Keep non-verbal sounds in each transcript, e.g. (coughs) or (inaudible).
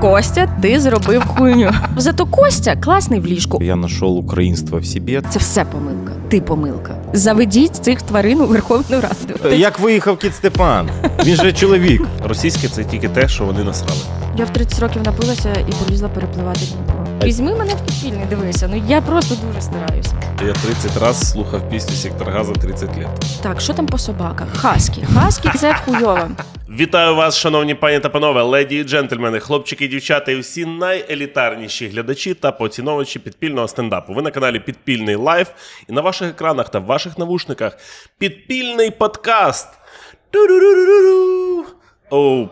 Костя, ти зробив хуйню. Зато Костя класний в ліжку. Я знайшов українство в собі. Це все помилка. Ти помилка. Заведіть цих тварин у Верховну Раду. Е, як виїхав кіт Степан? Він же чоловік. Російське це тільки те, що вони насрали. Я в 30 років напилася і полізла перепливати. Візьми мене в кишільний, дивися. Ну я просто дуже стараюсь. Я 30 разів слухав пісню Сектор Газа 30 літ. Так, що там по собаках? Хаски. Хаски це хуйово. Вітаю вас, шановні пані та панове, леді і джентльмени, хлопчики, і дівчата, і всі найелітарніші глядачі та поціновувачі підпільного стендапу. Ви на каналі Підпільний Лайф і на ваших екранах та в ваших навушниках підпільний подкаст. Ту-ру-ру-ру-ру. Оу.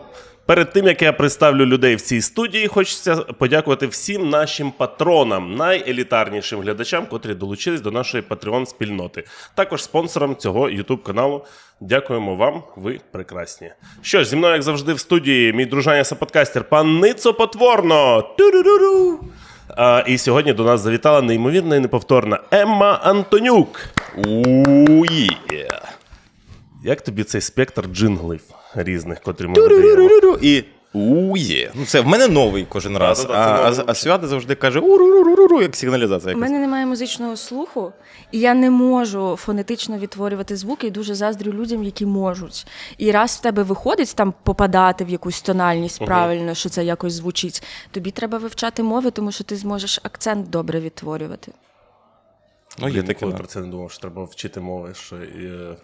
Перед тим як я представлю людей в цій студії, хочеться подякувати всім нашим патронам, найелітарнішим глядачам, котрі долучились до нашої патреон спільноти. Також спонсорам цього youtube каналу. Дякуємо вам, ви прекрасні. Що ж, зі мною, як завжди, в студії, мій дружання саподкастер пан Ницо Потворно. Ту-ру-ру-ру. А, І сьогодні до нас завітала неймовірна і неповторна Емма Антонюк. у Як тобі цей спектр джинглив? різних, котрі ми видаємо. І ує. Ну це в мене новий кожен раз. А а, а Свята завжди каже уру, як сигналізація. У мене немає музичного слуху, і я не можу фонетично відтворювати звуки і дуже заздрю людям, які можуть. І раз в тебе виходить там попадати в якусь тональність правильно, що це якось звучить. Тобі треба вивчати мови, тому що ти зможеш акцент добре відтворювати. Ну, я ніколи про це не думав, що треба вчити мови. що е,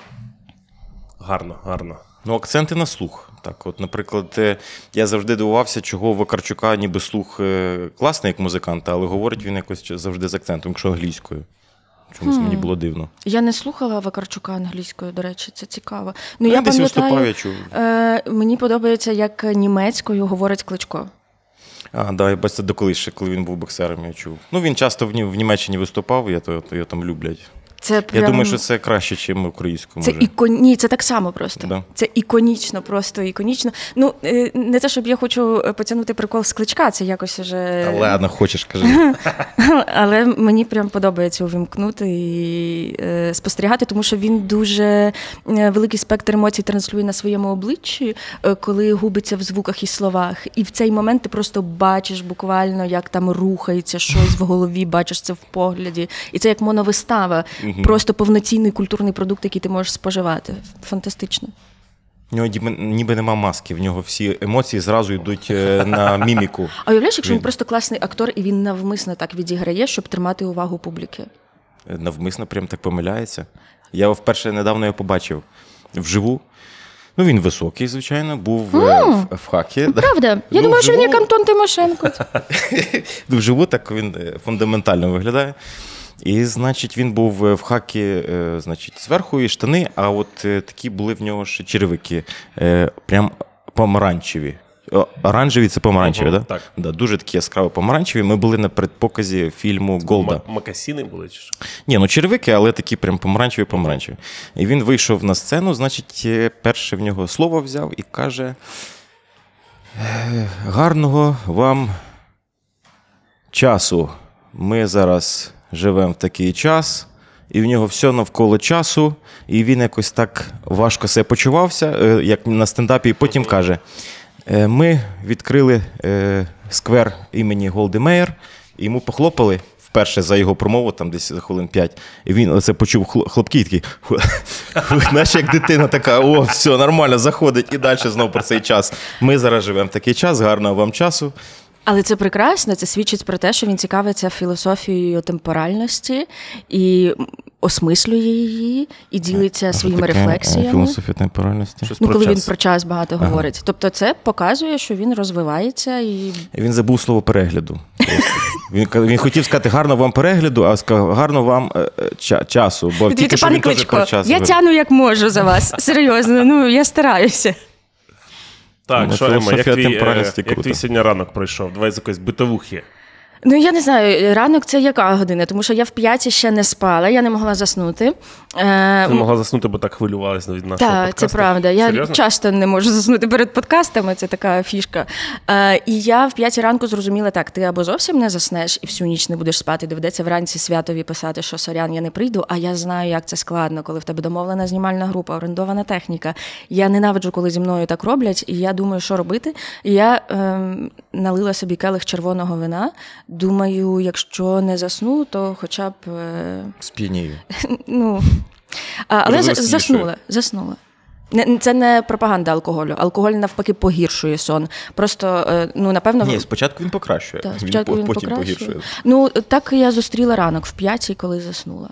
Гарно, гарно. Ну, акценти на слух. Так, от, наприклад, е, я завжди дивувався, чого Вакарчука ніби слух е, класний як музиканта, але говорить він якось завжди з акцентом, якщо англійською. Чомусь мені було дивно. Я не слухала Вакарчука англійською, до речі, це цікаво. Ну, я десь виступав, я чув. Е, Мені подобається, як німецькою говорить кличко. А, да, я бачу, доколи ще, коли він був боксером, я чув. Ну, він часто в Німеччині виступав, я то, то його там люблять. Це прям... Я думаю, що це краще, ніж українському. Це іконі, це так само просто. Да. Це іконічно, просто іконічно. Ну е, не те, щоб я хочу е, потягнути прикол з кличка, це якось вже Але ладно, хочеш, кажи. (laughs) Але мені прям подобається увімкнути і е, спостерігати, тому що він дуже великий спектр емоцій транслює на своєму обличчі, коли губиться в звуках і словах. І в цей момент ти просто бачиш буквально, як там рухається щось в голові, бачиш це в погляді. І це як моновистава угу. просто повноцінний культурний продукт, який ти можеш споживати. Фантастично. В нього ніби, нема маски, в нього всі емоції зразу йдуть е, на міміку. (laughs) А уявляєш, якщо він просто класний актор і він навмисно так відіграє, щоб тримати увагу публіки. Е, навмисно прям так помиляється. Я вперше недавно його побачив вживу. Ну, він високий, звичайно, був mm. в, в хакі. Правда. Да. Я ну, думаю, що він як Антон Тимошенко. (laughs) Ну, вживу так він фундаментально виглядає. І, значить, він був е, в хакі, е, значить, зверху і штани, а от е, такі були в нього ще черевики, прям помаранчеві. Оранжеві це помаранчеві, угу, так? Да, Дуже такі яскраво помаранчеві. Ми були на передпоказі фільму Голда. Макасіни були чи що? Ні, ну червики, але такі прям помаранчеві, помаранчеві. І він вийшов на сцену, значить, перше в нього слово взяв і каже: гарного вам часу. Ми зараз живемо в такий час, і в нього все навколо часу, і він якось так важко себе почувався, е, як на стендапі. і Потім каже: «Е, ми відкрили е, сквер імені Голдемейер, і йому похлопали. Перше за його промову, там десь за хвилин 5. І він оце почув хлопки і такий. Знаєш, як дитина така, о, все, нормально, заходить і далі знову про цей час. Ми зараз живемо в такий час, гарного вам часу. Але це прекрасно, це свідчить про те, що він цікавиться філософією темпоральності і осмислює її, і ділиться своїми таке е, рефлексіями. Філософія темпоральності. Щось ну, коли час. він про час багато ага. говорить. Тобто це показує, що він розвивається і. Він забув слово перегляду. Він він хотів сказати гарно вам перегляду, а сказав гарно вам е, е, ча- часу. Бо тільки, що він Кличко, про час я тяну як можу за вас. Серйозно, ну я стараюся. Так, ну, що Ема, як твій, е, як твій сьогодні ранок пройшов? Давай з якоїсь битовухи. Ну я не знаю, ранок це яка година, тому що я в п'яті ще не спала, я не могла заснути. Е, не могла заснути, бо так хвилювалася від нашого Так, подкасту. це правда. Я Серйозно? часто не можу (laughs) заснути перед подкастами, це така фішка. Е, і я в п'ятій ранку зрозуміла, так, ти або зовсім не заснеш і всю ніч не будеш спати. Доведеться вранці святові писати, що сорян, я не прийду, а я знаю, як це складно, коли в тебе домовлена знімальна група, орендована техніка. Я ненавиджу, коли зі мною так роблять, і я думаю, що робити. І Я е, налила собі келих червоного вина. Думаю, якщо не засну, то хоча б е, сп'янію. (laughs) Ну але заснула, заснула. Це не пропаганда алкоголю. Алкоголь навпаки погіршує сон. Просто е, ну напевно Ні, спочатку він покращує. Так, спочатку він, він потім покращує. погіршує. Ну так я зустріла ранок в п'ятій, коли заснула.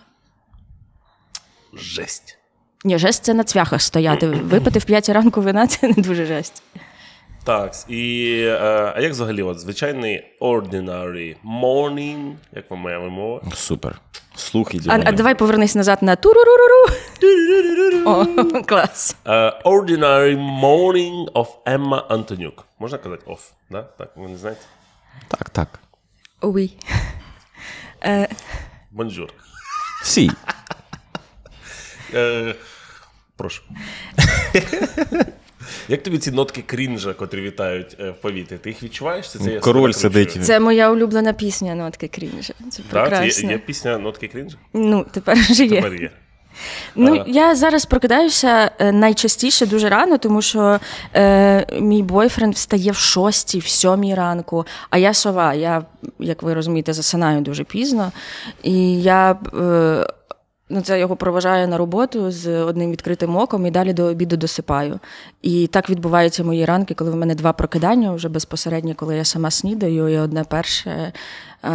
Жесть. Ні, жесть це на цвяхах стояти. Випити в п'ятій ранку вина це не дуже жесть. Так, і е, а як взагалі от звичайний ordinary morning, як вам моя вимова? Супер. Слухи іде. А, а давай повернись назад на туруруру. О, клас. Uh, ordinary morning of Emma Антонюк. Можна казати off, да? Так, ви не знаєте? Так, так. Oui. Uh... Е, Сі. прошу. (laughs) Як тобі ці нотки крінжа, котрі вітають е, в повітрі? Ти їх відчуваєш? Це, це ну, Король сидить. Це моя улюблена пісня нотки крінжа. Це є, є пісня нотки крінжа? Ну, тепер вже є. Тепер є. Ну, ага. я зараз прокидаюся е, найчастіше дуже рано, тому що е, мій бойфренд встає в шостій, в сьомій ранку, а я сова. Я, як ви розумієте, засинаю дуже пізно. І я е, ну це його проважає на роботу з одним відкритим оком і далі до обіду досипаю. І так відбуваються мої ранки, коли в мене два прокидання вже безпосередньо, коли я сама снідаю, і одне перше е,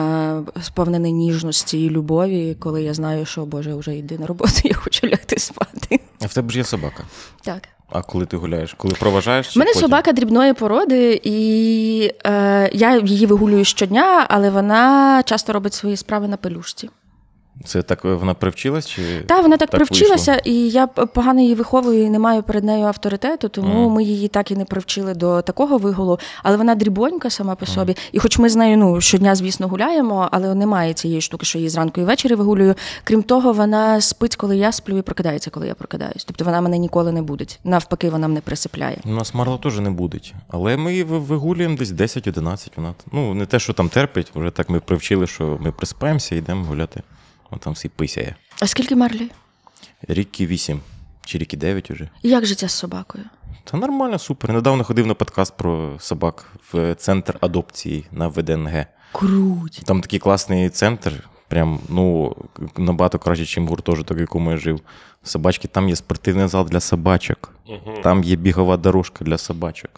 сповнене ніжності і любові, коли я знаю, що Боже, вже йди на роботу, (laughs) я хочу лягти спати. А в тебе ж є собака? Так. А коли ти гуляєш? Коли проважаєш? У мене потім? собака дрібної породи, і е, я її вигулюю щодня, але вона часто робить свої справи на пелюшці. Це так е, вона привчилась? Чи Так, вона так, так привчилася, вийшло? і я погано її виховую і не маю перед нею авторитету, тому mm. ми її так і не привчили до такого вигулу. Але вона дрібонька сама по mm. собі. І хоч ми з нею ну щодня, звісно, гуляємо, але немає цієї штуки, що її зранку і ввечері вигулюю. Крім того, вона спить, коли я сплю, і прокидається, коли я прокидаюсь. Тобто вона мене ніколи не буде. Навпаки, вона мене присипляє. У нас Марла теж не будить. Але ми її вигулюємо десь 10-11. Вона ну не те, що там терпить, вже так ми привчили, що ми присипаємося і йдемо гуляти. Он там всі писяє. А скільки Мерлі? Ріки вісім. Чи ріки дев'ять уже. Як життя з собакою? Та нормально, супер. Недавно ходив на подкаст про собак в центр адопції на ВДНГ. Круть. Там такий класний центр. Прям ну набагато краще, ніж гуртожиток, в якому я жив. Собачки, там є спортивний зал для собачок, угу. там є бігова дорожка для собачок.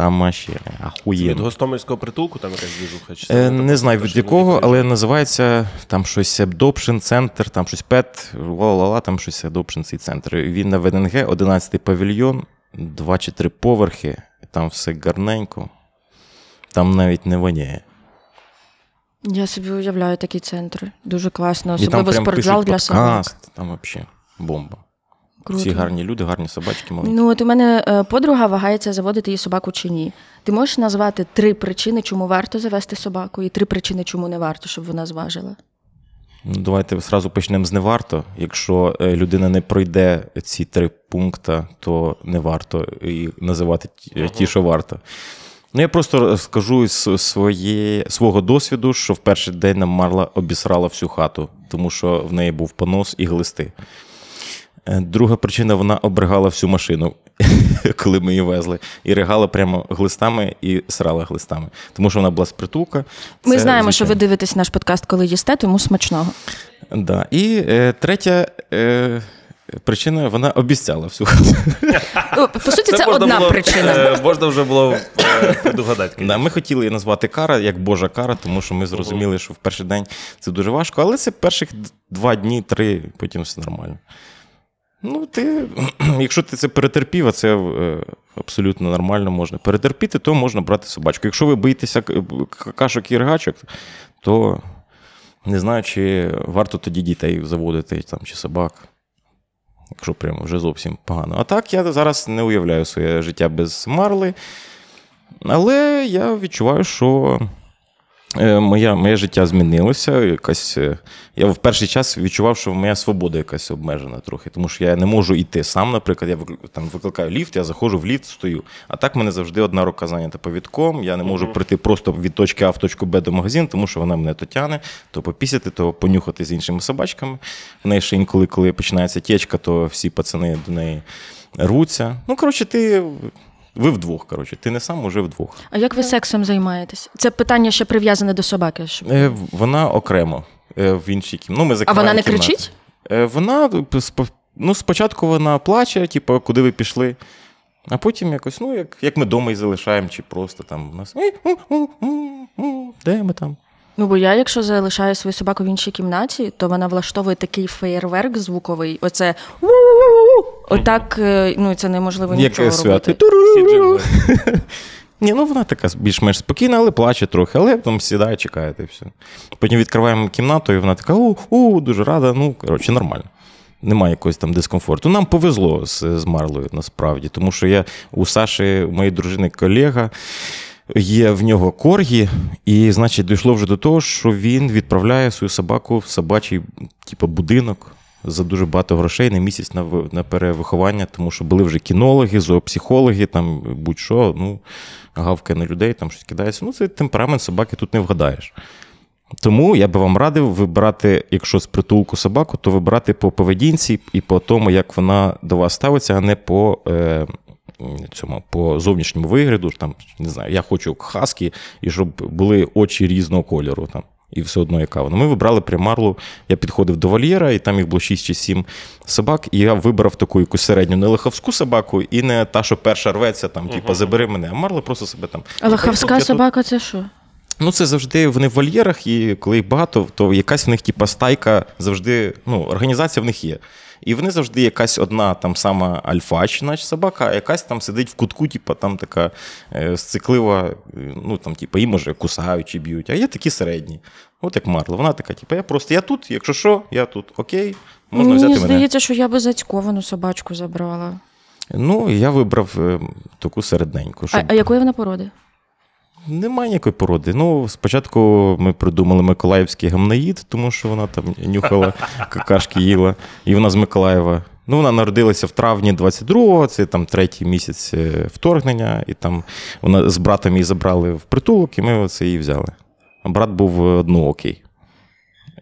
Там ще ахуєнно. Від гостомельського притулку там якась двіжуха? Чи е, не знаю від якого, але називається там щось Adoption Center, там щось Пет, ла-ла-ла, там щось Adoption цей центр. Він на ВНГ, 11-й павільйон, 2 чи 3 поверхи, там все гарненько, там навіть не воняє. Я собі уявляю такі центри. Дуже класно, особливо спортзал для собак. Там взагалі бомба. Круто. Всі гарні люди, гарні собачки. маленькі. Ну от у мене е, подруга вагається заводити її собаку чи ні. Ти можеш назвати три причини, чому варто завести собаку, і три причини, чому не варто, щоб вона зважила. Ну, Давайте сразу почнемо з не варто. Якщо е, людина не пройде ці три пункти, то не варто і називати ті, е, що варто. Ну, я просто скажу з своє, свого досвіду, що в перший день нам Марла обісрала всю хату, тому що в неї був понос і глисти. Е, друга причина вона обригала всю машину, (laughs) коли ми її везли, і ригала прямо глистами і срала глистами, тому що вона була з Ми знаємо, звичайно. що ви дивитесь наш подкаст, коли їсте, тому смачного. Да. І е, третя. Е, Причина вона обіцяла всю хату. По суті, це, це одна було, причина. Е, можна вже було е, догадати. Да, ми хотіли її назвати кара як Божа кара, тому що ми зрозуміли, що в перший день це дуже важко, але це перших два дні, три, потім все нормально. Ну, ти, (clears throat) якщо ти це перетерпів, а це е, абсолютно нормально можна перетерпіти, то можна брати собачку. Якщо ви боїтеся кашок і ргачок, то не знаю, чи варто тоді дітей заводити там, чи собак. Якщо прямо вже зовсім погано. А так, я зараз не уявляю своє життя без марли. Але я відчуваю, що Е, моя, моє життя змінилося. Якась е, я в перший час відчував, що моя свобода якась обмежена трохи, тому що я не можу йти сам. Наприклад, я там викликаю ліфт, я заходжу в ліфт, стою. А так мене завжди одна рука зайнята повідком. Я не можу прийти просто від точки А в точку Б до магазину, тому що вона мене то тяне, то попісяти, то понюхати з іншими собачками. В неї ще інколи, коли починається течка, то всі пацани до неї руться. Ну коротше, ти. Ви вдвох, коротше, ти не сам, уже вдвох. А як ви сексом займаєтесь? Це питання ще прив'язане до собаки. Е, Вона окремо е, в іншій кімнаті. Ну, ми а вона не кімнат. кричить? Е, Вона ну, спочатку вона плаче, типу, куди ви пішли. А потім якось, ну, як як ми вдома і залишаємо, чи просто там у нас. Де ми там? Ну, бо я, якщо залишаю свою собаку в іншій кімнаті, то вона влаштовує такий феєрверк звуковий. Оце. у-у-у. Отак, е, ну це неможливо Як нічого святи. робити. (laughs) Ні, ну вона така більш-менш спокійна, але плаче трохи, але там сідає, чекає, і все. Потім відкриваємо кімнату, і вона така: у о, дуже рада. Ну, коротше, нормально. Немає якогось там дискомфорту. Нам повезло з, з Марлою насправді, тому що я у Саші, у моєї дружини, колега. Є в нього коргі, і, значить, дійшло вже до того, що він відправляє свою собаку в собачий, типу, будинок за дуже багато грошей на місяць на на перевиховання, тому що були вже кінологи, зоопсихологи, там будь-що, ну, гавкає на людей, там щось кидається. Ну, це темперамент собаки тут не вгадаєш. Тому я би вам радив вибрати, якщо з притулку собаку, то вибрати по поведінці і по тому, як вона до вас ставиться, а не по. Е- Цьому по зовнішньому вигляду, там не знаю, я хочу хаски, і щоб були очі різного кольору. там і все одно яка вона. Ми вибрали примарлу. Я підходив до вольєра, і там їх було 6 чи 7 собак. І я вибрав таку якусь середню не лиховську собаку, і не та, що перша рветься, там, типу, забери мене, а марла просто себе там. А ну, лиховська собака це що? Ну, це завжди вони в вольєрах, і коли їх багато, то якась в них, типа, стайка завжди, ну, організація в них є. І вони завжди якась одна там сама альфа, чи наче собака, а якась там сидить в кутку, типу, там така е, сциклива, е, ну там, типу, її може кусають чи б'ють, а є такі середні. От як Марла, вона така, типу, я просто я тут, якщо що, я тут окей, можна взяти Мені здається, що я би зацьковану собачку забрала. Ну, я вибрав е, таку середненьку. Щоб... А, а якої вона породи? Немає ніякої породи. Ну, спочатку ми придумали Миколаївський гамнаїд, тому що вона там нюхала (laughs) какашки їла, і вона з Миколаєва. Ну, вона народилася в травні 22-го, це там третій місяць е, вторгнення, і там вона з братом її забрали в притулок, і ми це її взяли. А брат був е, одноокий.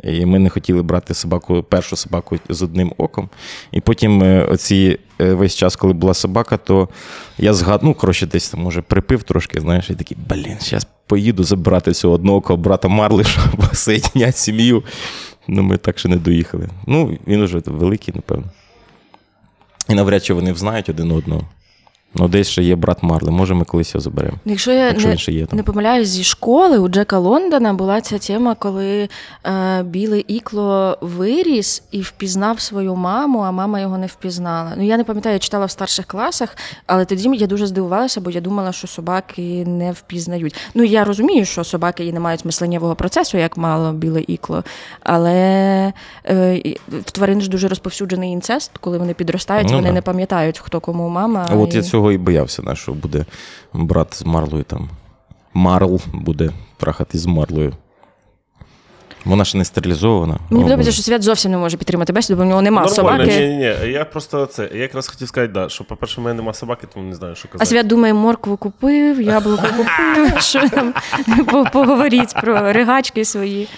І ми не хотіли брати собаку, першу собаку з одним оком. І потім е, оці е, весь час, коли була собака, то я згадну, коротше, десь там може припив трошки, знаєш, і такий, блін, зараз поїду забрати цього одного брата Марлиша, посоєднять (laughs) сім'ю. Ну, ми так ще не доїхали. Ну, він уже великий, напевно. І навряд чи вони взнають один одного. Ну, десь ще є брат Марли, може, ми колись його заберемо. Ну, якщо я Якщо не, є, там. не помиляюсь зі школи, у Джека Лондона була ця тема, коли е, біле ікло виріс і впізнав свою маму, а мама його не впізнала. Ну, я не пам'ятаю, я читала в старших класах, але тоді я дуже здивувалася, бо я думала, що собаки не впізнають. Ну, я розумію, що собаки і не мають мисленнєвого процесу, як мало біле ікло, але е, в тварин ж дуже розповсюджений інцест, коли вони підростають, ну, вони да. не пам'ятають, хто кому мама. От і... я чого і боявся, на що буде брат з Марлою там. Марл буде трахати з Марлою. Вона ж не стерилізована. Мені подобається, що свят зовсім не може підтримати бесіду, бо в нього нема собаки. Ні, ні, ні. Я просто це. Я якраз хотів сказати, да, що, по-перше, в мене нема собаки, тому не знаю, що казати. А свят думає, моркву купив, яблуко купив, (laughs) що там (laughs) поговоріть про ригачки свої.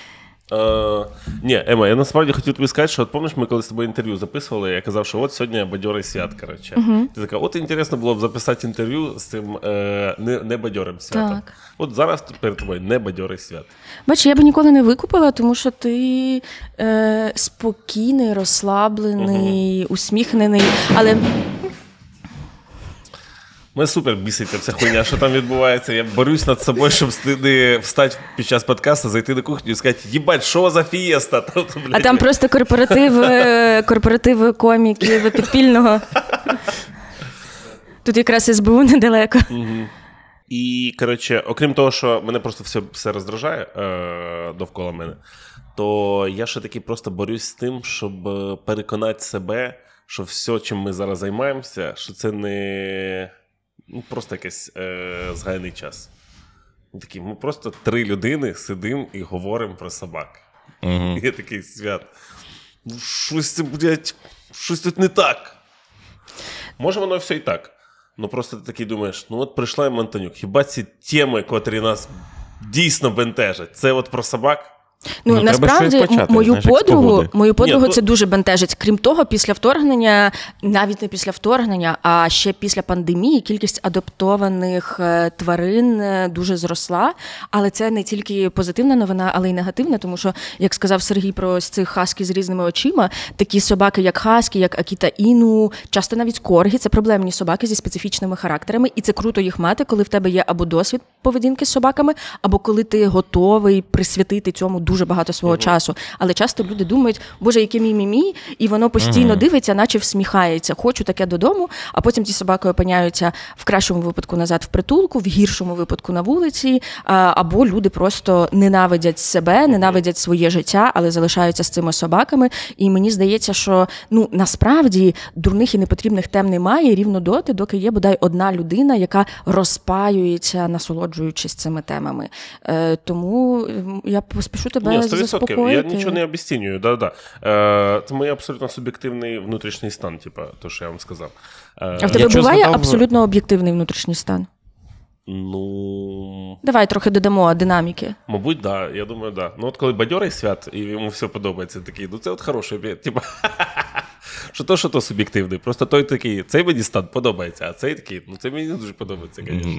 Е, ні, Ема, я насправді хотів тобі сказати, що от пам'ятаєш, ми коли з тобою інтерв'ю записували, я казав, що от сьогодні бадьорий свят. коротше. Угу. Ти така, от інтересно було б записати інтерв'ю з цим е, не, не святом. Так. От зараз перед тобою небадьорий свят. Бачу, я би ніколи не викупила, тому що ти е, спокійний, розслаблений, угу. усміхнений. але... Мене супер біситься вся хуйня, що там відбувається. Я борюсь над собою, щоб не встати під час подкасту, зайти на кухню і сказати, їбать, що за фієста? А там просто корпоратив, е, корпоратив коміків е, підпільного. Тут якраз СБУ недалеко. І, коротше, окрім того, що мене просто все все роздражає е, довкола мене, то я ще таки просто борюсь з тим, щоб е, переконати себе, що все, чим ми зараз займаємося, що це не ну, просто якийсь е, згайний час. Такі, ми просто три людини сидимо і говоримо про собак. Угу. Є такий свят. Ну, щось це, блядь, щось тут не так. Може, воно все і так. Ну просто ти такий думаєш, ну от прийшла Монтанюк, хіба ці теми, котрі нас дійсно бентежать, це от про собак? Ну, ну насправді почати, мою знаєш, подругу, мою подругу Ні, ну- це то... дуже бентежить. Крім того, після вторгнення, навіть не після вторгнення, а ще після пандемії кількість адаптованих е, тварин е, дуже зросла. Але це не тільки позитивна новина, але й негативна. Тому що, як сказав Сергій про цих хаски з різними очима, такі собаки, як хаски, як Акіта Іну, часто навіть коргі, це проблемні собаки зі специфічними характерами, і це круто їх мати, коли в тебе є або досвід поведінки з собаками, або коли ти готовий присвятити цьому дуже багато свого mm-hmm. часу. Але часто люди думають, боже, яке мій мімі, і воно постійно mm-hmm. дивиться, наче всміхається. Хочу таке додому. А потім ті собаки опиняються в кращому випадку назад в притулку, в гіршому випадку на вулиці. Або люди просто ненавидять себе, ненавидять своє життя, але залишаються з цими собаками. І мені здається, що ну насправді дурних і непотрібних тем немає рівно доти, доки є бодай одна людина, яка розпаюється, насолоджуючись цими темами. Е, тому я поспішу тебе тебе Ні, 100%. заспокоїти. Я нічого е. не обіцінюю. Да, да. Е, це моє абсолютно суб'єктивний внутрішній стан, типу, то, що я вам сказав. Е, а в тебе буває згадав... абсолютно об'єктивний внутрішній стан? Ну. Давай трохи додамо динаміки. Мабуть, да. Я думаю, да. Ну, от коли бадьорий свят, і йому все подобається, такий, ну це от хороший типу, (laughs) що то, що то суб'єктивний. Просто той такий, цей мені стан подобається, а цей такий, ну це мені дуже подобається, звісно.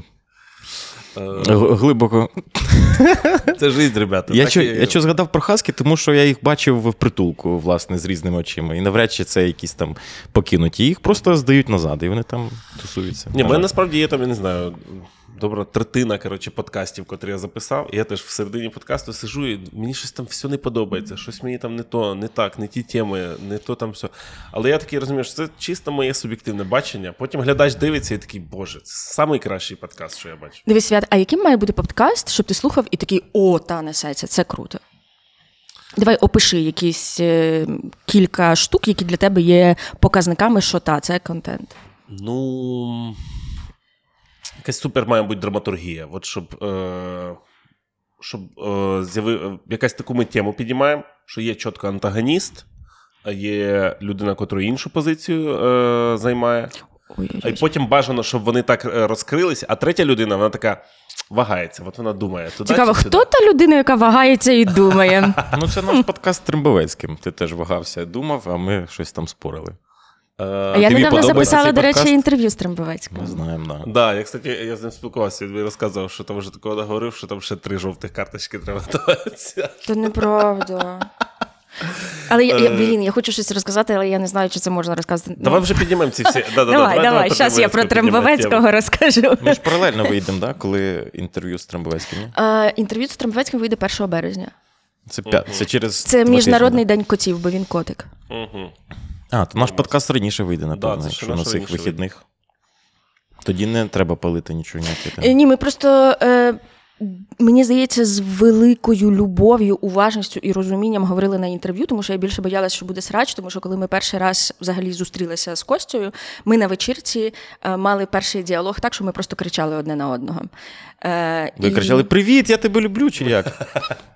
Е, глибоко. (laughs) Це жизнь, ребята. Я що, я що згадав про хаски, тому що я їх бачив в притулку, власне, з різними очима. І навряд чи це якісь там покинуті. Їх просто здають назад, і вони там тусуються. Ні, мене насправді є там, я не знаю. Добра третина коротше, подкастів, котрі я записав. Я теж в середині подкасту сижу, і мені щось там все не подобається. Щось мені там не то, не так, не ті теми, не то там все. Але я такий розумію, що це чисто моє суб'єктивне бачення. Потім глядач дивиться і такий, боже, це найкращий подкаст, що я бачу. Дивись, сказати, а яким має бути подкаст, щоб ти слухав і такий о, та несеться, це круто. Давай опиши якісь е, кілька штук, які для тебе є показниками, що та це контент. Ну, якась супер має бути драматургія. От щоб е, щоб е, з'яви... якась таку ми тему піднімаємо, що є чітко антагоніст, а є людина, котра іншу позицію е, займає. І потім бажано, щоб вони так е, розкрились, а третя людина, вона така вагається, от вона думає. Туди Цікаво, хто сюди? та людина, яка вагається і думає? (laughs) Ну, це наш подкаст з Трембовецьким. Ти теж вагався, і думав, а ми щось там спорили. Е, а Я недавно записала, до речі, інтерв'ю з Трембовецьким. Ми знаємо, да. Да, Я кстати, я з ним спілкувався, він розказував, що там вже такого наговорив, що там ще три жовтих карточки треба даватися. (laughs) Це неправда. Але я, я е, блін, я хочу щось розказати, але я не знаю, чи це можна розказати. Давай вже піднімемо ці всі. Давай, давай. Зараз я про Трембовецького розкажу. Ми ж паралельно вийдемо, да? коли інтерв'ю з Трембовецьким? Е, інтерв'ю з Трембовецьким вийде 1 березня. Це це через Це міжнародний день котів, бо він котик. А, то наш подкаст раніше вийде, напевно, якщо на цих вихідних. Тоді не треба палити нічого ніякого. Е, ні, ми просто. Е, Мені здається, з великою любов'ю, уважністю і розумінням говорили на інтерв'ю, тому що я більше боялася, що буде срач, тому що коли ми перший раз взагалі зустрілися з Костю, ми на вечірці е, мали перший діалог, так що ми просто кричали одне на одного. Е, Ви і... кричали: Привіт, я тебе люблю, чи як?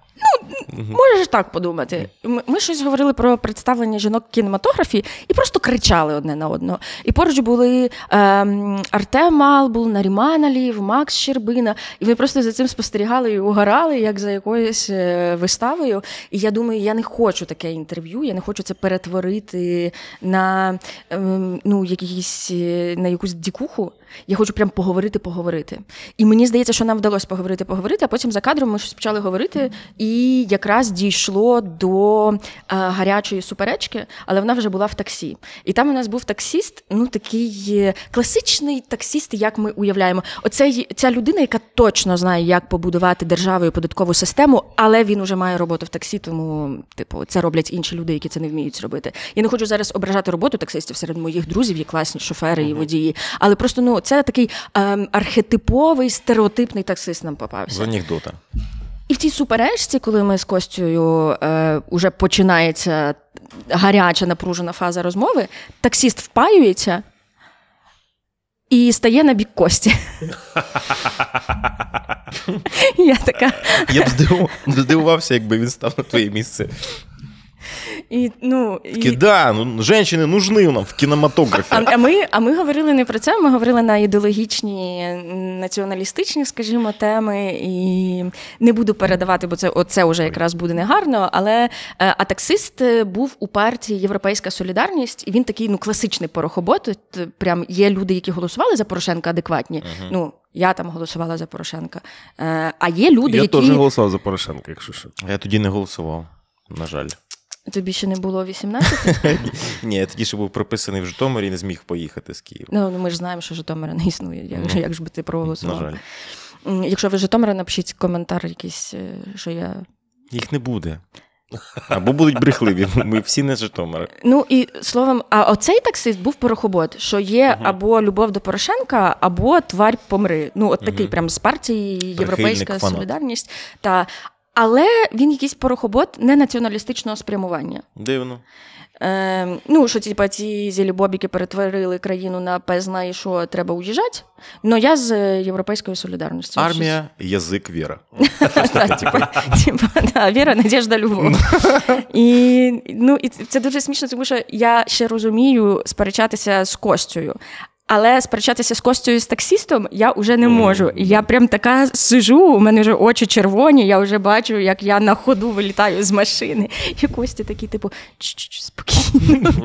(laughs) Угу. Можеш так подумати. Ми, ми щось говорили про представлення жінок кінематографії і просто кричали одне на одного. І поруч були ем, Артем Албул, Наріман Алів, Макс Щербина. І ми просто за цим спостерігали і угорали, як за якоюсь е, виставою. І я думаю, я не хочу таке інтерв'ю, я не хочу це перетворити на ем, ну, якісь, е, на якусь дікуху. Я хочу прям поговорити, поговорити. І мені здається, що нам вдалося поговорити, поговорити, а потім за кадром ми щось почали говорити. і і якраз дійшло до е, гарячої суперечки, але вона вже була в таксі. І там у нас був таксіст, ну такий е, класичний таксіст, як ми уявляємо. оце ця людина, яка точно знає, як побудувати державою податкову систему, але він уже має роботу в таксі, тому типу це роблять інші люди, які це не вміють зробити. Я не хочу зараз ображати роботу таксистів серед моїх друзів, є класні шофери і водії. Але просто ну це такий е, архетиповий стереотипний таксист нам попався. З анекдота. І в цій суперечці, коли ми з Костю е, уже починається гаряча напружена фаза розмови, таксіст впаюється і стає на бік Кості. (laughs) Я така. Я б здивувався, якби він став на твоє місце. І, ну, і... Такі, да, ну, Женщини нужны нам в кінематографі. А, а ми а ми говорили не про це, ми говорили на ідеологічні, націоналістичні, скажімо, теми. І не буду передавати, бо це оце вже якраз буде негарно. Але е, а таксист е, був у партії Європейська Солідарність, і він такий ну, класичний порохобот. Е, прям є люди, які голосували за Порошенка адекватні. Угу. ну, я там голосувала за Порошенка. А є люди, я які... Я теж голосував за Порошенка, якщо що. Я тоді не голосував, на жаль. Тобі ще не було 18? (laughs) Ні, я тоді ще був прописаний в Житомирі і не зміг поїхати з Києва. Ну, ну ми ж знаємо, що Житомира не існує. Як, як ж би ти проголосував? На жаль. Якщо ви Житомира, напишіть коментар якийсь, е, що я. Їх не буде. Або будуть брехливі, ми всі не з Житомира. Ну і словом, а оцей таксист був порохобот, що є угу. або любов до Порошенка, або тварь помри. Ну, от такий угу. прям з партії Європейська Прихильник, солідарність. Та, але він якийсь порохобот не націоналістичного спрямування. Дивно. Е, Ну, що типа ці зілібобіки перетворили країну на пезна і що треба уїжджати. Ну я з е, європейською солідарністю. Армія, щось... язик, віра. (laughs) Типу. (laughs) Типу, віра, надіжда, любов. Ну. І ну, і це дуже смішно, тому що я ще розумію сперечатися з Костю. Але сперечатися з Костю і з таксістом я вже не можу. Я прям така сижу, у мене вже очі червоні, я вже бачу, як я на ходу вилітаю з машини. І Кості такий, типу, спокійно. (laughs)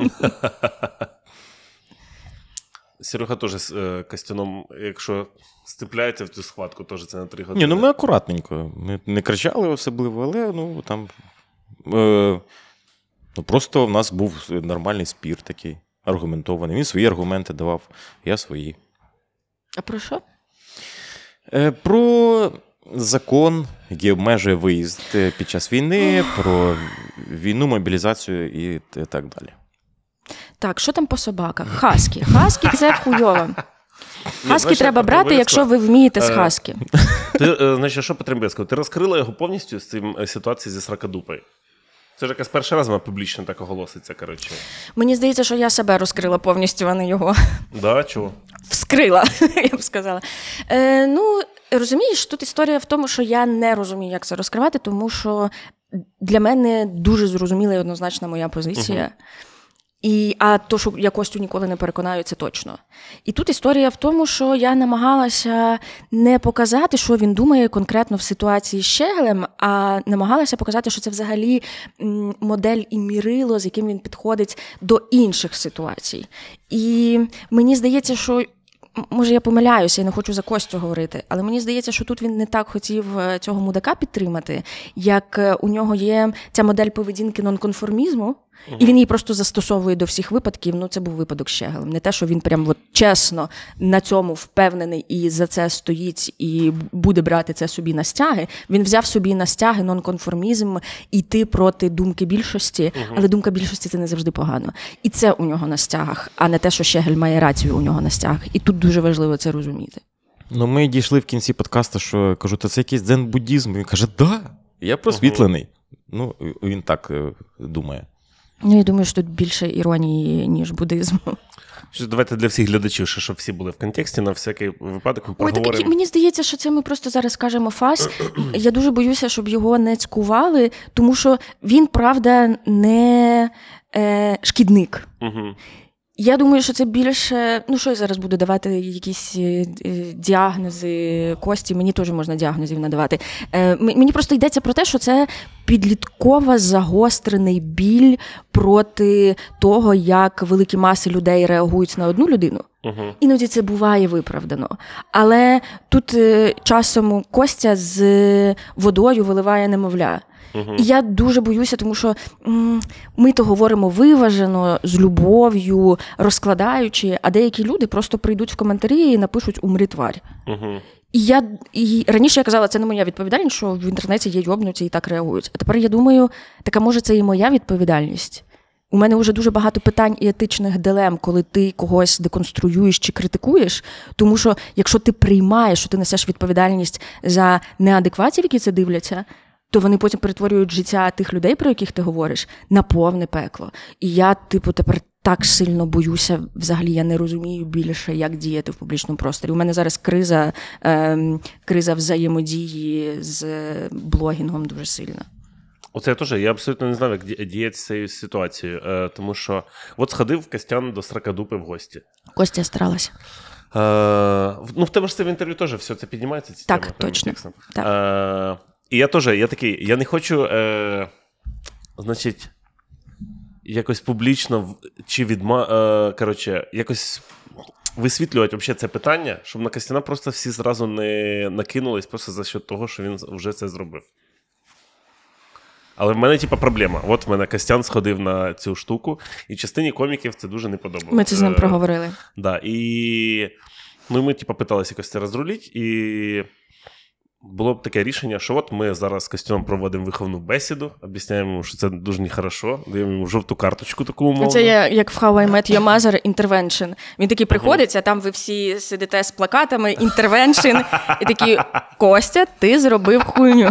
Серега теж з е, Костяном, якщо степляється в цю схватку, теж це на три години. Ні, ну ми акуратненько. Ми не кричали особливо, але ну там. Е, ну, Просто в нас був нормальний спір такий аргументований. Він свої аргументи давав, я свої. А про що? Е, про закон, який обмежує виїзд е, під час війни, про війну, мобілізацію і так далі. Так, що там по собаках? Хаскі. Хаскі це хуйово. Ну, хаскі треба брати, якщо ви вмієте з е, хаскі. Ти, Значить, що потрібно сказати? Ти розкрила його повністю з цим ситуацією зі сракадупою. Це ж якась перший раз вона публічно так оголоситься. коротше. Мені здається, що я себе розкрила повністю, а не його. Да, чого? Вскрила, (laughs) я б сказала. Е, Ну, розумієш, тут історія в тому, що я не розумію, як це розкривати, тому що для мене дуже зрозуміла і однозначна моя позиція. Угу. І, А то, що я Костю ніколи не переконаю, це точно. І тут історія в тому, що я намагалася не показати, що він думає конкретно в ситуації з щеглем, а намагалася показати, що це взагалі модель і мірило, з яким він підходить до інших ситуацій. І мені здається, що. Може, я помиляюся, я не хочу за Костю говорити, але мені здається, що тут він не так хотів е, цього мудака підтримати, як е, у нього є ця модель поведінки нонконформізму, і він її просто застосовує до всіх випадків. Ну, це був випадок Щегелем. Не те, що він прям от чесно на цьому впевнений і за це стоїть, і буде брати це собі на стяги. Він взяв собі на стяги нонконформізм іти проти думки більшості, але думка більшості це не завжди погано. І це у нього на стягах, а не те, що Щегель має рацію у нього на стягах. І тут дуже важливо це розуміти. Ну, ми дійшли в кінці подкасту, що кажу, та це якийсь дзен-буддізм. Він каже, да, я просвітлений. uh Ну, він так е, думає. Ну, я думаю, що тут більше іронії, ніж буддизму. Давайте для всіх глядачів, щоб всі були в контексті, на всякий випадок. Ми Ой, так, мені здається, що це ми просто зараз кажемо фас. Я дуже боюся, щоб його не цькували, тому що він, правда, не е, шкідник. Угу. Я думаю, що це більше. Ну, що я зараз буду давати якісь е, е, діагнози кості. Мені теж можна діагнозів надавати. Е, Мені просто йдеться про те, що це підліткова загострений біль проти того, як великі маси людей реагують на одну людину. Угу. Іноді це буває виправдано. Але тут е, часом Костя з водою виливає немовля. Угу. І я дуже боюся, тому що м- ми то говоримо виважено, з любов'ю, розкладаючи, а деякі люди просто прийдуть в коментарі і напишуть Умрі тварь. Угу. І я і раніше я казала, це не моя відповідальність, що в інтернеті є йобнуті і так реагують. А тепер я думаю, така може це і моя відповідальність. У мене вже дуже багато питань і етичних дилем, коли ти когось деконструюєш чи критикуєш. Тому що якщо ти приймаєш, що ти несеш відповідальність за неадекватів, які це дивляться, то вони потім перетворюють життя тих людей, про яких ти говориш, на повне пекло. І я, типу, тепер так сильно боюся. Взагалі я не розумію більше, як діяти в публічному просторі. У мене зараз криза, ем, криза взаємодії з е, блогінгом дуже сильна. Оце я теж я абсолютно не знаю, як діяти з цією ситуацією. Е, тому що от сходив Костян до Сракадупи в гості. Костя старалася. Е, ну, в тебе ж це в інтерв'ю теж все це піднімається. Ці так, теми, точно. так. Е, і я теж, я такий, я не хочу, е, значить, якось публічно чи відма. Е, коротше, якось. Висвітлювати взагалі це питання, щоб на Костяна просто всі зразу не накинулись просто за счет того, що він вже це зробив. Але в мене, типа, проблема. От в мене Костян сходив на цю штуку, і частині коміків це дуже не подобалося. Ми це з ним е, проговорили. Так. да, і ну, ми, типа, питалися якось це розруліть, і було б таке рішення, що от ми зараз з Костюном проводимо виховну бесіду, об'ясняємо, що це дуже нехорошо, даємо йому жовту карточку таку умовну. Це я, як в How I Met Your Mother Intervention. Він такий приходить, а там ви всі сидите з плакатами Intervention, і такі Костя, ти зробив хуйню.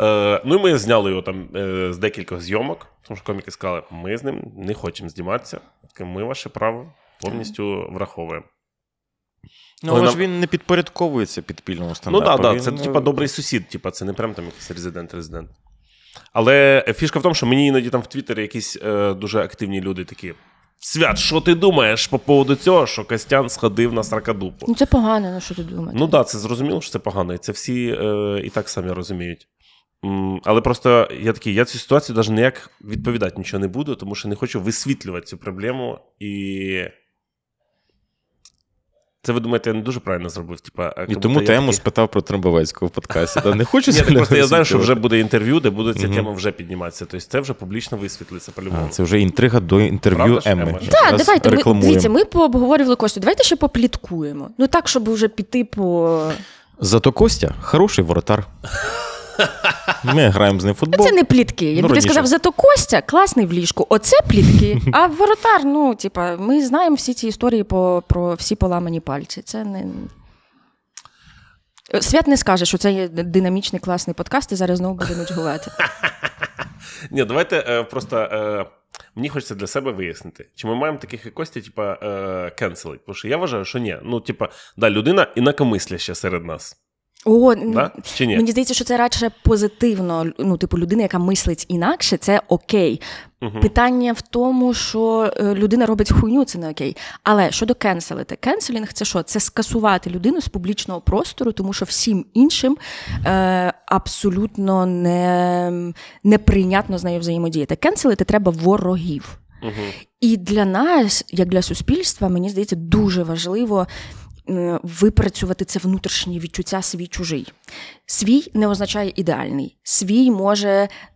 Е, Ну і ми зняли його там е, з декількох зйомок, тому що коміки сказали, ми з ним не хочемо зніматися, ми ваше право повністю враховуємо. Ну, але ж він не підпорядковується підпільному стендапу. Ну, так, да, да. це типа е, добрий сусід, типа, це не прям там якийсь резидент-резидент. Але е, фішка в тому, що мені іноді там в Твіттері якісь е, дуже активні люди такі. Свят, що ти думаєш по поводу цього, що Костян сходив на Сракадупу? Ну, це погано, ну що ти думаєш? Ну так, да, це зрозуміло, що це погано, і це всі е, і так самі розуміють. але просто я такий, я цю ситуацію навіть ніяк відповідати нічого не буду, тому що не хочу висвітлювати цю проблему і. Це ви думаєте, я не дуже правильно зробив. Типа е, і тому тему такі... спитав про Трамбовецького в подкасті. Та не (laughs) хочу Ні, просто я знаю, що вже буде інтерв'ю, де буде ця тема вже підніматися. Тобто це вже публічно висвітлиться по-любому. Це вже інтрига до інтерв'ю Емми. Так, давайте ми дивіться. Ми пообговорювали Костю. Давайте ще попліткуємо. Ну так, щоб вже піти по зато Костя хороший воротар. (laughs) (laughs) Ми граємо з ним футбол. Це не плітки. Якби ну, ти сказав, зато Костя класний в ліжку. Оце плітки. А воротар, ну, типа, ми знаємо всі ці історії по, про всі поламані пальці. Це не. Свят не скаже, що це є динамічний класний подкаст, і зараз знову буде гувати. (laughs) Ні, давайте е, просто. Е, мені хочеться для себе вияснити, чи ми маємо таких як Костя, типа, кенселить. Тому що я вважаю, що ні. Ну, типа, да, людина інакомисляща серед нас. О, да? Чи ні? Мені здається, що це радше позитивно. Ну, типу, людина, яка мислить інакше, це окей. Угу. Питання в тому, що е, людина робить хуйню, це не окей. Але щодо кенселити, кенселінг це що? Це скасувати людину з публічного простору, тому що всім іншим е, абсолютно не, неприйнятно з нею взаємодіяти. Кенселити треба ворогів. Угу. І для нас, як для суспільства, мені здається, дуже важливо. Е, випрацювати це внутрішнє відчуття свій чужий. Свій не означає ідеальний. Свій може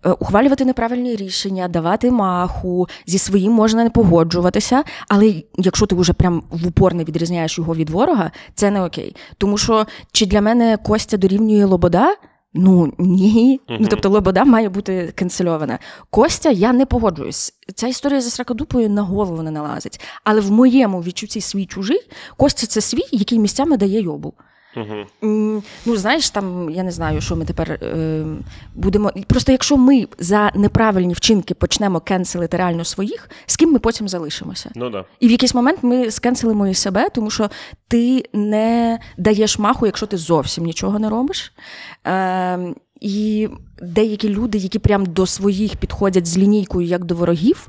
е, ухвалювати неправильні рішення, давати маху, зі своїм можна не погоджуватися, але якщо ти вже прям в упор не відрізняєш його від ворога, це не окей. Тому що чи для мене Костя дорівнює Лобода? Ну ні, mm-hmm. ну тобто Лобода має бути канцельована. Костя, я не погоджуюсь. Ця історія зі сракодупою на голову не налазить. Але в моєму відчутті свій чужий Костя це свій, який місцями дає йобу. Ну, знаєш, там я не знаю, що ми тепер е, будемо. Просто якщо ми за неправильні вчинки почнемо кенселити реально своїх, з ким ми потім залишимося. Ну да. І в якийсь момент ми скенселимо і себе, тому що ти не даєш маху, якщо ти зовсім нічого не робиш. Е, і деякі люди, які прям до своїх підходять з лінійкою як до ворогів,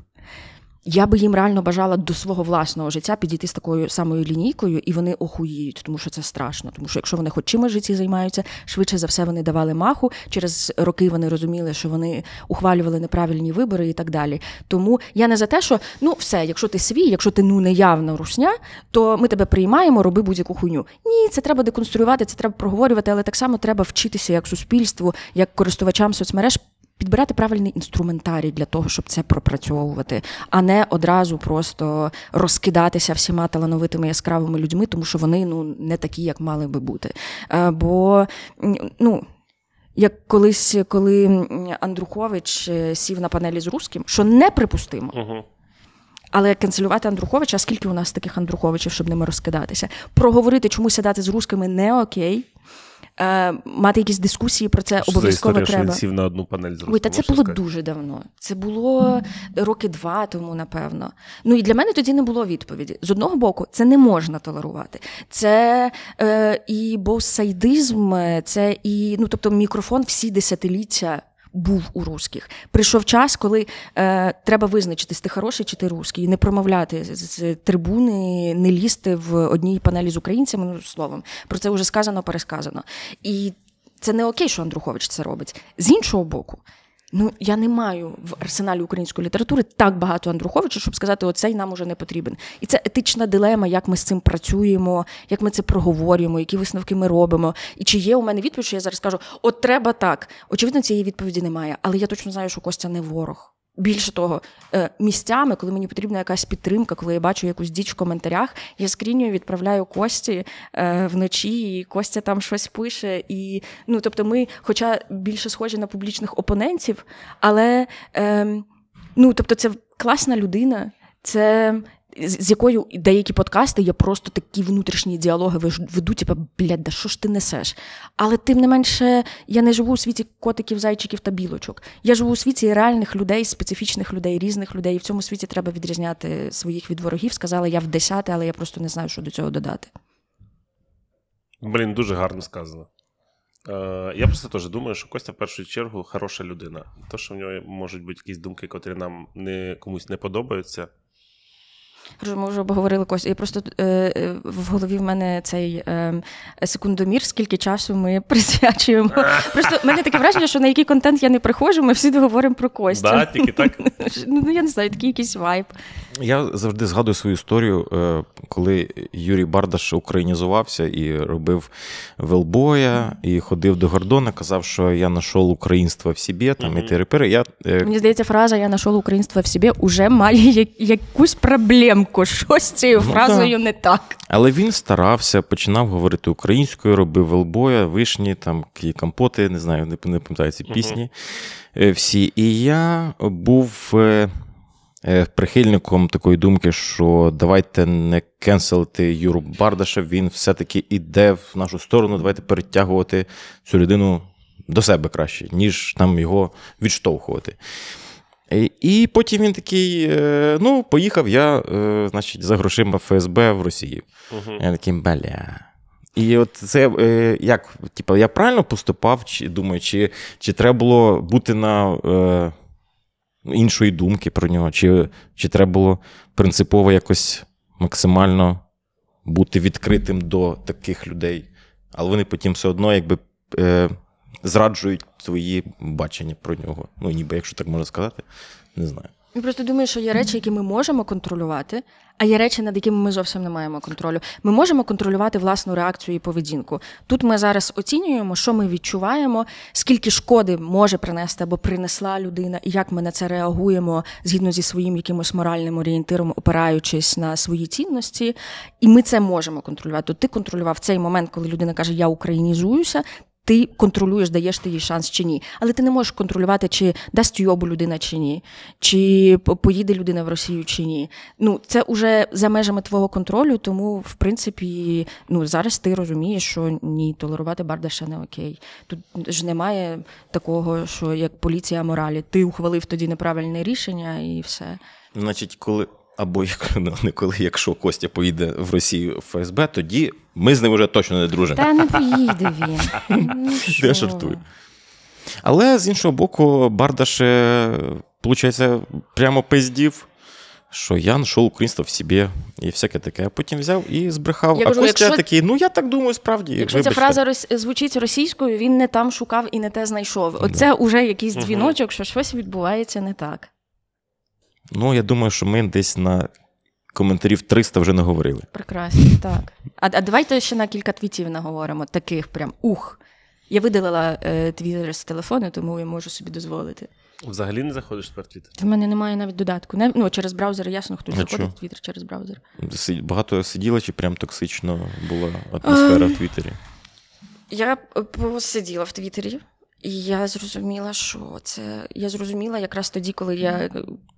я би їм реально бажала до свого власного життя підійти з такою самою лінійкою, і вони охуїють, тому що це страшно. Тому що якщо вони хоч чимось житті займаються, швидше за все вони давали маху. Через роки вони розуміли, що вони ухвалювали неправильні вибори і так далі. Тому я не за те, що ну все, якщо ти свій, якщо ти ну неявна русня, то ми тебе приймаємо, роби будь-яку хуйню. Ні, це треба деконструювати, це треба проговорювати, але так само треба вчитися як суспільству, як користувачам соцмереж підбирати правильний інструментарій для того, щоб це пропрацьовувати, а не одразу просто розкидатися всіма талановитими яскравими людьми, тому що вони ну не такі, як мали би бути. Е, бо ну. Як колись, коли Андрухович е, сів на панелі з Руським, що неприпустимо. Угу. Але канцелювати Андруховича, а скільки у нас таких Андруховичів, щоб ними розкидатися? Проговорити, чому сідати з рускими не окей е, мати якісь дискусії про це що обов'язково за історія, треба. Що він сів на одну панель зробити. та це було сказати. дуже давно. Це було роки два тому, напевно. Ну і для мене тоді не було відповіді. З одного боку, це не можна толерувати. Це е, і боусайдизм, е, це і ну, тобто мікрофон всі десятиліття був у русських. Прийшов час, коли е, треба визначитись, ти хороший чи ти русський, не промовляти з трибуни, не лізти в одній панелі з українцями ну, словом. Про це вже сказано, пересказано. І це не окей, що Андрухович це робить. З іншого боку, Ну, я не маю в арсеналі української літератури так багато Андруховича, щоб сказати, оцей нам уже не потрібен. І це етична дилема, як ми з цим працюємо, як ми це проговорюємо, які висновки ми робимо. І чи є у мене відповідь, що я зараз кажу, от треба так. Очевидно, цієї відповіді немає, але я точно знаю, що Костя не ворог. Більше того, е, місцями, коли мені потрібна якась підтримка, коли я бачу якусь діч в коментарях, я скрінюю, відправляю Кості е, вночі, і Костя там щось пише. І ну, тобто, ми, хоча більше схожі на публічних опонентів, але ем, ну, тобто, це класна людина, це з якою деякі подкасти є просто такі внутрішні діалоги ведуть, типу, блядь, да що ж ти несеш? Але тим не менше, я не живу у світі котиків, зайчиків та білочок. Я живу у світі реальних людей, специфічних людей, різних людей. І в цьому світі треба відрізняти своїх від ворогів. Сказала я в десяте, але я просто не знаю, що до цього додати. Блін, дуже гарно сказано. Е, я просто теж думаю, що Костя в першу чергу хороша людина. То, що в нього можуть бути якісь думки, котрі нам не комусь не подобаються. Ми вже обговорили когось. І просто е, е, в голові в мене цей е, секундомір, скільки часу ми (laughs) присвячуємо. Просто мене таке враження, що на який контент я не приходжу, ми всі говоримо про Костю. Да, тільки так? (laughs) Ну, ну я не знаю, такий якийсь вайб. Я завжди згадую свою історію, е, коли Юрій Бардаш українізувався і робив велбоя, і ходив до Гордона, казав, що я знайшов українство в собі, там mm-hmm. і терепери. Я... Е, Мені здається, фраза Я знайшов українство в собі уже має якусь проблемку. Щось цією ну, фразою да. не так. Але він старався, починав говорити українською, робив велбоя, вишні, там компоти, не знаю, не пам'ятаю ці пісні mm-hmm. всі. І я був. Е, прихильником такої думки, що давайте не кенселити Юру Бардаша, він все-таки іде в нашу сторону. Давайте перетягувати цю людину до себе краще, ніж там його відштовхувати. Е, і потім він такий: е, ну, поїхав я, значить, за грошима ФСБ в Росії. Uh-huh. Я такий, бля. І от це як, типу, я правильно поступав, чи думаю, чи чи треба було бути на іншої думки про нього, чи чи треба було принципово якось максимально бути відкритим до таких людей. Але вони потім все одно якби е, зраджують свої бачення про нього. Ну, ніби, якщо так можна сказати, не знаю. Я Просто думаю, що є речі, які ми можемо контролювати, а є речі, над якими ми зовсім не маємо контролю. Ми можемо контролювати власну реакцію і поведінку. Тут ми зараз оцінюємо, що ми відчуваємо, скільки шкоди може принести або принесла людина, і як ми на це реагуємо згідно зі своїм якимось моральним орієнтиром, опираючись на свої цінності. І ми це можемо контролювати. Ти контролював цей момент, коли людина каже, я українізуюся ти контролюєш, даєш ти їй шанс чи ні. Але ти не можеш контролювати, чи дасть йобу людина чи ні, чи поїде людина в Росію чи ні. Ну це вже за межами твого контролю, тому в принципі, ну зараз ти розумієш, що ні, толерувати Бардаша не окей. Тут ж немає такого, що як поліція моралі, ти ухвалив тоді неправильне рішення і все. Значить, коли або як (laughs) ну, не коли, якщо Костя поїде в Росію в ФСБ, тоді ми з ним вже точно не дружимо. Та не (laughs) поїде він. Ну, Я жартую. Але з іншого боку, Бардаш, виходить, прямо пиздів, що я знайшов українство в собі і всяке таке. А Потім взяв і збрехав. Я а кажу, Костя якщо... такий, ну я так думаю, справді. Якщо вибачте. ця фраза роз... звучить російською, він не там шукав і не те знайшов. Ну. Оце вже да. якийсь дзвіночок, що щось відбувається не так. Ну, я думаю, що ми десь на коментарів 300 вже не говорили. Прекрасно, так. А а давайте ще на кілька твітів наговоримо, таких прям ух. Я видалила е, твіттер з телефону, тому я можу собі дозволити. Взагалі не заходиш тепер в твіттер? В мене немає навіть додатку. Не, ну, через браузер, ясно, хтось а заходить в твіттер через браузер. Багато сиділа чи прям токсично була ем. атмосфера а, в Твіттері? Я е, посиділа в Твіттері. І я зрозуміла, що це я зрозуміла якраз тоді, коли я е,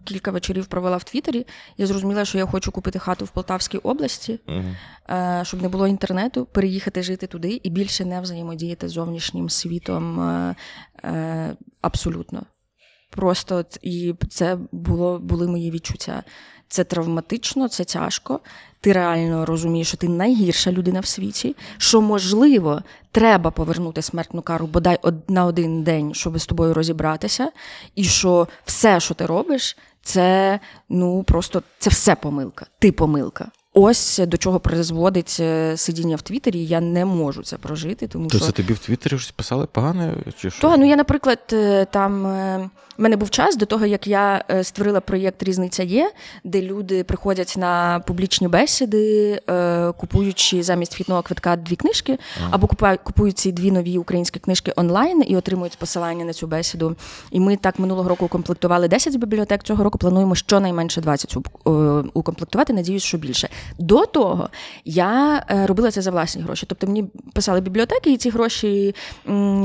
кілька вечорів провела в Твіттері, я зрозуміла, що я хочу купити хату в Полтавській області, uh-huh. щоб не було інтернету, переїхати жити туди і більше не взаємодіяти з зовнішнім світом е, абсолютно. Просто і це було були мої відчуття. Це травматично, це тяжко. Ти реально розумієш, що ти найгірша людина в світі. Що можливо, треба повернути смертну кару бодай на один день, щоб з тобою розібратися, і що все, що ти робиш, це ну просто це все помилка. Ти помилка. Ось до чого призводить е, сидіння в Твіттері, я не можу це прожити. Тому То що це тобі в Твіттері щось писали погане? чи що? То, ну я, наприклад, е, там е, в мене був час до того, як я створила проєкт Різниця є, де люди приходять на публічні бесіди, купуючи замість вхідного квитка дві книжки, ага. або купують ці дві нові українські книжки онлайн і отримують посилання на цю бесіду. І ми так минулого року укомплектували 10 бібліотек. Цього року плануємо щонайменше 20 укомплектувати. Надіюсь, що більше. До того я е, робила це за власні гроші. Тобто мені писали бібліотеки, і ці гроші,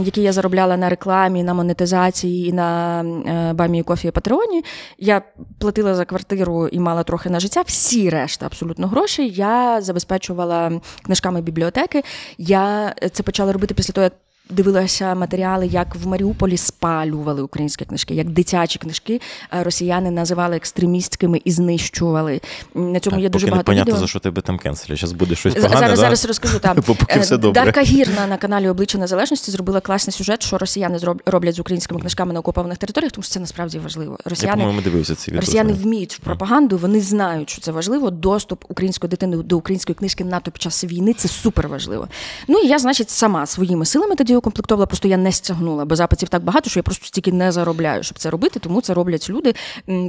які я заробляла на рекламі, на монетизації, і на е, бамі кофі і патреоні, я платила за квартиру і мала трохи на життя. Всі решта абсолютно гроші я забезпечувала книжками бібліотеки. Я е, це почала робити після того, як дивилася матеріали, як в Маріуполі спалювали українські книжки, як дитячі книжки е, росіяни називали екстремістськими і знищували. На цьому так, є дуже поки багато. відео. за що тебе там кенселі. Зараз буде щось погане, зараз. Да? Зараз розкажу (laughs) там. Поки е, все добре. Дарка гірна на каналі Обличчя Незалежності зробила класний сюжет, що росіяни роблять з українськими книжками на окупованих територіях, тому що це насправді важливо. Росіяни Я, дивився ці Росіяни вміють в пропаганду. Вони знають, що це важливо. Доступ української дитини до української книжки НАТО під час війни це супер важливо. Ну і я, значить, сама своїми силами тоді наразі укомплектовувала, просто я не стягнула, бо запитів так багато, що я просто стільки не заробляю, щоб це робити. Тому це роблять люди.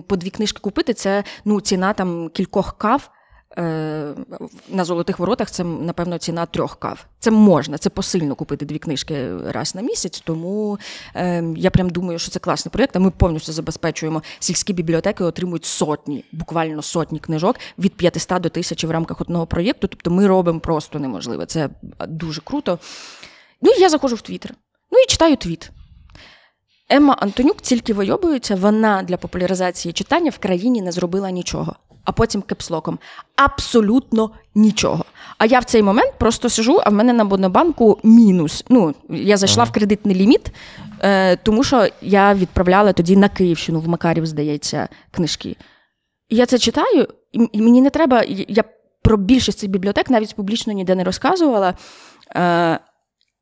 По дві книжки купити це ну ціна там кількох кав. Е, на золотих воротах це, напевно, ціна трьох кав. Це можна, це посильно купити дві книжки раз на місяць. Тому е, я прям думаю, що це класний проєкт. а Ми повністю забезпечуємо сільські бібліотеки, отримують сотні, буквально сотні книжок від 500 до тисячі в рамках одного проєкту. Тобто ми робимо просто неможливе. Це дуже круто. Ну і я заходжу в Твіттер. Ну і читаю твіт. Емма Антонюк тільки вийобується, вона для популяризації читання в країні не зробила нічого. А потім кепслоком. Абсолютно нічого. А я в цей момент просто сижу, а в мене на Бонобанку мінус. Ну, я зайшла ага. в кредитний ліміт, е, тому що я відправляла тоді на Київщину, в Макарів, здається, книжки. І я це читаю, і мені не треба. Я про більшість цих бібліотек навіть публічно ніде не розказувала. Е,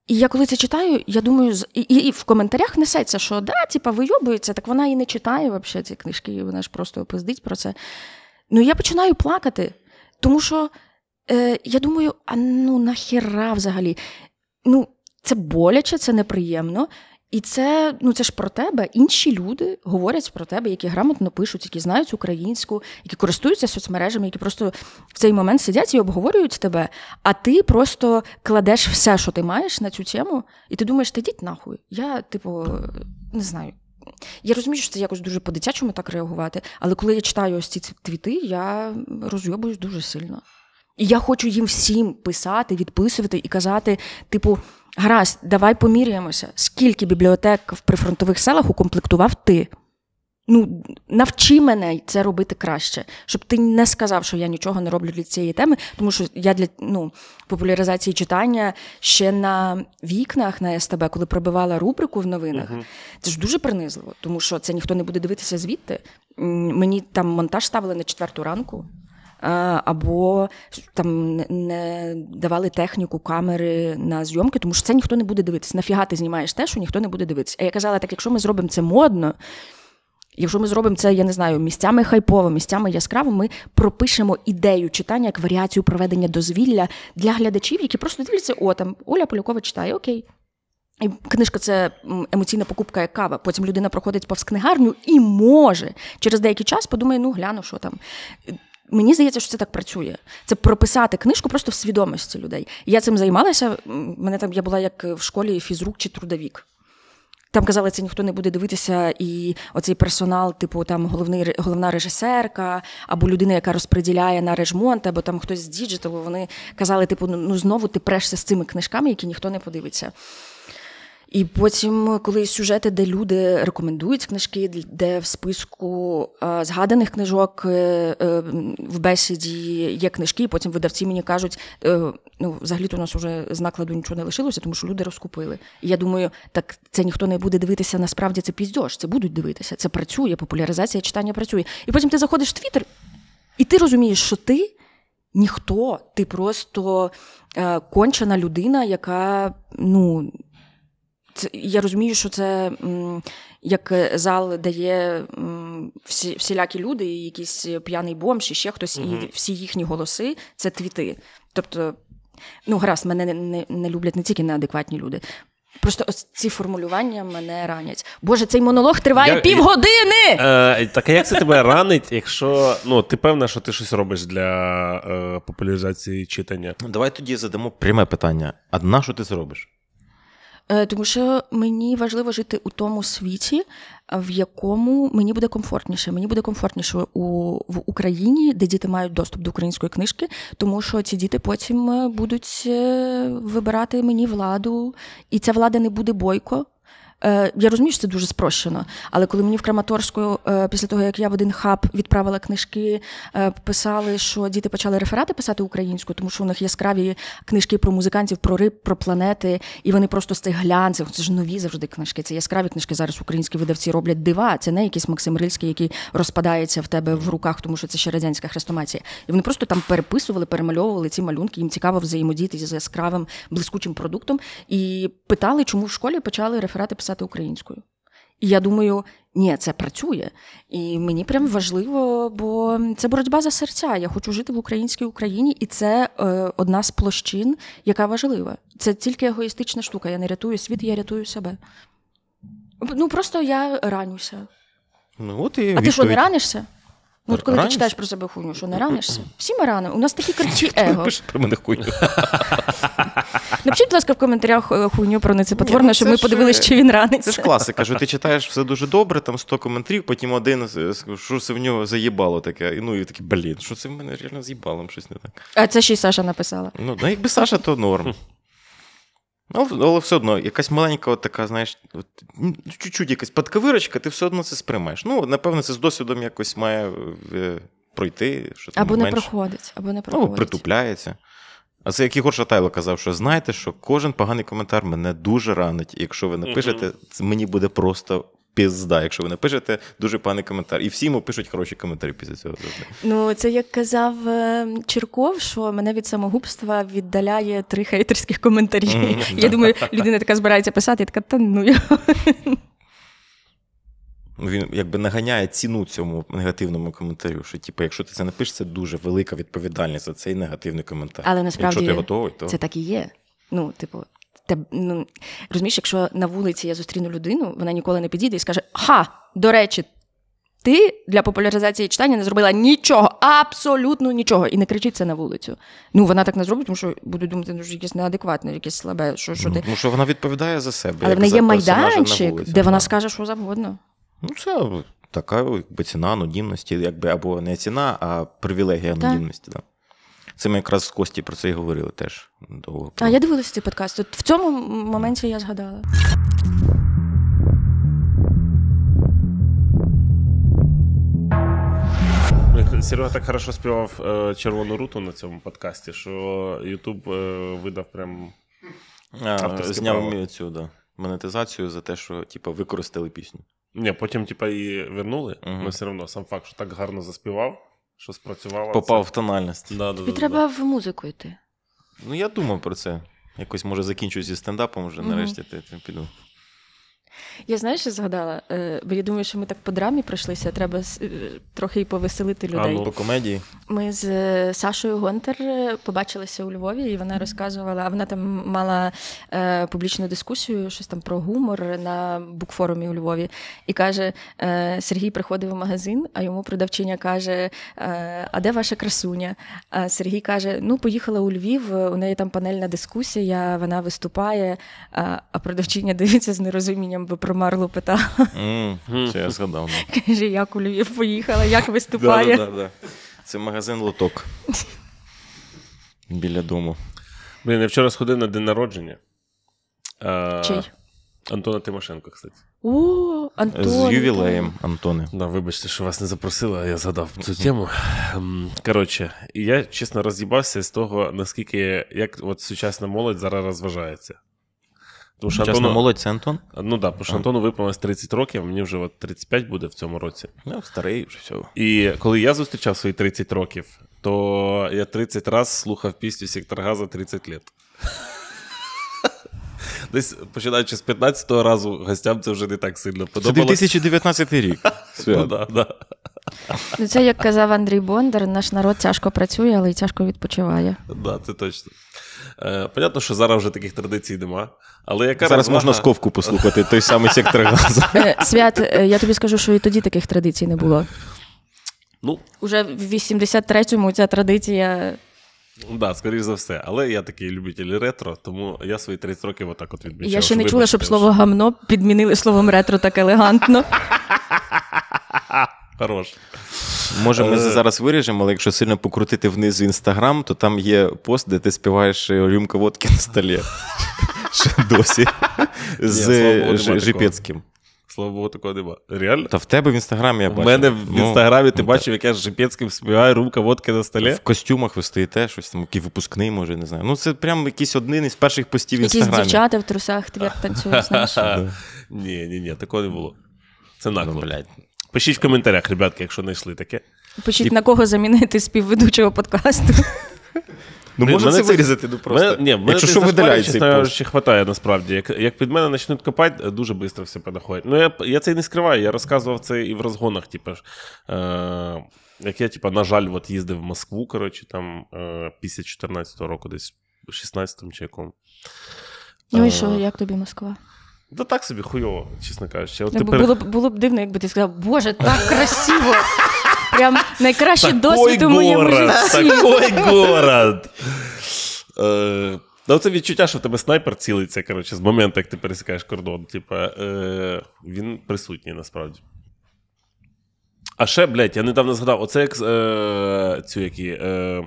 і я коли це читаю, я думаю, і, і в коментарях несеться, що да, типа вийобується, так вона і не читає вообще ці книжки, і вона ж просто опиздить про це. Ну я починаю плакати, тому що е, я думаю, а ну нахера взагалі? Ну, це боляче, це неприємно. І це ну це ж про тебе. Інші люди говорять про тебе, які грамотно пишуть, які знають українську, які користуються соцмережами, які просто в цей момент сидять і обговорюють тебе. А ти просто кладеш все, що ти маєш на цю тему, і ти думаєш, ти йдіть нахуй. Я, типу, не знаю. Я розумію, що це якось дуже по-дитячому так реагувати, але коли я читаю ось ці твіти, я розйобуюсь дуже сильно. І я хочу їм всім писати, відписувати і казати, типу. Гаразд, давай поміряємося, скільки бібліотек в прифронтових селах укомплектував ти. Ну, навчи мене це робити краще, щоб ти не сказав, що я нічого не роблю для цієї теми, тому що я для ну, популяризації читання ще на вікнах на СТБ, коли пробивала рубрику в новинах, uh це ж дуже принизливо, тому що це ніхто не буде дивитися звідти. Мені там монтаж ставили на четверту ранку або там не давали техніку камери на зйомки, тому що це ніхто не буде дивитися. Нафіга ти знімаєш те, що ніхто не буде дивитися. А я казала, так якщо ми зробимо це модно. Якщо ми зробимо це, я не знаю, місцями хайпово, місцями яскраво, ми пропишемо ідею читання як варіацію проведення дозвілля для глядачів, які просто дивляться, о, там Оля Полякова читає, окей. І Книжка це емоційна покупка як кава. Потім людина проходить повз книгарню і може через деякий час подумає, ну гляну, що там Мені здається, що це так працює. Це прописати книжку просто в свідомості людей. Я цим займалася. Мене там я була як е, в школі фізрук чи трудовік. Там казали, це ніхто не буде дивитися, і оцей персонал, типу там головний головна режисерка, або людина, яка розподіляє на режмонт, або там хтось з діджиталу. Вони казали, типу, ну, ну знову ти прешся з цими книжками, які ніхто не подивиться. І потім, е, коли сюжети, де люди рекомендують книжки, де в списку е, згаданих книжок е, е, в бесіді є книжки, і потім видавці мені кажуть, е, ну взагалі то у нас вже з накладу нічого не лишилося, тому що люди розкупили. І я думаю, так це ніхто не буде дивитися. Насправді це піздьош, це будуть дивитися. Це працює, популяризація читання працює. І потім ти заходиш в Твіттер, і ти розумієш, що ти. Ніхто, ти просто е, кончена людина, яка ну це, я розумію, що це як е, зал дає всі, всілякі люди, якийсь п'яний бомж чи ще хтось, угу. і всі їхні голоси це твіти. Тобто, ну гаразд, мене не, не, не люблять не тільки неадекватні люди. Просто ось ці формулювання мене ранять. Боже, цей монолог триває я, півгодини! Я, е, так а як це тебе ранить, якщо ну ти певна, що ти щось робиш для е, популяризації читання? Давай тоді задамо пряме питання: а на що ти це робиш? Е, тому що мені важливо жити у тому світі, в якому мені буде комфортніше. Мені буде комфортніше у в Україні, де діти мають доступ до української книжки, тому що ці діти потім е, будуть е, вибирати мені владу, і ця влада не буде бойко. Е, я розумію, що це дуже спрощено, але коли мені в Краматорську, е, після того як я в один хаб відправила книжки, е, писали, що діти почали реферати писати українською, тому що у них яскраві книжки про музикантів, про риб, про планети, і вони просто з цих глянців. Це ж нові завжди книжки. Це яскраві книжки. Зараз українські видавці роблять дива. Це не якийсь Максим Рильський, який розпадається в тебе в руках, тому що це ще радянська хрестоматія. І вони просто там переписували, перемальовували ці малюнки. Їм цікаво взаємодіяти з яскравим блискучим продуктом. І питали, чому в школі почали реферати писати писати українською. І я думаю, ні, це працює. І мені прям важливо, бо це боротьба за серця. Я хочу жити в українській Україні, і це е, одна з площин, яка важлива. Це тільки егоїстична штука. Я не рятую світ, я рятую себе. Ну просто я ранюся. Ну, от і А відповідь. ти що, не ранишся? Ну, от коли ранишся? ти читаєш про себе хуйню, що не ранишся? Всі ми ранимо. У нас такі (laughs) картки его. Пише про мене хуйню. (laughs) Напишіть, будь ласка, в коментарях е, хуйню про нецепотворне, ну щоб ми подивилися, е, чи він раниться. Це ж класика, що ти читаєш все дуже добре, там 100 коментарів, потім один що це в нього заїбало таке. І ну і такий, блін, що це в мене реально з'їбало, щось не так. А це ще й Саша написала. Ну, ну якби Саша, то норм. Але, ну, але все одно, якась маленька, от така, знаєш, от, ну, чуть-чуть якась подковирочка, ти все одно це сприймаєш. Ну, напевно, це з досвідом якось має е, пройти. Що там Або не менше. проходить, або не проходить. Ну, притупляється. А це як Ігор Шатайло казав, що знаєте, що кожен поганий коментар мене дуже ранить. І якщо ви напишете, це мені буде просто пізда. Якщо ви напишете дуже поганий коментар. І всі йому пишуть хороші коментарі після цього Ну це як казав е, Черков, що мене від самогубства віддаляє три хейтерських коментарі. Я думаю, людина така збирається писати, і така та ну його. Він якби наганяє ціну цьому негативному коментарю. Що, типу, якщо ти це напишеш, це дуже велика відповідальність за цей негативний коментар. Але насправді якщо ти готовий, то це так і є. Ну, типу, те, ну, розумієш, якщо на вулиці я зустріну людину, вона ніколи не підійде і скаже: Ха, до речі, ти для популяризації читання не зробила нічого, абсолютно нічого. І не кричить це на вулицю. Ну вона так не зробить, тому що буде думати, ну, що якесь неадекватне, якесь слабе. що що ну, ти. Тому що вона відповідає за себе. Але в неї є майданчик, де вона скаже, що завгодно. Ну, це така якби, ціна анонімності, якби або не ціна, а привілегія анонімності. Так. Да. Це ми якраз з Кості про це і говорили теж довго. А я дивилася цей подкаст. От в цьому моменті я згадала. Серега так хорошо співав е, червону руту на цьому подкасті, що Ютуб е, видав прям авторське Зняв право. цю да, монетизацію за те, що типу, використали пісню. Ні, потім, типа, і вернули, але все одно сам факт, що так гарно заспівав, що спрацювало. Попав це... в тональність. Да, да, І да, треба в музику йти. Ну, я думав про це. Якось може закінчу зі стендапом вже, угу. нарешті ти, ти піду. Я знаєш, що згадала, е, бо я думаю, що ми так по драмі пройшлися, треба е, трохи і повеселити людей. А, по комедії. Ми з е, Сашою Гонтер побачилися у Львові, і вона розказувала, а вона там мала е, публічну дискусію, щось там про гумор на букфорумі у Львові. І каже: е, Сергій приходив в магазин, а йому продавчиня каже: е, А де ваша красуня? А Сергій каже: Ну, поїхала у Львів, у неї там панельна дискусія, вона виступає, а продавчиня дивиться з нерозумінням би про Марлу питала. я згадав. Ну. Каже, як у Львів поїхала, як виступає. Це магазин лоток. Біля дому. Блін, я вчора сходив на день народження. Чий? Антона Тимошенко, кстати. О, Антон. З ювілеєм, Антоне. Да, Вибачте, що вас не запросили, а я згадав цю тему. Ем, коротше, я чесно роз'їбався з того, наскільки як от сучасна молодь зараз розважається. Тому що Антону... молодь Антон? Ну да, тому що Антону виповнилось 30 років, мені вже от 35 буде в цьому році. Ну, старий вже все. І коли я зустрічав свої 30 років, то я 30 разів слухав пісню Сектор Газа 30 літ. (laughs) Десь починаючи з 15-го разу, гостям це вже не так сильно подобалося. Це 2019 рік. (laughs) Ну, ну, це як казав Андрій Бондар, наш народ тяжко працює, але й тяжко відпочиває. Так, це точно. Е, понятно, що зараз вже таких традицій нема. Але яка Зараз розвага... можна сковку послухати, той самий сектор газу. (laughs) Е, Свят, е, я тобі скажу, що і тоді таких традицій не було. Ну, Уже в 83-му ця традиція. Так, да, скоріш за все. Але я такий любитель ретро, тому я свої 30 років отак от відмічав. Я ще не чула, щоб слово гамно підмінили словом ретро так елегантно. (laughs) Хорош. Може, ми е, зараз виріжемо, але якщо сильно покрутити вниз в інстаграм, то там є пост, де ти співаєш е, рюмка водки на столі. (laughs) Ще досі. З е, Жипецьким. Слава Богу, такого нема. Реально? Та в тебе в інстаграмі я бачу. У мене в ну, інстаграмі ти ну, бачив, як я з Жипецьким співаю румка водки на столі. В костюмах ви стоїте, щось там, який випускний, може, не знаю. Ну, це прям якийсь один із перших постів інстаграмі. Якісь дівчата в трусах тепер танцюють, знаєш. (laughs) Ні, ні, ні, такого не було. Це ну, наклад. Пишіть в коментарях, ребятки, якщо знайшли таке. Пишіть, І... на кого замінити співведучого подкасту. Ну, можна це вирізати ну, просто. Мене, ні, Якщо що видаляється. Чесно кажучи, хватає насправді. Як як під мене почнуть копати, дуже швидко все понаходять. Ну, я я це і не скриваю, я розказував це і в розгонах, типу, е, як я, типу, на жаль, от їздив в Москву, коротше, там е, після 14-го року, десь 16-му чи якому. Ну і е, що, як тобі Москва? Да так собі хуйово, чесно кажучи. От ну, тепер... Було б було б дивно, якби ти сказав, Боже, так красиво! Прям найкращий досвід у моєму житті. город! Е, ну, Це відчуття, що в тебе снайпер цілиться коротше, з моменту, як ти пересікаєш кордон. Типа, е, Він присутній насправді. А ще, блядь, я недавно згадав, оце як е, цю які. Е,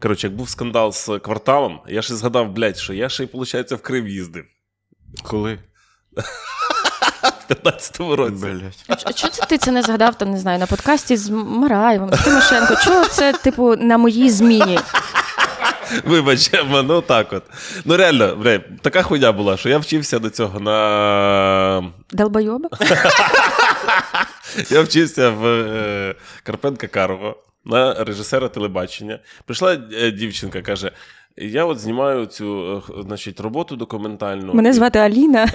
Коротше, як був скандал з кварталом, я ще згадав, блядь, що я ще й, виходить, в Крим їздив. Коли? В 15 році. Блять. А чого ти це не згадав, там, не знаю, на подкасті з Мараєвом, з Тимошенко? Чого це, типу, на моїй зміні? Вибач, ну так от. Ну реально, бля, така хуйня була, що я вчився до цього на. Долбойоба? Я вчився в е, Карпенка Карого на режисера телебачення. Прийшла е, дівчинка, каже: я от знімаю цю е, значить, роботу документальну. Мене звати Аліна.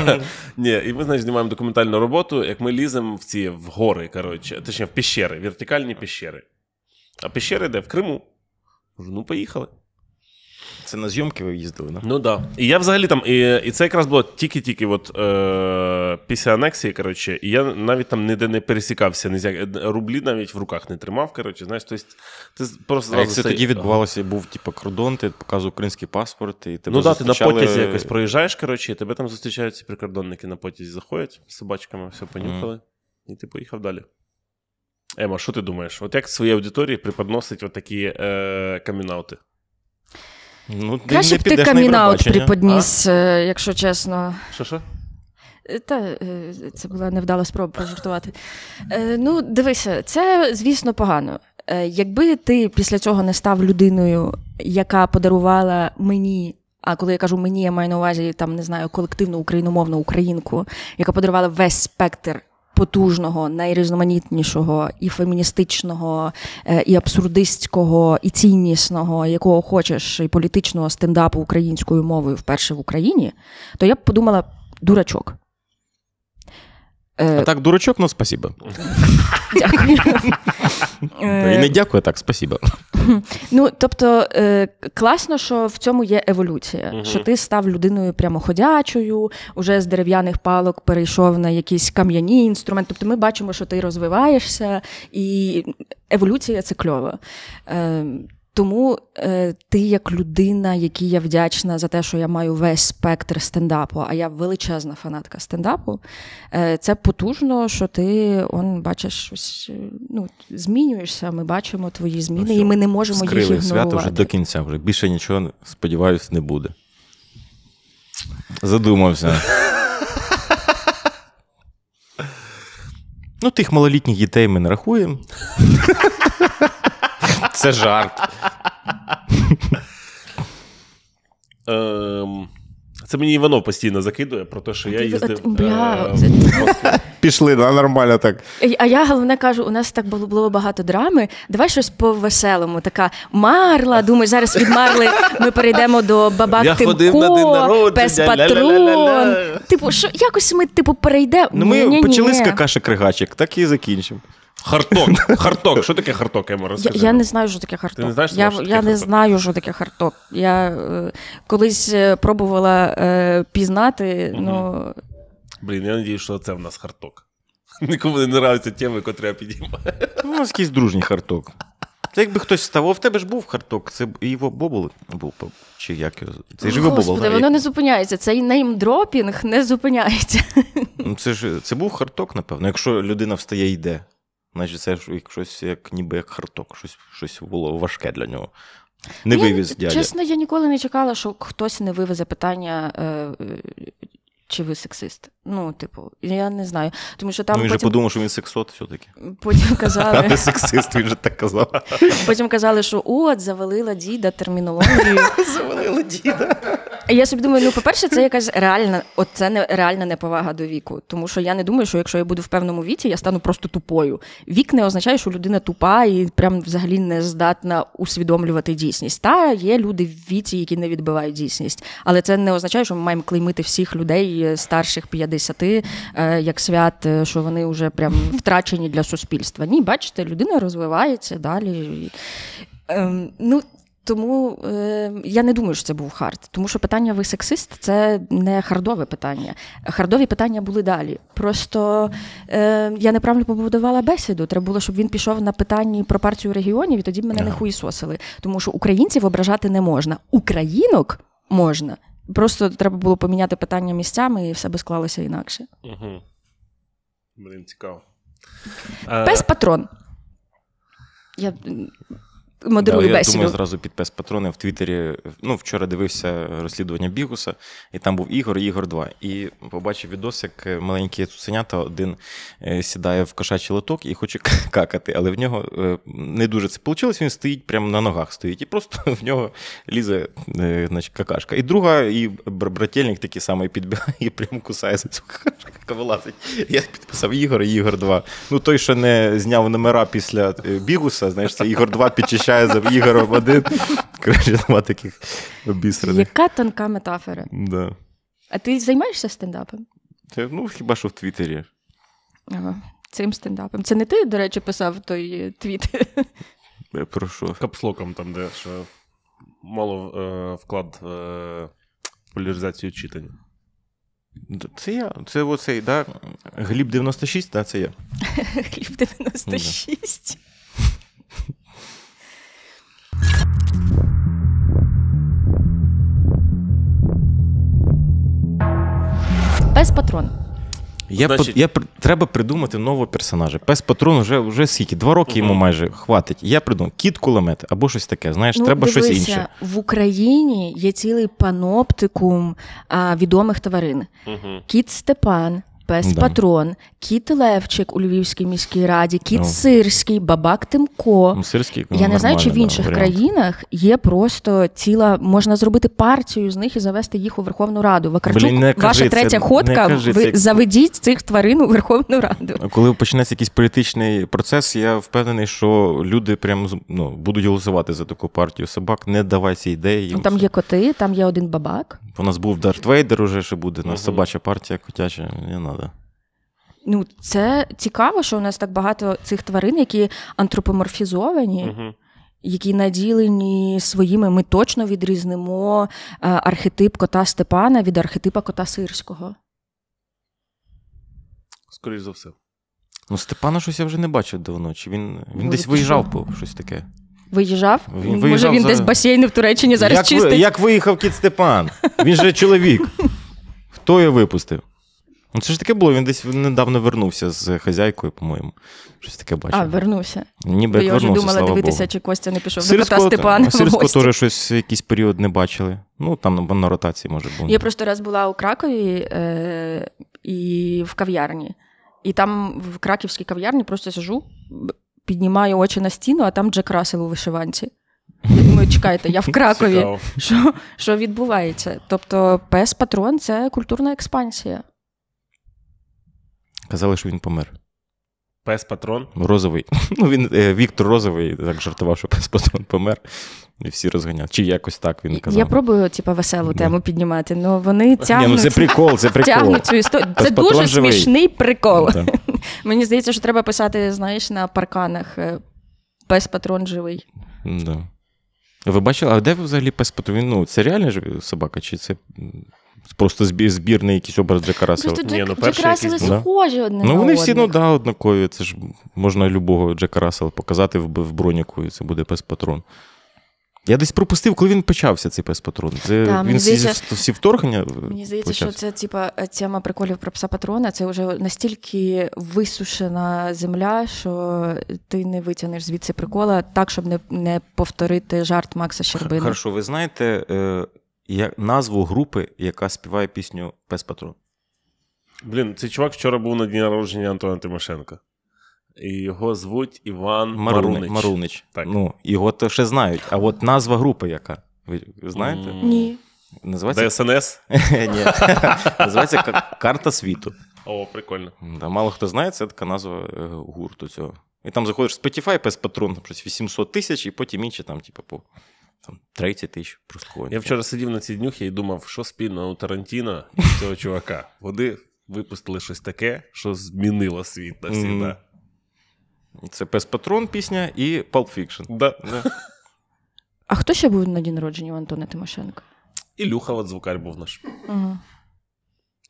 (laughs) Ні, і ми значить, знімаємо документальну роботу, як ми ліземо в ці в гори, коротше, точніше, в піщери, вертикальні піщери. А піщери де в Криму. Ну, поїхали. Це на зйомки ви їздили, не? Ну так. Да. І я взагалі там, і і це якраз було тільки-тільки от, е, після анексії, коротше, і я навіть там ніде не пересікався, ні, рублі навіть в руках не тримав. коротше, знаєш, тобто, ти просто... А як це тоді відбувалося, був типу, кордон, ти показував український паспорт, і тебе Ну так, зустрічали... ти на потязі якось проїжджаєш, коротше, і тебе там зустрічають ці прикордонники на потязі заходять з собачками, все понюхали, mm. і ти поїхав далі. Ема, що ти думаєш? От як своїй аудиторії преподносить от такі е, камінаути? Ну, Краще б ти камінаут приподніс, а? Е, якщо чесно. Що, що? Е, та е, це була невдала спроба пожартувати. Ну, дивися, це, звісно, погано. Якби ти після цього не став людиною, яка подарувала мені, а коли я кажу мені, я маю на увазі там не знаю колективну україномовну українку, яка подарувала весь спектр потужного, найрізноманітнішого, і феміністичного, е, і абсурдистського, і ціннісного, якого хочеш, і політичного стендапу українською мовою вперше в Україні, то я б подумала дурачок. Е, а так, дурачок, ну спасіба. (laughs) Дякую. Е, і не дякую, так, спасіба. Ну, тобто, е, класно, що в цьому є еволюція, що ти став людиною прямоходячою, уже з дерев'яних палок перейшов на якісь кам'яні інструменти. Тобто ми бачимо, що ти розвиваєшся, і еволюція це кльово. Ем, тому е, ти, як людина, якій я вдячна за те, що я маю весь спектр стендапу, а я величезна фанатка стендапу, е, це потужно, що ти он бачиш щось, е, ну змінюєшся. Ми бачимо твої зміни, ну, і ми не можемо їх ігнорувати. свято вже до кінця. Вже більше нічого сподіваюся, не буде. Задумався. Ну, тих малолітніх дітей ми не рахуємо. Це жарт. Ем, це мені Іванов постійно закидує про те, що я їздив. Бля, е, Пішли, да, ну, нормально так. А я головне кажу, у нас так було, було багато драми. Давай щось по-веселому. Така Марла. Думаю, зараз від Марли ми перейдемо до бабак Я ходив на день Тимко, пес патрон. Типу, що якось ми типу перейдемо. Ну, ми почали з какашек кригачик, так і закінчимо. Харток. Харток. Що таке харток? Я, я не знаю, що таке харток. Ти не знаєш, я що таке я харток? не знаю, що таке харток. Я е, колись е, пробувала е, пізнати. Угу. Но... Блін, я сподіваюся, що це в нас харток. (laughs) Нікому не нравляться теми, котрі треба підіймати. Ну, у нас якийсь дружній харток. Це якби хтось ставав, в тебе ж був харток, це його бобол був чи як його? Це ж його бобол. Господи, воно не зупиняється. Цей неймдропінг не зупиняється. Ну, Це ж це був харток, напевно, якщо людина встає і йде. Наче це щось як ніби як харток, щось щось було важке для нього. Ну, не я, вивіз дядя. Чесно, я ніколи не чекала, що хтось не вивезе питання, е, чи ви сексист. Ну, типу, я не знаю. Тому що там ну, він потім... же подумав, що він сексот все-таки. Потім (laughs) казали. А сексист, він же так казав. Потім казали, що от, завалила діда термінологію. (laughs) Завалила діда. Я собі думаю, ну, по-перше, це якась реальна, от це не реальна неповага до віку. Тому що я не думаю, що якщо я буду в певному віці, я стану просто тупою. Вік не означає, що людина тупа і прям взагалі не здатна усвідомлювати дійсність. Та є люди в віці, які не відбивають дійсність. Але це не означає, що ми маємо клеймити всіх людей е, старших 50 10, е, як свят, е, що вони вже прям (laughs) втрачені для суспільства. Ні, бачите, людина розвивається далі. Ем, ну, тому е, я не думаю, що це був хард. Тому що питання ви сексист це не хардове питання. Хардові питання були далі. Просто е, я неправильно побудувала бесіду. Треба було, щоб він пішов на питанні про партію регіонів, і тоді б мене yeah. не хуїсосили. Тому що українців ображати не можна. Українок можна. Просто треба було поміняти питання місцями, і все би склалося інакше. Угу. Блін, цікаво. Пес е, патрон. Я модерує да, бесіду. Я думаю, зразу підпис патрони в Твіттері. Ну, вчора дивився розслідування Бігуса, і там був Ігор, Ігор 2. І побачив відос, як маленькі цуценята один е, сідає в кошачий лоток і хоче какати, але в нього е, не дуже це вийшло. Він стоїть прямо на ногах стоїть, і просто (laughs) в нього лізе е, значить, какашка. І друга, і брательник такий самий підбігає і прямо кусає за цю (laughs) какашку, яка вилазить. Я підписав Ігор, Ігор 2. Ну той, що не зняв номера після Бігуса, знаєш, це Ігор 2 підчищав чай за Ігором один. Коротше, нема таких обісраних. Яка тонка метафора? Да. А ти займаєшся стендапом? Це, ну, хіба що в Твіттері. Ага, цим стендапом. Це не ти, до речі, писав той е, твіт? Про що? Капслоком там, де що мало е, вклад е, в популяризацію читання. Це я. Це оцей, да? Гліб 96, да, це я. (laughs) Гліб 96. Пес патрон. Я Значить... я треба придумати нового персонажа. Пес патрон вже вже скільки два роки йому майже хватить. Я придумав кіт кулемет або щось таке. Знаєш, ну, треба дивися, щось інше в Україні. Є цілий паноптикум а, відомих тварин. Угу. Кіт Степан, пес да. Патрон, кіт Левчик у Львівській міській раді, кіт ну. Сирський, Бабак Тимко. Ну, сирський, ну, Я не знаю, чи в інших варіант. країнах є просто ціла, можна зробити партію з них і завести їх у Верховну Раду. Вакарчук, Блін, не кажи, ваша третя це, ходка. Не ви це... заведіть цих тварин у Верховну Раду. Коли почнеться якийсь політичний процес, я впевнений, що люди прям ну, будуть голосувати за таку партію собак. Не давай ці ідеї. Їм ну, Там все. є коти, там є один бабак. У нас був Дарт Вейдер, уже ще буде. У нас собача партія котяча. Не Ну, це цікаво, що у нас так багато цих тварин, які антропоморфізовані. Угу. Які наділені своїми, ми точно відрізнимо е, архетип кота Степана від архетипа кота Сирського. Скоріше за все. Ну, Степана щось я вже не бачив давно. Чи Він він ну, десь ти виїжджав по щось таке. Виїжджав? Він, Може, виїжджав він за... десь басейни в Туреччині зараз як чистить? Ви, як виїхав кіт Степан? Він же чоловік. (laughs) Хто його випустив? Ну, Це ж таке було, він десь недавно вернувся з хазяйкою, по-моєму. Щось таке бачив. А, вернувся. Ніби Бо я вернувся, вже думала дивитися, Богу. чи Костя не пішов до кота Степана. Сирсько теж щось якийсь період не бачили. Ну, там на, ротації, може, було. Я просто раз була у Кракові е- і в кав'ярні. І там в краківській кав'ярні просто сижу, піднімаю очі на стіну, а там Джек Рассел у вишиванці. Я чекайте, я в (laughs) Кракові. Що що відбувається? Тобто, пес-патрон це культурна експансія. Казали, що він помер. Пес патрон? Розовий. (laughs) Ну, він е, Віктор Розовий так жартував, що пес патрон помер. І всі розганяли. Чи якось так він казав. Я пробую, типу, веселу тему піднімати, але ну, вони тягнуть. Ні, ну Це прикол, це прикол. Тягнуть цю історію. Це дуже живий. смішний прикол. Ну, (laughs) Мені здається, що треба писати, знаєш, на парканах е, пес патрон живий. Да. Ви бачили, а де ви взагалі пес патрон? Ну, це реальна собака, чи це Просто збірний якийсь образ Джека Рассела. Просто Джек, Ні, ну, Джек Рассели схожі одне. Ну, вони всі, ну да, однакові. Це ж можна любого Джека Рассела показати в, в броніку, і це буде пес патрон. Я десь пропустив, коли він почався цей пес патрон. Це да, він всі вторгнення. Е, мені здається, що це типа е, тема приколів про пса патрона. Це вже настільки висушена земля, що ти не витягнеш звідси прикола так, щоб не не повторити жарт Макса Щербина. Хорошо, ви знаєте, е, назву групи, яка співає пісню Пес Патрон. Блін, цей чувак вчора був на дні народження Антона Тимошенка. І Його звуть Іван Марунич. Марунич. Так. Ну, Його то ще знають. А от назва групи яка? Ви знаєте? Ні. Називається... ДСНС? (laughs) Ні. (laughs) Називається Карта світу. О, прикольно. Да, Мало хто знає, це така назва е, гурту цього. І там заходиш в Spotify, пес патрон, там щось 800 тисяч, і потім інші там, типу, по там 30 тисяч прослуховувань. Я вчора сидів на цій днюхі і думав, що спільно у Тарантіно і (laughs) цього чувака. Вони випустили щось таке, що змінило світ на всі. Mm. Це Пес Патрон пісня і Pulp Fiction. Да. Да. Ну. А хто ще був на день народження у Антона Тимошенка? Ілюха, от звукар був наш. Угу.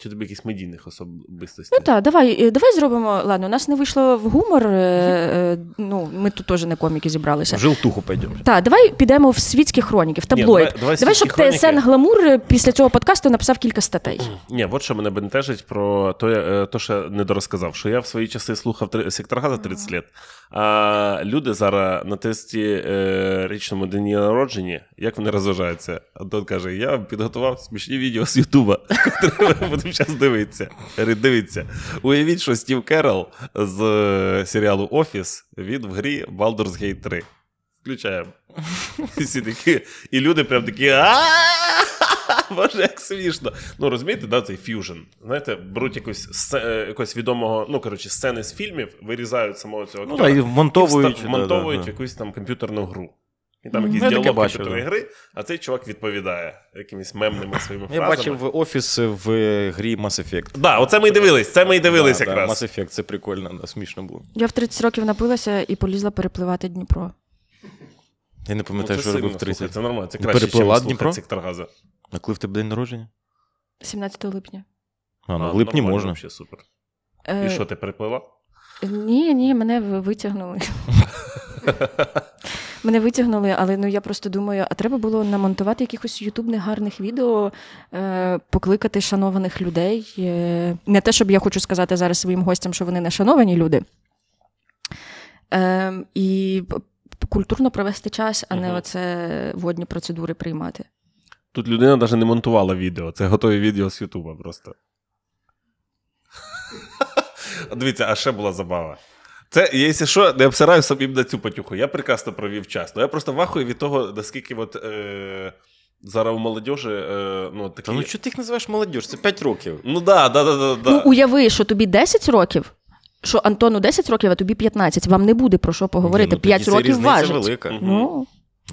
Чи тобі якісь медійних особистостей? Ну так, давай е, давай зробимо. Ладно, у нас не вийшло в гумор. Е, е, ну, ми тут теж не коміки зібралися. В Жилтуху пойдемо. Так, давай підемо в світські хроніки, в таблоїд. Ні, давай, давай щоб хроніки... ТСН Гламур після цього подкасту написав кілька статей. Ні, от що мене бентежить про то, то що не дорозказав, що я в свої часи слухав сектор газа 30 літ. А люди зараз на тесті річному дні Народжені, як вони розважаються? Антон каже: я підготував смішні відео з Ютуба. (laughs) Зараз (laughs) дивиться. Дивіться. Уявіть, що Стів Керол з е, серіалу Офіс він в грі Baldur's Gate 3. Включаємо. І люди прям такі. (laughs) Боже, як смішно. Ну, розумієте, да, цей ф'южн. Знаєте, беруть е, якось якогось відомого, ну коротше, сцени з фільмів, вирізають самого цього актора. Ну, да, і вмонтовують, і вста- да, да, якусь там комп'ютерну гру. І там якісь діалоги щодо типу гри, а цей чувак відповідає якимись мемними своїми фразами. Я бачив офіс в грі Mass Effect. Да, оце ми й дивились, це ми й дивились да, якраз. Да, Mass Effect, це прикольно, да, смішно було. Я в 30 років напилася і полізла перепливати Дніпро. Я не пам'ятаю, ну, що робив 30. Слухай, це нормально, це ну, краще, Переплила Дніпро? сектор газу. А коли в тебе день народження? 17 липня. А, ну а, в липні можна. Взагалі, супер. Е... І що ти переплила? Ні, ні, мене витягнули. (laughs) мене витягнули, але ну я просто думаю, а треба було намонтувати якихось ютубних гарних відео, е, покликати шанованих людей. Е, Не те, щоб я хочу сказати зараз своїм гостям, що вони не шановані люди. Е, І культурно провести час, а не оце водні процедури приймати. Тут людина навіть не монтувала відео, це готові відео з Ютуба просто. (laughs) Дивіться, а ще була забава. Це, якщо що, не обсираю собі на цю потюху. Я прекрасно провів час. Ну, Я просто вахую від того, наскільки от, е, зараз у молодежі. Е, ну, такі... Та ну чого ти їх називаєш молодіж? Це 5 років. Ну да, да, да, да, да. Ну уяви, що тобі 10 років, що Антону 10 років, а тобі 15. Вам не буде про що поговорити. Ні, ну, 5 років різниця важить. велика. Угу. Ну.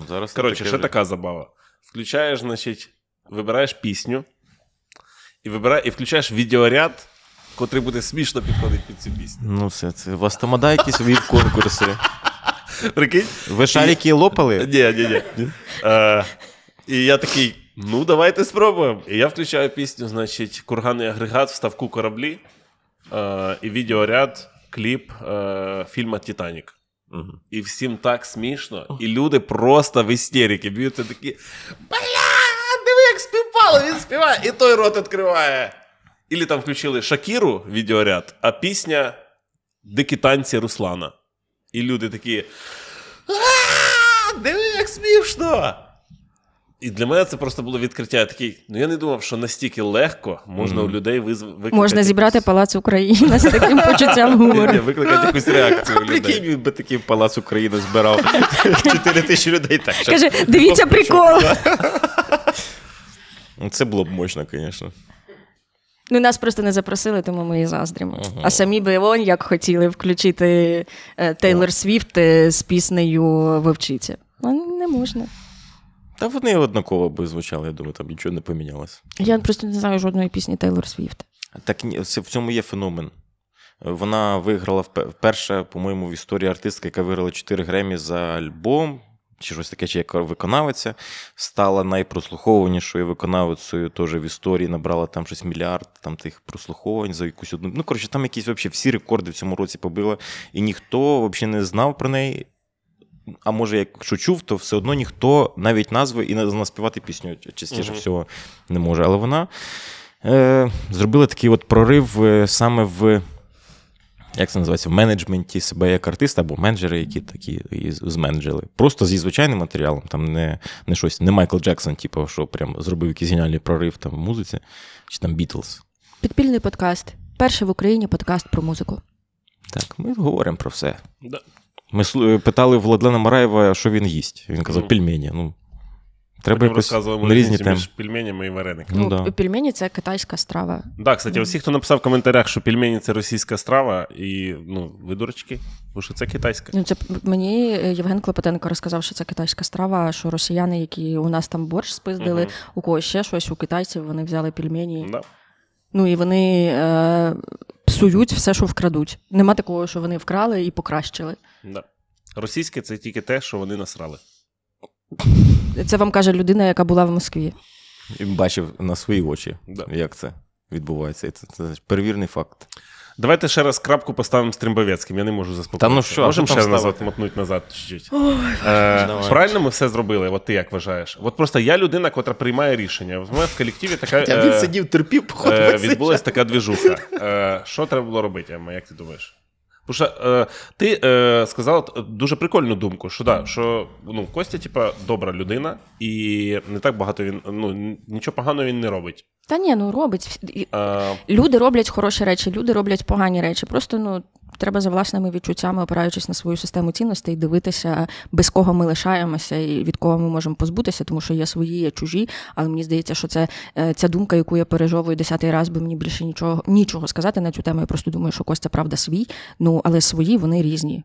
зараз Коротше, ще така забава. Включаєш, значить, вибираєш пісню і, вибираєш, і включаєш відеоряд котрий буде смішно підходити під цю пісню. Ну, все, це у вас тамада якісь віп конкурси. Прикинь? Ви шарики лопали? Ні, ні, ні. Е, і я такий: ну, давайте спробуємо. І я включаю пісню, значить, курганний агрегат в ставку кораблі е, і відеоряд, кліп е, фільма Титанік. Угу. І всім так смішно, і люди просто в істеріки б'ються такі. Бля, диви, як співало, він співає, і той рот відкриває. Ілі там включили Шакіру відеоряд, а пісня Дикі танці Руслана. І люди такі. Диви, як смішно! І для мене це просто було відкриття. Такий, ну я не думав, що настільки легко можна mm у людей викликати... Можна зібрати якусь... палац України з таким почуттям гумору. Викликати якусь реакцію. Прикинь, він би такий палац України збирав. Чотири тисячі людей так. Каже, дивіться прикол. Ну, це було б мощно, звісно. Ну, нас просто не запросили, тому ми і заздрімо. uh А самі би он як хотіли включити е, Тейлор Свіфт е, з піснею вивчиться. Ну, не можна. Та вони однаково би звучали, я думаю, там нічого не помінялось. Я просто не знаю жодної пісні Тейлор Свіфт. Так в цьому є феномен. Вона виграла вперше, по-моєму, в історії артистка, яка виграла 4 гремі за альбом чи щось таке, чи як виконавиця, стала найпрослухованішою виконавицею теж в історії, набрала там щось мільярд там тих прослуховувань за якусь одну. Ну, коротше, там якісь взагалі всі рекорди в цьому році побила, і ніхто взагалі не знав про неї. А може, якщо чув, то все одно ніхто навіть назви і наспівати пісню частіше uh всього не може. Але вона е, зробила такий от прорив е, саме в як це називається, в менеджменті себе як артиста або менеджери, які такі і зменеджили. Просто зі звичайним матеріалом, там не не щось, не Майкл Джексон, типу, що прям зробив якийсь геніальний прорив там в музиці, чи там Бітлз. Підпільний подкаст. Перший в Україні подкаст про музику. Так, ми говоримо про все. Да. Ми е, питали Владлена Мараєва, що він їсть. Він казав, ну. пельмені. Ну, Треба Потім якось розказували різні теми. між пельменями і варениками. Ну, ну, да. Пельмені це китайська страва. Да, кстати, усі, хто написав в коментарях, що пельмені це російська страва, і ну, ви дурачки, бо що це китайська. Ну, це мені Євген Клопотенко розказав, що це китайська страва, що росіяни, які у нас там борщ спиздили, угу. у когось ще щось, у китайців вони взяли пельмені. Да. Ну і вони е, псують все, що вкрадуть. Нема такого, що вони вкрали і покращили. Да. Російське це тільки те, що вони насрали. Це вам каже людина, яка була в Москві. І Бачив на свої очі, да. як це відбувається. Це, це перевірний факт. Давайте ще раз крапку поставимо з Я не можу заспокоїтися. Та ну що, Можемо ще назад мотнути назад чуть-чуть. Ой, е, Давай. Правильно ми все зробили? От ти як вважаєш? От просто я людина, котра приймає рішення. В мене в колективі така. Е, він сидів, терпів, е, походу. Е, відбулася така двіжуха. Е, що треба було робити, Ема, як ти думаєш? Пуша е, э, ти е, э, сказав дуже прикольну думку, що да, що ну, Костя, типа, добра людина, і не так багато він ну, нічого поганого він не робить. Та ні, ну робить. Е... Люди роблять хороші речі, люди роблять погані речі. Просто ну треба за власними відчуттями, опираючись на свою систему цінностей, дивитися, без кого ми лишаємося і від кого ми можемо позбутися, тому що є свої, є чужі. Але мені здається, що це е, ця думка, яку я пережовую десятий раз, бо мені більше нічого нічого сказати на цю тему. Я просто думаю, що Костя правда свій, ну але свої вони різні.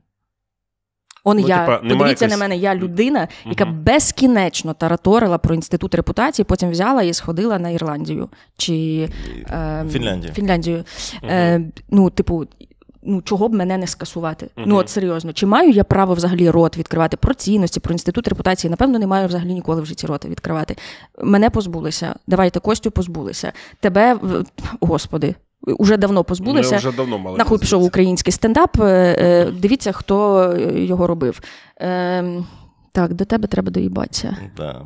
Он ну, я типа, подивіться якось... на мене, я людина, яка uh-huh. безкінечно тараторила про інститут репутації, потім взяла і сходила на Ірландію чи е, Фінляндію. Ем, Фінляндію. Uh-huh. Е, Ну, типу, Ну, чого б мене не скасувати? Uh-huh. Ну от серйозно, чи маю я право взагалі рот відкривати про цінності, про інститут репутації? Напевно, не маю взагалі ніколи в житті рота відкривати. Мене позбулися. Давайте Костю позбулися. Тебе господи. Уже давно позбулися. Вже давно мали нахуй пішов український стендап. Е, е, дивіться, хто його робив. Ем, так, до тебе треба доїбатися. Да.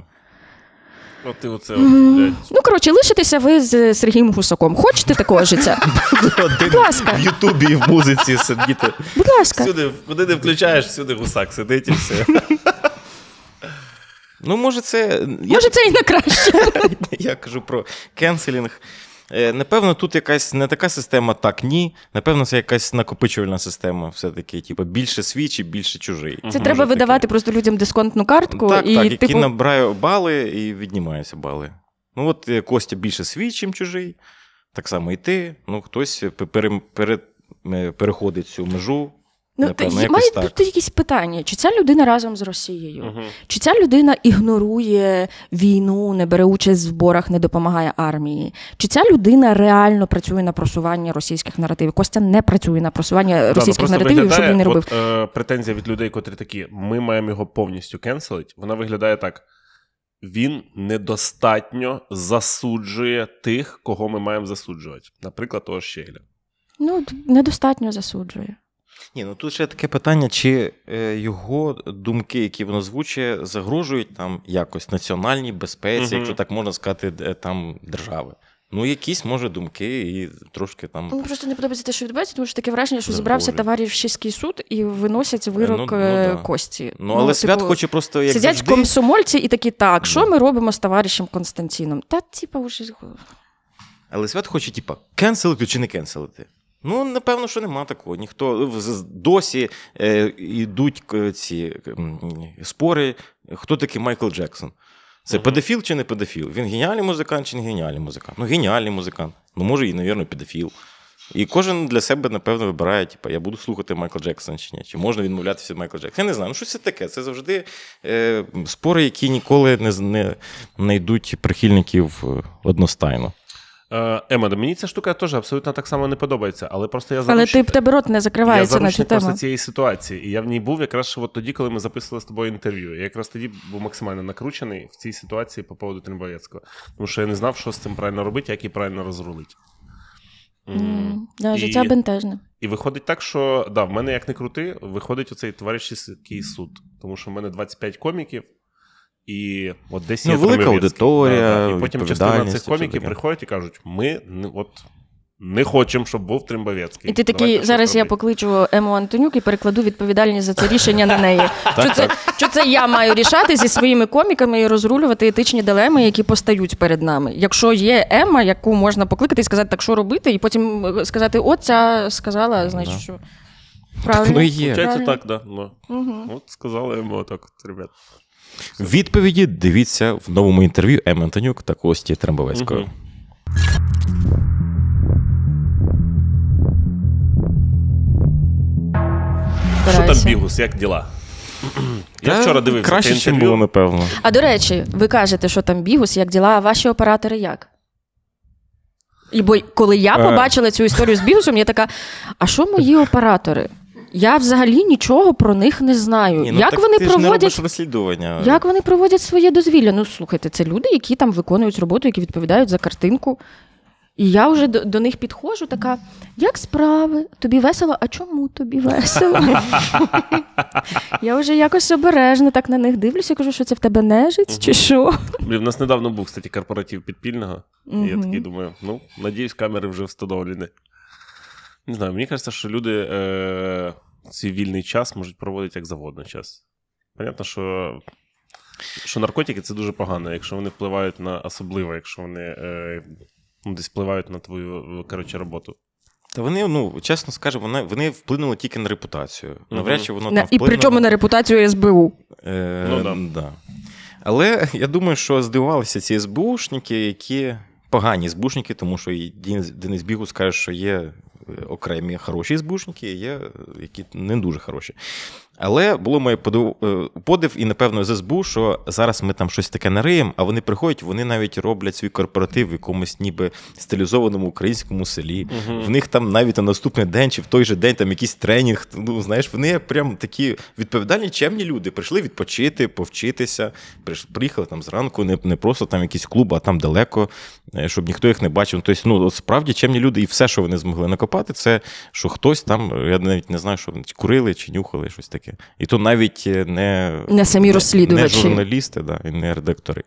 От ну, ти оце, от, Ну, коротше, лишитеся ви з Сергієм Гусаком. Хочете такого життя? (laughs) Будь ласка. В Ютубі і в музиці сидіти. Будь ласка. Всюди, куди не включаєш, всюди гусак сидить і все. Ну, може, це. Може, це і на краще. (laughs) Я кажу про кенселінг. Е, напевно, тут якась не така система, так ні. Напевно, це якась накопичувальна система. Все-таки, типу, більше свій чи більше чужий. Це Може, треба видавати таке. просто людям дисконтну картку. Так, і, так, типу... які набирає бали і віднімаються бали. Ну от е, Костя більше свій, чим чужий. Так само і ти. Ну, хтось пере... Пере... переходить цю межу. Ну, Напевно, якось так. бути якісь питання, чи ця людина разом з Росією, uh-huh. чи ця людина ігнорує війну, не бере участь в зборах, не допомагає армії, чи ця людина реально працює на просування російських наративів? Костя не працює на просування ну, російських наративів, щоб він не робив. От, е, претензія від людей, котрі такі: ми маємо його повністю кенселить. Вона виглядає так: він недостатньо засуджує тих, кого ми маємо засуджувати, наприклад, того Щегля. Ну недостатньо засуджує. Ні, ну тут ще таке питання, чи е, його думки, які він озвучує, загрожують там якось національній безпеці, угу. якщо так можна сказати, там держави. Ну, якісь, може, думки і трошки там. Ну, просто не подобається те, що відбувається, тому що таке враження, що зібрався товаришський суд і виносять вирок ну, ну, е, кості. Ну, ну але типу, свят хоче просто як Сидять завжди... комсомольці і такі, так, що ну. ми робимо з товаришем Константином? Та, типа, уже. Але свят хоче, типа, кенселити чи не кенселити. Ну, напевно, що нема такого. Ніхто е, досі е, йдуть ці спори. Хто такий Майкл Джексон? Це педофіл чи не педофіл? Він геніальний музикант чи не геніальний музикант? Ну, геніальний музикант. Ну, може, і, мабуть, педофіл. І кожен для себе, напевно, вибирає, типу, я буду слухати Майкла Джексона чи ні, чи можна відмовлятися від Майкла Джексона. Я не знаю, ну що це таке. Це завжди е, спори, які ніколи не не, не йдуть прихильників е, одностайно. Е, Ема, мені ця штука теж абсолютно так само не подобається. Але просто я заручник. Але ти в тебе рот не закривається я на цю тему. просто цієї ситуації. І я в ній був якраз от тоді, коли ми записували з тобою інтерв'ю. Я якраз тоді був максимально накручений в цій ситуації по поводу Трембовецького. Тому що я не знав, що з цим правильно робити, як її правильно розрулити. Mm, да, і, бентежне. І виходить так, що да, в мене як не крути, виходить оцей товаришський суд. Тому що в мене 25 коміків. І от десь ну, є велика аудиторія. Да, І потім частина цих коміків приходять і кажуть, ми от. Не хочемо, щоб був Трембовецький. І ти такий Давайте зараз я покличу Ему Антонюк і перекладу відповідальність за це рішення на неї. Що (laughs) це що це я маю рішати зі своїми коміками і розрулювати етичні дилеми, які постають перед нами? Якщо є Ема, яку можна покликати і сказати, так що робити, і потім е, сказати, о, ця сказала, значить, що правильно. Ну, є. Правильно. так, да. Ну. Угу. От сказала Ему так, ребята. Відповіді дивіться в новому інтерв'ю М. Антонюк та Кості Трамбовецького. Угу. Що там бігус? Як діла? Я вчора дивився. Краще, це ніж було, напевно. А до речі, ви кажете, що там бігус, як діла, а ваші оператори як? І бо коли я е. побачила цю історію з бігусом, я така: а що мої (laughs) оператори? Я взагалі нічого про них не знаю. Ні, ну, як так вони ти проводять ж не розслідування? Як вони проводять своє дозвілля? Ну слухайте, це люди, які там виконують роботу, які відповідають за картинку. І я вже до, до них підходжу, така, як справи? Тобі весело? А чому тобі весело? Я вже якось обережно так на них дивлюся, кажу, що це в тебе нежить чи що. Блін, в нас недавно був, кстати, корпоратив підпільного. І я такий думаю, ну, надіюсь, камери вже встановлені. Не знаю, мені кажеться, що люди е- э, цей вільний час можуть проводити як завгодно час. Понятно, що що наркотики це дуже погано, якщо вони впливають на особливо, якщо вони е- ну, десь впливають на твою е, коротше, роботу. Та вони, ну чесно скажу, вони вони вплинули тільки на репутацію. Навряд чи воно на, там вплинуло. І причому на репутацію СБУ. Е, Ну да. да. Але я думаю, що здивувалися ці СБУшники, які погані СБУшники, тому що і Денис Бігу скаже, що є Е, окремі хороші збушники, є е, які не дуже хороші. Але було моє е, подив і, напевно, ЗСБУ, що зараз ми там щось таке нариємо, а вони приходять, вони навіть роблять свій корпоратив в якомусь ніби стилізованому українському селі. Угу. В них там навіть на наступний день чи в той же день там якийсь тренінг. Ну, знаєш, вони прям такі відповідальні, чемні люди. Прийшли відпочити, повчитися. Приїхали там зранку, не не просто там якийсь клуб, а там далеко, е, щоб ніхто їх не бачив. Тобто, ну справді чемні люди, і все, що вони змогли накопати, це що хтось там, я навіть не знаю, що вони курили чи нюхали щось таке таке. І то навіть е, не не самі розслідувачі. Не журналісти, да, і не редактори.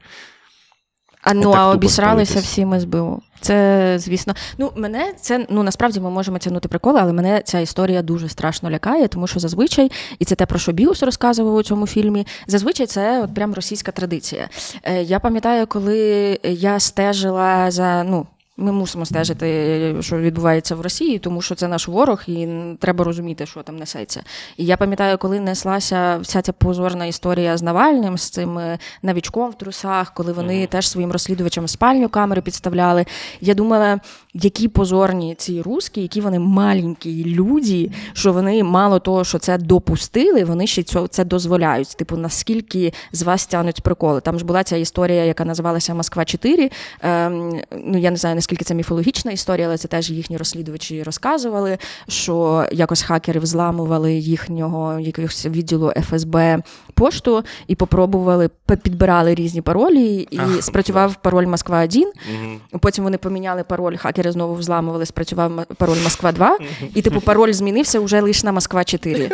А ну а обісралися всім СБУ. Це, звісно, ну мене це ну насправді ми можемо тягнути приколи, але мене ця історія дуже страшно лякає, тому що зазвичай, і це те, про що Біус розказував у цьому фільмі. Зазвичай це от прям російська традиція. Е, я пам'ятаю, коли я стежила за ну. Ми мусимо стежити, е, що відбувається в Росії, тому що це наш ворог, і треба розуміти, що там несеться. І я пам'ятаю, коли неслася вся ця позорна історія з Навальним, з цим е, навічком в трусах, коли вони mm-hmm. теж своїм розслідувачам спальню камери підставляли. Я думала, які позорні ці руски, які вони маленькі люди, що вони мало того, що це допустили, вони ще це дозволяють. Типу, наскільки з вас тянуть приколи? Там ж була ця історія, яка називалася Москва 4 Ем, Ну я не знаю оскільки це міфологічна історія, але це теж їхні розслідувачі розказували, що якось хакери взламували їхнього якогось відділу ФСБ пошту і попробували підбирали різні паролі, і Ах, спрацював так. пароль Москва 1 угу. Потім вони поміняли пароль, хакери знову взламували, спрацював пароль Москва 2 І типу пароль змінився вже лише на Москва 4.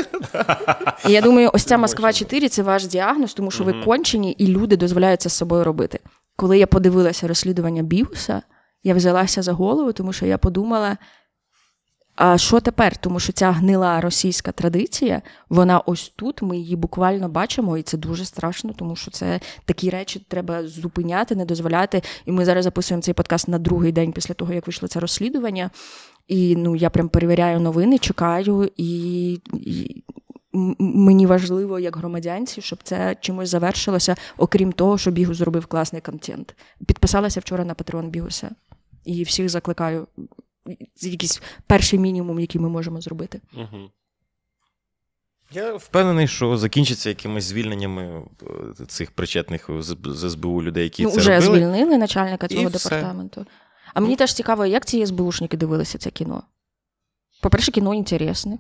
(laughs) І я думаю, ось ця Москва 4 це ваш діагноз, тому що ви кончені і люди дозволяють це з собою робити. Коли я подивилася розслідування Біуса, я взялася за голову, тому що я подумала. А що тепер? Тому що ця гнила російська традиція, вона ось тут. Ми її буквально бачимо, і це дуже страшно, тому що це такі речі треба зупиняти, не дозволяти. І ми зараз записуємо цей подкаст на другий день після того, як вийшло це розслідування. І ну я прям перевіряю новини, чекаю, і, і мені важливо, як громадянці, щоб це чимось завершилося, окрім того, що бігу зробив класний контент. Підписалася вчора на Патреон Бігуса. І всіх закликаю якийсь перший мінімум, який ми можемо зробити. Я впевнений, що закінчиться якимись звільненнями е, цих причетних з СБУ людей, які ну, це вже робили. звільнили начальника цього І департаменту. Все. А мені теж цікаво, як ці СБУшники дивилися це кіно. По-перше, кіно інтересне.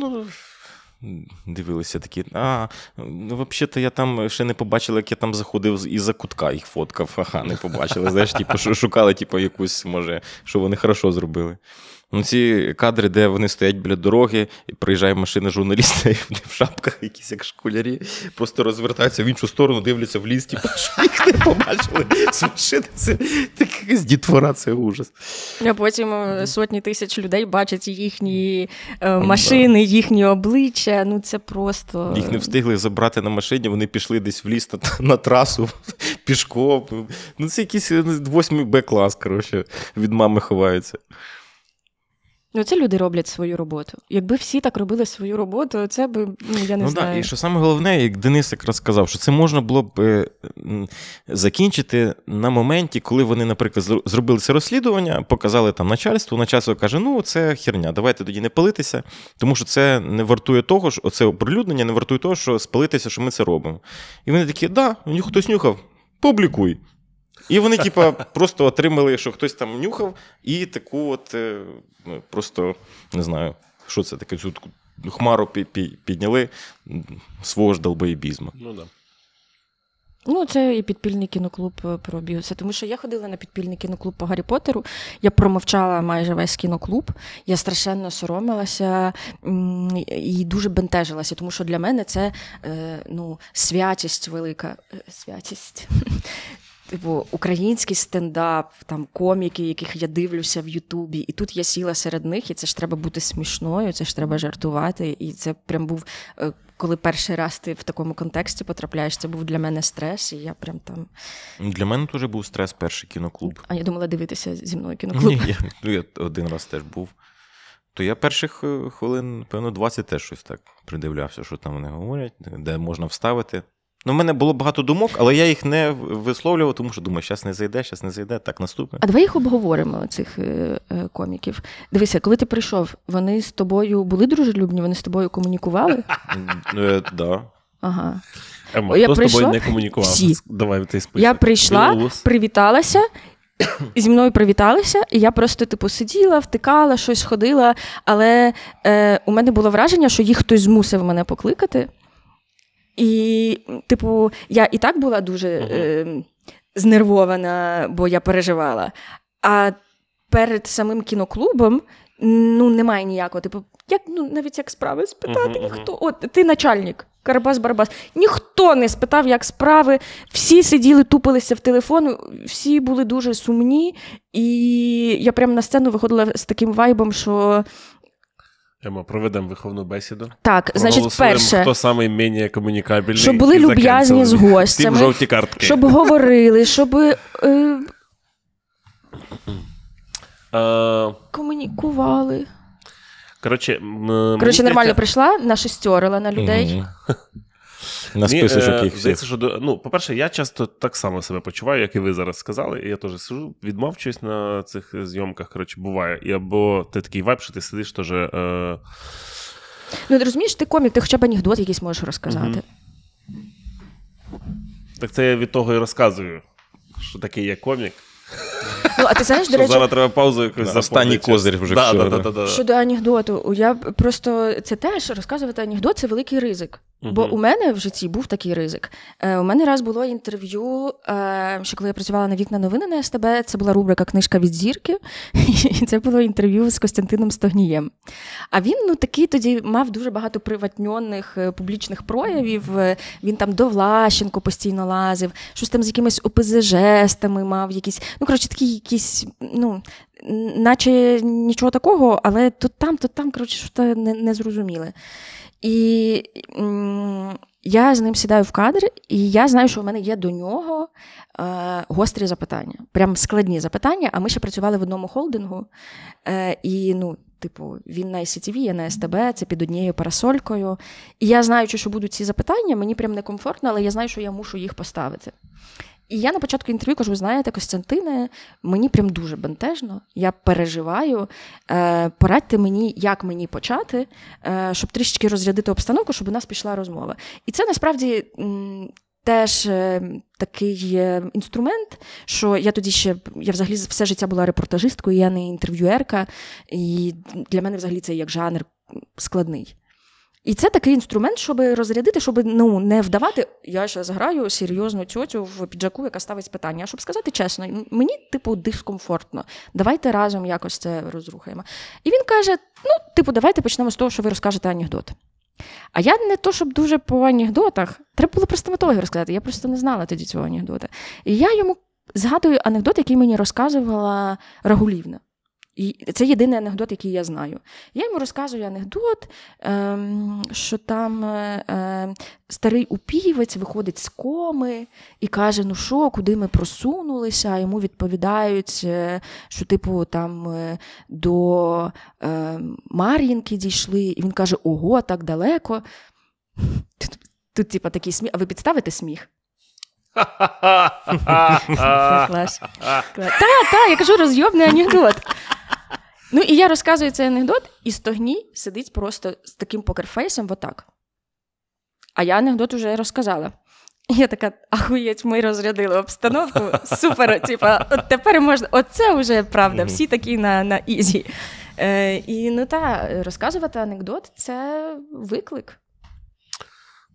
Ну, дивилися такі. А, ну, взагалі-то я там ще не побачила, як я там заходив із за кутка їх фоткав, ага, не побачили. Знаєш, типу, шукали, типу, якусь, може, що вони хорошо зробили. Ну, Ці кадри, де вони стоять біля дороги, і приїжджає машина журналіста, і вони в шапках якісь як школярі, просто розвертаються в іншу сторону, дивляться в ліс, типу, (laughs) що їх не побачили з машини. Це так дітвора, це ужас. А потім е, сотні тисяч людей бачать їхні е, ну, машини, їхні обличчя. Ну це просто їх не встигли забрати на машині. Вони пішли десь в ліс на, на трасу (laughs) пішком. Ну це якийсь е, восьмий Б клас. Коротше, від мами ховаються. Ну, це люди роблять свою роботу. Якби всі так робили свою роботу, це би ну, я не ну, знаю. Ну, да. І що саме головне, як Денис якраз сказав, що це можна було б е, закінчити на моменті, коли вони, наприклад, зробили це розслідування, показали там начальству, начальство каже, ну це херня, давайте тоді не палитися, тому що це не вартує того, що це оприлюднення не вартує того, що спалитися, що ми це робимо. І вони такі, да, хтось нюхав, публікуй. І вони, типа, просто отримали, що хтось там нюхав, і таку от е, ну, просто не знаю, що це таке, цю хмару підняли свого ж долбоєбізму. Ну, да. Ну, це і підпільний кіноклуб е, про Біуса. Тому що я ходила на підпільний кіноклуб по Гаррі Поттеру, я промовчала майже весь кіноклуб, я страшенно соромилася і дуже бентежилася, тому що для мене це е, ну, святість велика. Святість. Типу, український стендап, там коміки, яких я дивлюся в Ютубі, і тут я сіла серед них, і це ж треба бути смішною, це ж треба жартувати. І це прям був е, коли перший раз ти в такому контексті потрапляєш. Це був для мене стрес, і я прям там для мене теж був стрес. Перший кіноклуб. А я думала дивитися зі мною кіноклуб. Ні, я, ну, я один раз теж був. То я перших е, хвилин, певно, 20 теж щось так придивлявся, що там вони говорять, де можна вставити. Ну, в мене було багато думок, але я їх не висловлював, тому що думаю, зараз не зайде, зараз не зайде, так наступне. А давай їх обговоримо, цих е, е, коміків. Дивися, коли ти прийшов, вони з тобою були дружелюбні, вони з тобою комунікували? Так. Е, ага. Ема, я хто прийшла? з тобою не комунікував? Всі. Давай ти Я прийшла, Білус. привіталася, зі мною привіталися, і я просто типу сиділа, втикала, щось ходила. Але е, у мене було враження, що їх хтось змусив мене покликати. І, типу, я і так була дуже е, знервована, бо я переживала. А перед самим кіноклубом ну, немає ніякого. Типу, як ну навіть як справи спитати? Ніхто от ти начальник. Карабас Барабас. Ніхто не спитав, як справи. Всі сиділи, тупилися в телефон, всі були дуже сумні. І я прямо на сцену виходила з таким вайбом, що Емо, проведемо виховну бесіду. Так, значить, перше, хто самий мені комунікабельний. Щоб були люб'язні з гостями, Тим жовті картки. щоб говорили, щоб. Е... Комунікували. Коротше, Коротше, нормально прийшла, На нашестерила на людей. Mm-hmm. На списочок е, їх всіх. що ну, по-перше, я часто так само себе почуваю, як і ви зараз сказали. І я теж сижу, відмовчуюсь на цих зйомках. Коротше, буває. І або ти такий вайб, що ти сидиш теж. Е... Ну, ти розумієш, ти комік, ти хоча б анекдот якийсь можеш розказати. Угу. Так це я від того і розказую, що такий є комік. Ну, а ти знаєш, до речі... Зараз треба паузу якусь да, Останній козир вже. Да, да, да, да, Щодо анекдоту, я просто це теж розказувати анекдот це великий ризик. Бо у мене в житті був такий ризик. Е, у мене раз було інтерв'ю, е, що коли я працювала на вікна новини на СТБ, це була рубрика Книжка від зірки. (laughs) І це було інтерв'ю з Костянтином Стогнієм. А він ну такий тоді мав дуже багато приватньонних е, публічних проявів. Він там до Влащенко постійно лазив, щось там з якимись ОПЗЖ-стами мав якісь. Ну, коротше, такі якісь. ну... Наче нічого такого, але то там, то там, коротше, що не, не зрозуміли. І я з ним сідаю в кадр, і я знаю, що в мене є до нього е, гострі запитання, прям складні запитання. А ми ще працювали в одному холдингу. Е, І ну, типу, він на СТВ, я на СТБ, це під однією парасолькою. І я знаю, що будуть ці запитання, мені прям некомфортно, але я знаю, що я мушу їх поставити. І я на початку інтерв'ю кажу: знаєте, Костянтине, мені прям дуже бентежно, я переживаю. Е, Порадьте мені, як мені почати, е, щоб трішечки розрядити обстановку, щоб у нас пішла розмова. І це насправді. М- Теж е, такий е, інструмент, що я тоді ще я взагалі все життя була репортажисткою, я не інтерв'юерка, і для мене взагалі це як жанр складний. І це такий інструмент, щоб розрядити, щоб ну не вдавати. Я зараз граю серйозну тьотю в піджаку, яка ставить питання. А щоб сказати чесно, мені типу дискомфортно. Давайте разом якось це розрухаємо. І він каже: ну, типу, давайте почнемо з того, що ви розкажете анекдот. А я не то, щоб дуже по анекдотах. Треба було про стоматологів розказати. Я просто не знала тоді цього анекдота. І я йому згадую анекдот, який мені розказувала Рагулівна це єдиний анекдот, який я знаю. Я йому розказую анекдот, ем, що там е, ем, старий упівець виходить з коми і каже: Ну що, куди ми просунулися? йому відповідають, е, що, типу, там е, до Мар'їнки дійшли, і він каже: Ого, так далеко. Тут, тут типу, такий сміх, а ви підставите сміх? (laughs) Та, та, я кажу розйобний анекдот. Ну і я розказую цей анекдот, і стогній сидить просто з таким покерфейсом, отак. А я анекдот уже розказала. я така, ахуєць, ми розрядили обстановку. (laughs) Супер! Типа, от тепер можна. Оце вже правда, всі такі на на ізі. Е, І ну та розказувати анекдот це виклик.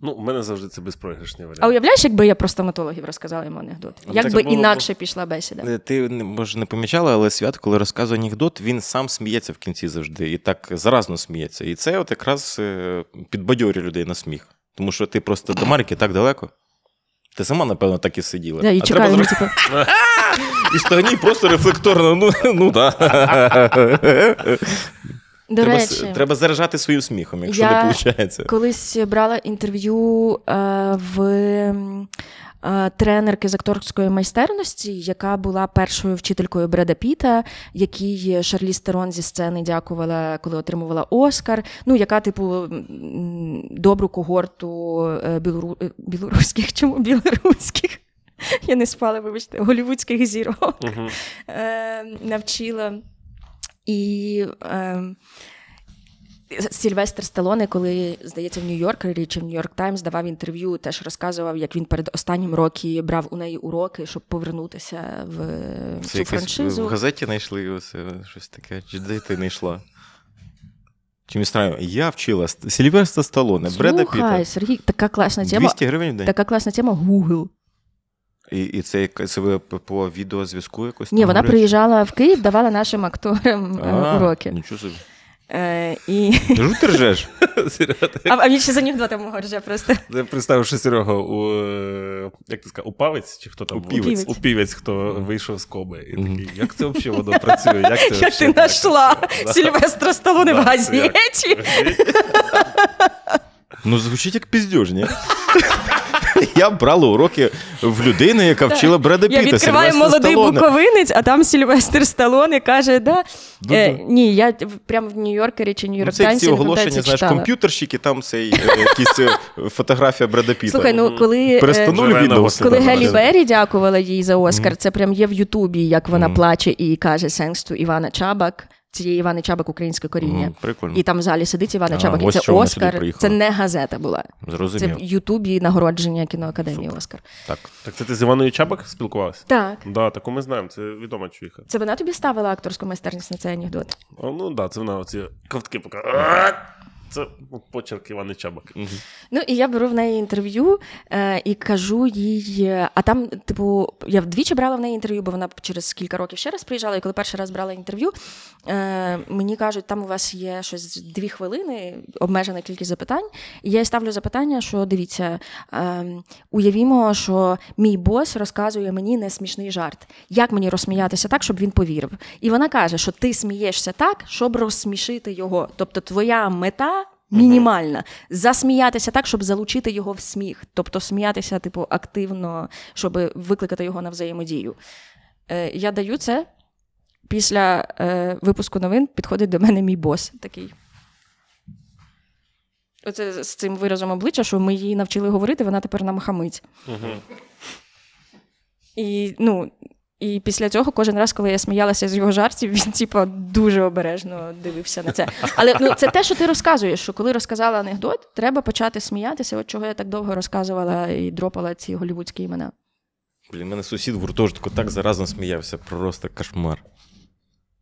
Ну, в мене завжди це безпрограшний варіант. А уявляєш, якби я про стоматологів розказала йому анекдот? Ну, Як би ну. інакше пішла бесіда? Е, ти може не помічала, але свят, коли розказує анекдот, він сам сміється в кінці завжди і так заразно сміється. І це от якраз е, підбадьорює людей на сміх. Тому що ти просто до Марки так далеко. Ти сама, напевно, так і сиділа. Да, ну, типу. (laughs) і а чекаю, треба... типу... І стогні просто рефлекторно. Ну, ну да. (laughs) До треба речі, треба заражати своїм сміхом, якщо я не виходить. Колись брала інтерв'ю е, в е, тренерки з акторської майстерності, яка була першою вчителькою Бреда Піта, якій Шарлі Стерон зі сцени дякувала, коли отримувала Оскар. Ну, яка, типу, добру когорту е, білору... Е, білоруських. (laughs) Чому білоруських? Я не спала, вибачте, голівудських зірок угу. е, навчила. І е, ем, Сільвестр Сталоне, коли здається, в Нью-Йоркері чи в Нью-Йорк Таймс давав інтерв'ю, теж розказував, як він перед останнім роки брав у неї уроки, щоб повернутися в Це цю франшизу. В газеті знайшли щось таке, чи де ти знайшла? Чи містраю? Я вчила Сільвестра Сталоне, Бреда Слухай, Сергій, така класна тема. 200 гривень в день. Така класна тема Google. І і це це ви по відеозв'язку якось? Ні, вона говорить? приїжджала в Київ, давала нашим акторам е, а, уроки. Нічого собі. Е, і... Жу ти ржеш? (laughs) А, а він ще за анекдотом мого рже просто. Я представив, що Серега у е, як ти сказав, упавець чи хто там? Упівець, Упівець, хто вийшов з коби. І такий, як це взагалі воно працює? Як ти, (laughs) як ти знайшла (laughs) Сільвестра Сталоне в газеті? Ну, звучить як піздюж, ні? я брала уроки в людини, яка вчила Бреда Піта. Я відкриваю молодий буковинець, а там Сільвестр Сталоне каже, да. Ну, е, ні, я прямо в Нью-Йоркері чи Нью-Йорк ну, Це ці оголошення, знаєш, комп'ютерщики, там цей е, якісь е, фотографія Бреда Піта. Слухай, ну коли коли Гелі Беррі дякувала їй за Оскар, це прям є в Ютубі, як вона плаче і каже Сенс to Івана Чабак цієї Івани Чабик українське коріння. Mm, прикольно. І там в залі сидить Івана а, Чабик. І це Оскар. Це не газета була. Зрозумів. Це в Ютубі нагородження кіноакадемії Супер. Оскар. Так. Так це ти з Іваною Чабик спілкувалася? Так. Да, Таку ми знаємо, це відома чуйка. Це вона тобі ставила акторську майстерність на цей анекдот? О, Ну так, да, це вона оці ковтки пока. Це почерк Івани Чабак. Ну і я беру в неї інтерв'ю е, і кажу їй. А там, типу, я вдвічі брала в неї інтерв'ю, бо вона через кілька років ще раз приїжджала. І коли перший раз брала інтерв'ю, е, мені кажуть, там у вас є щось дві хвилини, обмежена кількість запитань. І я ставлю запитання, що дивіться, е, уявімо, що мій бос розказує мені несмішний жарт. Як мені розсміятися так, щоб він повірив? І вона каже, що ти смієшся так, щоб розсмішити його. Тобто, твоя мета мінімальна. Mm-hmm. Засміятися так, щоб залучити його в сміх. Тобто сміятися, типу, активно, щоб викликати його на взаємодію. Е, Я даю це після е, випуску новин підходить до мене мій бос такий. Оце з цим виразом обличчя, що ми її навчили говорити, вона тепер нам хамить. mm І ну, і після цього кожен раз, коли я сміялася з його жартів, він типу, дуже обережно дивився на це. Але ну це те, що ти розказуєш, що коли розказала анекдот, треба почати сміятися. От чого я так довго розказувала і дропала ці голівудські імена. Блін, мене сусід в гуртожитку так заразно сміявся. Просто кошмар.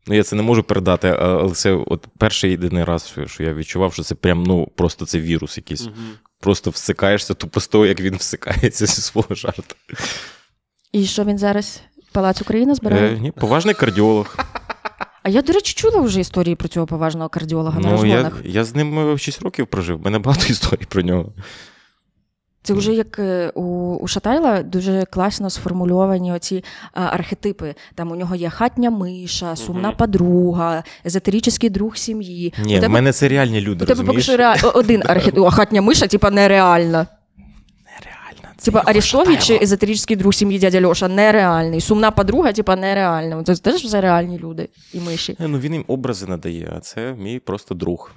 Ну, я це не можу передати, але це от перший єдиний раз, що я відчував, що це прям ну просто це вірус якийсь. Угу. Просто всикаєшся тупо з того, як він всикається зі свого жарту. І що він зараз Палац України збирає? Е, Ні, поважний кардіолог. А я, до речі, чула вже історії про цього поважного кардіолога ну, на розмовах. Я я з ним 6 е, років прожив, в мене багато (laughs) історій про нього. Це вже як е, у у Шатайла дуже класно сформульовані оці а, е, архетипи. Там у нього є хатня миша, сумна mm-hmm. подруга, езотерічний друг сім'ї. Ні, у тебе, в мене це реальні люди. У тебе поки що реаль... один архетип, а хатня миша, типа нереальна. Типа Арестович, езотерический друг сім'ї дядя Льоша, нереальний. Сумна подруга, типа нереальна. Це теж все реальні люди і миші. Э, ну він їм образи надає, а це мій просто друг.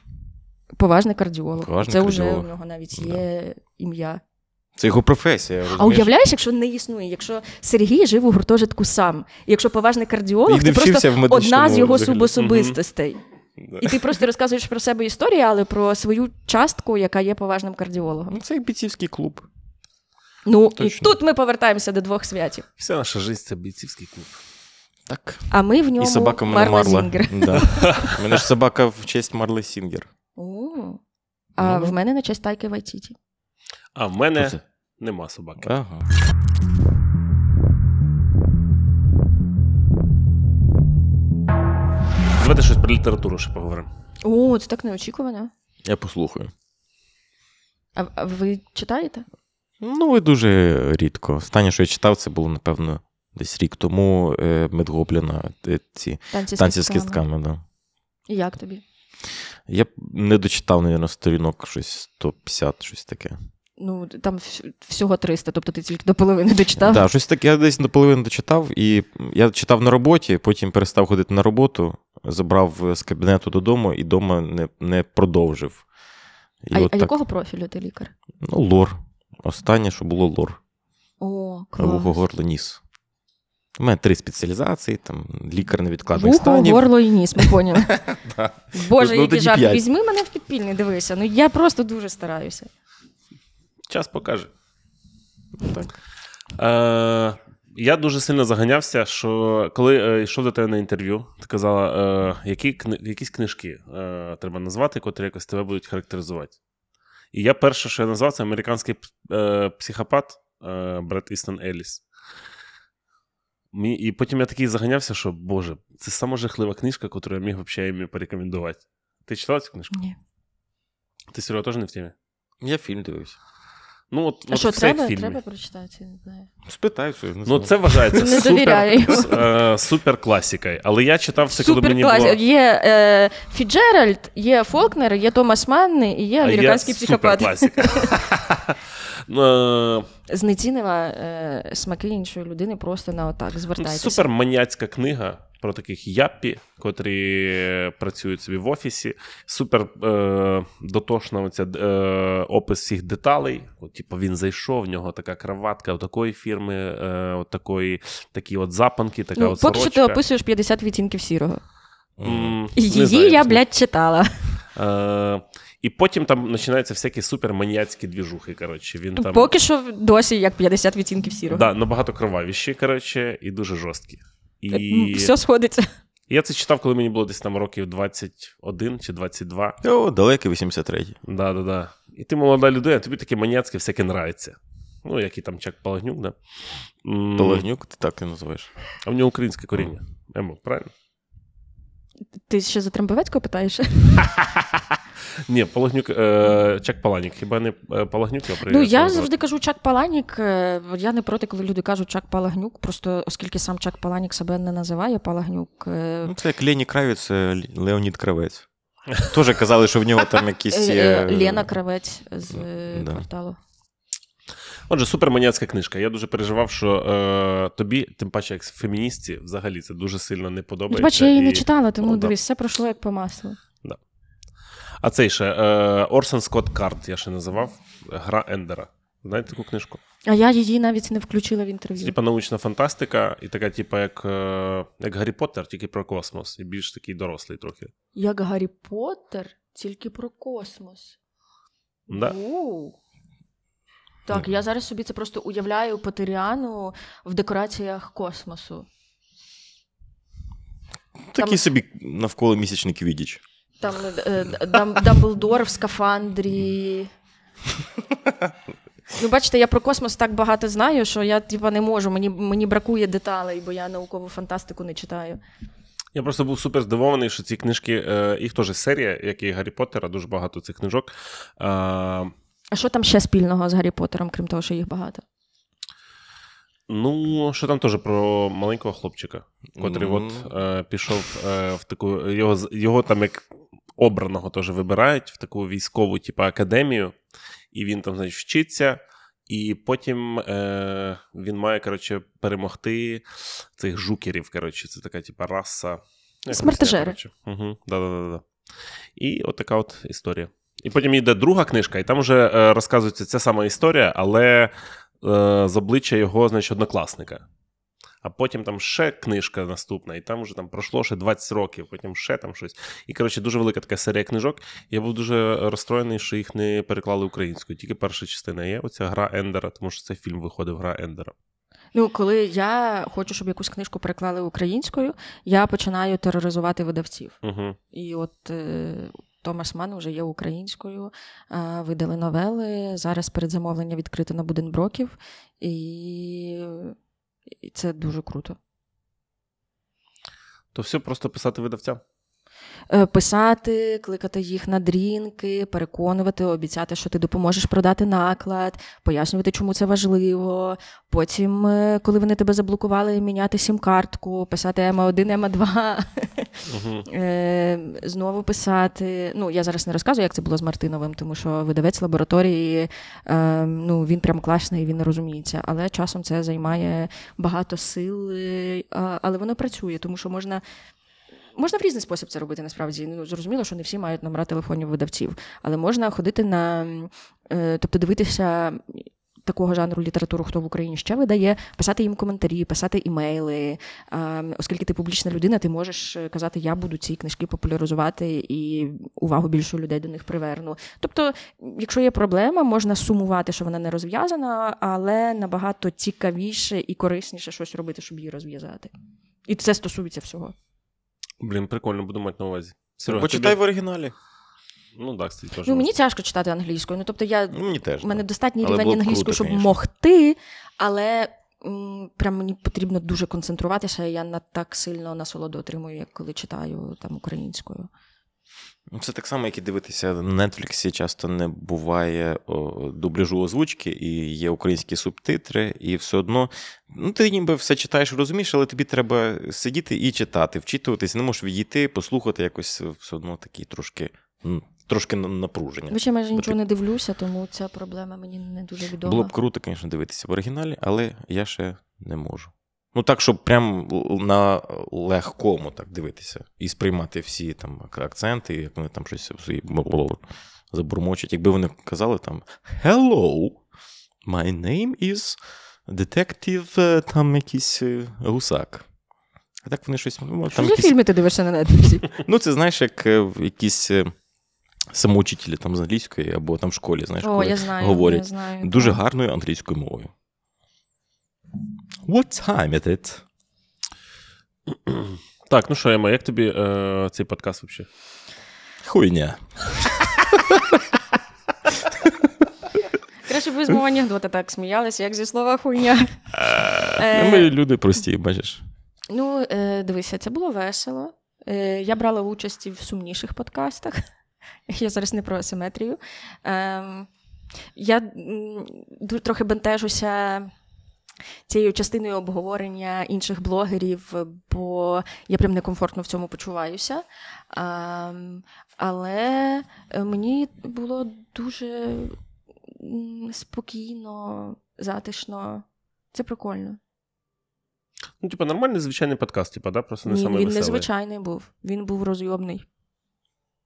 Поважний кардіолог. Поважний це кардіолог. вже у нього навіть є да. ім'я. Це його професія. Розумієш? А уявляєш, якщо не існує, якщо Сергій жив у гуртожитку сам, і якщо поважний кардіолог, це просто одна з його субособистостей. І ти просто розказуєш про себе історію, але про свою частку, яка є поважним кардіологом. Ну, Це бійцівський клуб. Ну Точно. і тут ми повертаємося до двох святів. Вся наша життя це бійцівський клуб. Так. А ми в ньому І собака мене Марла. Марла. Сінгер. (laughs) Да. У мене ж собака в честь Марли Сінгер. О, А ну, в ну. мене на честь Тайки Вайтіті. А в мене Це- нема собаки. Ага. Давайте щось про літературу ще поговоримо. О, це так неочікувано. Я послухаю. А, а ви читаєте? Ну, і дуже рідко. Останнє, що я читав, це було, напевно, десь рік тому е, Медгобліна е, ці танці, танці з кістками. Да. І як тобі? Я не дочитав, мабуть, сторінок щось 150, щось таке. Ну, там всього 300, тобто ти тільки до половини дочитав? Так, да, щось таке. Я десь до половини дочитав, і я читав на роботі, потім перестав ходити на роботу, забрав з кабінету додому і вдома не не продовжив. І а, от а так... якого профілю ти лікар? Ну, лор. Останнє, що було лор. О, клас. Вухо, горло, ніс. У мене три спеціалізації, там лікар невідкладних Вухо, станів. Вухо, горло і ніс, ми поняли. (laughs) Боже, який ну, ну жарт. Візьми мене в підпільний, дивися. Ну я просто дуже стараюся. Час покаже. Так. Е, я дуже сильно заганявся, що коли е, йшов до тебе на інтерв'ю, ти казала, е, які, якісь книжки треба назвати, котрі якось тебе будуть характеризувати. І я перше, що я назвав, це американський е, психопат е, Бред Істон Еліс. Мені, І потім я такий заганявся, що Боже, це сама жахлива книжка, яку я міг взагалі порекомендувати. Ти читала цю книжку? Ні. Ти Серега, теж не в темі? Я фільм дивився. Ну, от, А от що в треба секс Треба прочитати, я не знаю. Спитай це. не Ну, це вважається Не довіряю супер, йому. с- е, Але я читав все, коли мені Суперклас. було... Є е, Фіджеральд, є Фолкнер, є Томас Манни і є А американський я психопат. суперкласіка. (laughs) Ну, е, е, смаки іншої людини просто на отак. Звертайтеся. Супер маніацька книга про таких яппі, котрі працюють собі в офісі. Супер е, дотошно ця, е, опис всіх деталей. От, Типу він зайшов, в нього така краватка от такої фірми, е, от такої, такі от запанки. така ну, от Поки що ти описуєш 50 відтінків сірого. Mm, Її знаю, я, блядь, читала. Е, і потім там починаються всякі суперманіяцькі двіжухи. коротше. Він ну, там... Поки що досі як 50 відтінків сірого. Да, Набагато кровавіші коротше, і дуже жорсткі. Е, і... Все сходиться. Я це читав, коли мені було десь там років 21 чи 22. О, далекий 83. Да, да, да. І ти молода людина, тобі таке маніяцьке всяке нравиться. Ну, як і там Чак Палагнюк, да? Палагнюк, ти так і називаєш. А в нього українське коріння. Емо, правильно? Ти ще за Трамбовецького питаєш? (laughs) Ні, Палагнюк, е, Чак Паланік. Хіба не е, Палагнюк його Ну, я завжди кажу Чак Паланік. Е, я не проти, коли люди кажуть Чак Палагнюк, просто оскільки сам Чак Паланік себе не називає Палагнюк. Е, ну, Це як Лені Кравець, Леонід Кравець. (laughs) Теж казали, що в нього там якісь. Лена Кравець з кварталу. Отже, суперманіацька книжка. Я дуже переживав, що е, тобі, тим паче, як феміністці, взагалі це дуже сильно не ну, подобається. Бач, я її і... не читала, тому О, дивись, да. все пройшло як по маслу. Да. А цей ще е, Орсон Скотт Карт, я ще називав Гра Ендера. Знаєте таку книжку? А я її навіть не включила в інтерв'ю. Типа научна фантастика, і така, типа, як е, як Гаррі Поттер, тільки про космос, і більш такий дорослий трохи. Як Гаррі Поттер, тільки про космос. Да. Воу. Так, я зараз собі це просто уявляю Патеріану в декораціях космосу. Такий Там... собі навколо місячників відіч. Там е, е, Дамблдор в скафандрі. Ну, бачите, я про космос так багато знаю, що я типа не можу. Мені мені бракує деталей, бо я наукову фантастику не читаю. Я просто був супер здивований, що ці книжки, е, їх теж серія, як і Гаррі Поттера, дуже багато цих книжок. Е, а що там ще спільного з Гаррі Поттером, крім того, що їх багато? Ну, що там теж про маленького хлопчика, котрий mm. от е, пішов е, в таку. Його його там як обраного теж вибирають в таку військову, типу, академію, і він там, значить, вчиться. І потім е, він має, коротше, перемогти цих жукерів. коротше, Це така, типа, раса. Смертежери. Угу, да-да-да. І от така от історія. І потім йде друга книжка, і там вже е, розказується ця сама історія, але е, з обличчя його, значить, однокласника. А потім там ще книжка наступна, і там вже там пройшло ще 20 років, потім ще там щось. І коротше, дуже велика така серія книжок. Я був дуже розстроєний, що їх не переклали українською. Тільки перша частина є. Оця гра Ендера, тому що цей фільм виходив гра Ендера. Ну, коли я хочу, щоб якусь книжку переклали українською, я починаю тероризувати видавців. Угу. І от е, Томас Ман вже є українською, видали новели. Зараз передзамовлення відкрите на Буденброків, і... і це дуже круто. То все просто писати видавцям. Е, писати, кликати їх на дрінки, переконувати, обіцяти, що ти допоможеш продати наклад, пояснювати, чому це важливо. Потім, е, коли вони тебе заблокували, міняти сім-картку, писати ема 1 ема 2 (laughs) е, знову писати. Ну, я зараз не розказую, як це було з Мартиновим, тому що видавець лабораторії, ну він прям класний, він не розуміється, але часом це займає багато сил, але воно працює, тому що можна. Можна в різний спосіб це робити, насправді. Ну, Зрозуміло, що не всі мають номера телефонів видавців, але можна ходити на, е, тобто дивитися. Такого жанру літературу, хто в Україні ще видає, писати їм коментарі, писати імейли. Оскільки ти публічна людина, ти можеш е, казати, я буду ці книжки популяризувати і увагу більшу людей до них приверну. Тобто, якщо є проблема, можна сумувати, що вона не розв'язана, але набагато цікавіше і корисніше щось робити, щоб її розв'язати. І це стосується всього. Блін, прикольно буду мати на увазі. Серега, Почитай тобі... в оригіналі. Ну, так, стій, Ну, мені важко читати англійською. Ну, тобто, я... Ну, мені теж. У мене достатній рівень англійської, щоб конечно. могти, але м, прям мені потрібно дуже концентруватися. і Я не так сильно насолоду отримую, як коли читаю там українською. Ну, це так само, як і дивитися на Нетфліксі, часто не буває дубляжу озвучки, і є українські субтитри, і все одно ну ти ніби все читаєш, розумієш, але тобі треба сидіти і читати, вчитуватись, не можеш відійти, послухати якось все одно такі трошки. Трошки напруження. Бо ще майже нічого не дивлюся, тому ця проблема мені не дуже відома. Було б круто, звісно, дивитися в оригіналі, але я ще не можу. Ну так, щоб прям на легкому так дивитися і сприймати всі там акценти, як вони там щось забурмочать. Якби вони казали там Hello, my name is Detective е, там якийсь е, гусак. А так вони щось. Ну, Що там за якісь... фільми ти дивишся на Netflix? (laughs) Ну, це знаєш, як е, якісь самоучителі там з англійської або там в школі, знаєш, О, коли я знаю, говорять я знаю, дуже так. гарною англійською мовою. What time is it? (clears throat) Так, ну що, Ема, як тобі е, цей подкаст взагалі? Хуйня. Краще б ви з мого анекдота так сміялися, як зі слова хуйня. Е, ну, ми люди прості, бачиш. Ну, е, дивися, це було весело. Е, я брала участь в сумніших подкастах. Я зараз не про асиметрію. Ем, я трохи бентежуся цією частиною обговорення інших блогерів, бо я прям некомфортно в цьому почуваюся. А, Але е, мені було дуже спокійно, затишно. Це прикольно. Ну, типа, нормальний звичайний подкаст, типа, да? Просто не Ні, самий Він веселий. незвичайний був, він був розйомний.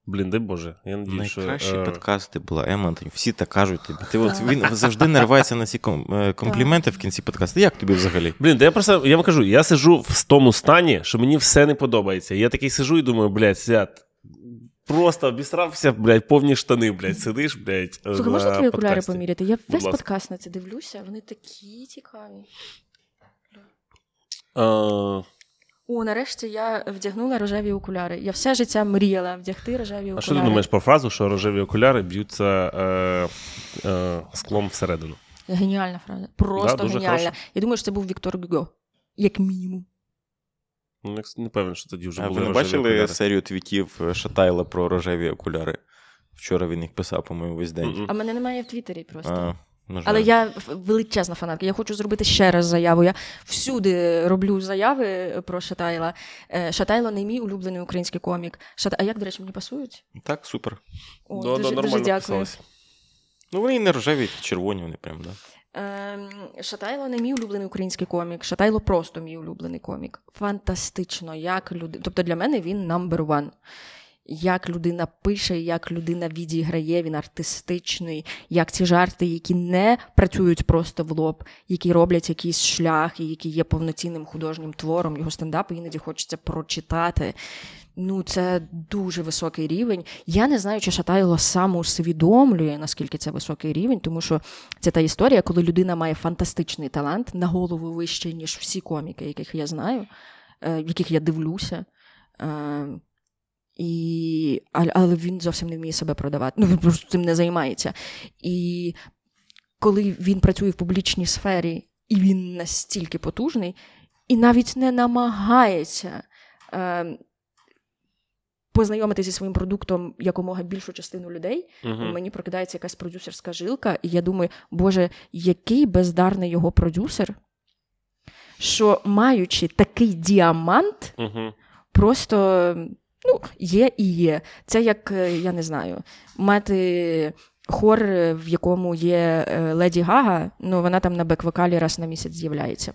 Блін, де Боже, я надію, що... Найкращі е... подкасти була Ема Антонів. Всі так кажуть тобі. Ти от він завжди нарвається на ці е, компліменти в кінці подкасту. Як тобі взагалі? Блін, да я просто я вам кажу, я сижу в тому стані, що мені все не подобається. Я такий сижу і думаю, блядь, свят. Просто обісрався, блядь, повні штани, блядь, сидиш, блядь. Слухай, можна твої окуляри поміряти? Я весь подкаст на це дивлюся, вони такі цікаві. А... У нарешті я вдягнула рожеві окуляри. Я все життя мріяла вдягти рожеві окуляри. А що ти думаєш про фразу, що рожеві окуляри б'ються е, е, склом всередину? Геніальна фраза. Просто да, геніальна. Хороша. Я думаю, що це був Віктор Гюго, як мінімум. Ну, Не певен, що тоді вже а були. Ви не бачили окуляри? серію твітів Шатайла е, про рожеві окуляри? Вчора він їх писав, по-моєму, весь день. Mm-mm. А мене немає в Твіттері просто. А. На жаль. Але я величезна фанатка. Я хочу зробити ще раз заяву. Я всюди роблю заяви про Шатайла. Е, Шатайло не мій улюблений український комік. Шат... А як, до речі, мені пасують? Так, супер. О, да, ну, дуже, да, дуже дякую. Писалось. Ну, вони і не рожеві, червоні, вони прям, да. Ем, Шатайло не мій улюблений український комік. Шатайло просто мій улюблений комік. Фантастично, як люди. Тобто для мене він number one як людина пише, як людина відіграє, він артистичний, як ці жарти, які не працюють просто в лоб, які роблять якийсь шлях, і які є повноцінним художнім твором, його стендапи іноді хочеться прочитати. Ну, це дуже високий рівень. Я не знаю, чи Шатайло сам усвідомлює, наскільки це високий рівень, тому що це та історія, коли людина має фантастичний талант на голову вище, ніж всі коміки, яких я знаю, е, яких я дивлюся. Е, і, Але він зовсім не вміє себе продавати. Ну, він просто цим не займається. І коли він працює в публічній сфері, і він настільки потужний, і навіть не намагається. Е, ем, Познайомитися зі своїм продуктом якомога більшу частину людей, uh-huh. мені прокидається якась продюсерська жилка, і я думаю, Боже, який бездарний його продюсер, що маючи такий діамант, uh-huh. просто Ну, є і є. Це як, е, я не знаю, мати. Хор, е, в якому є е, Леді Гага, ну вона там на бек-вокалі раз на місяць з'являється.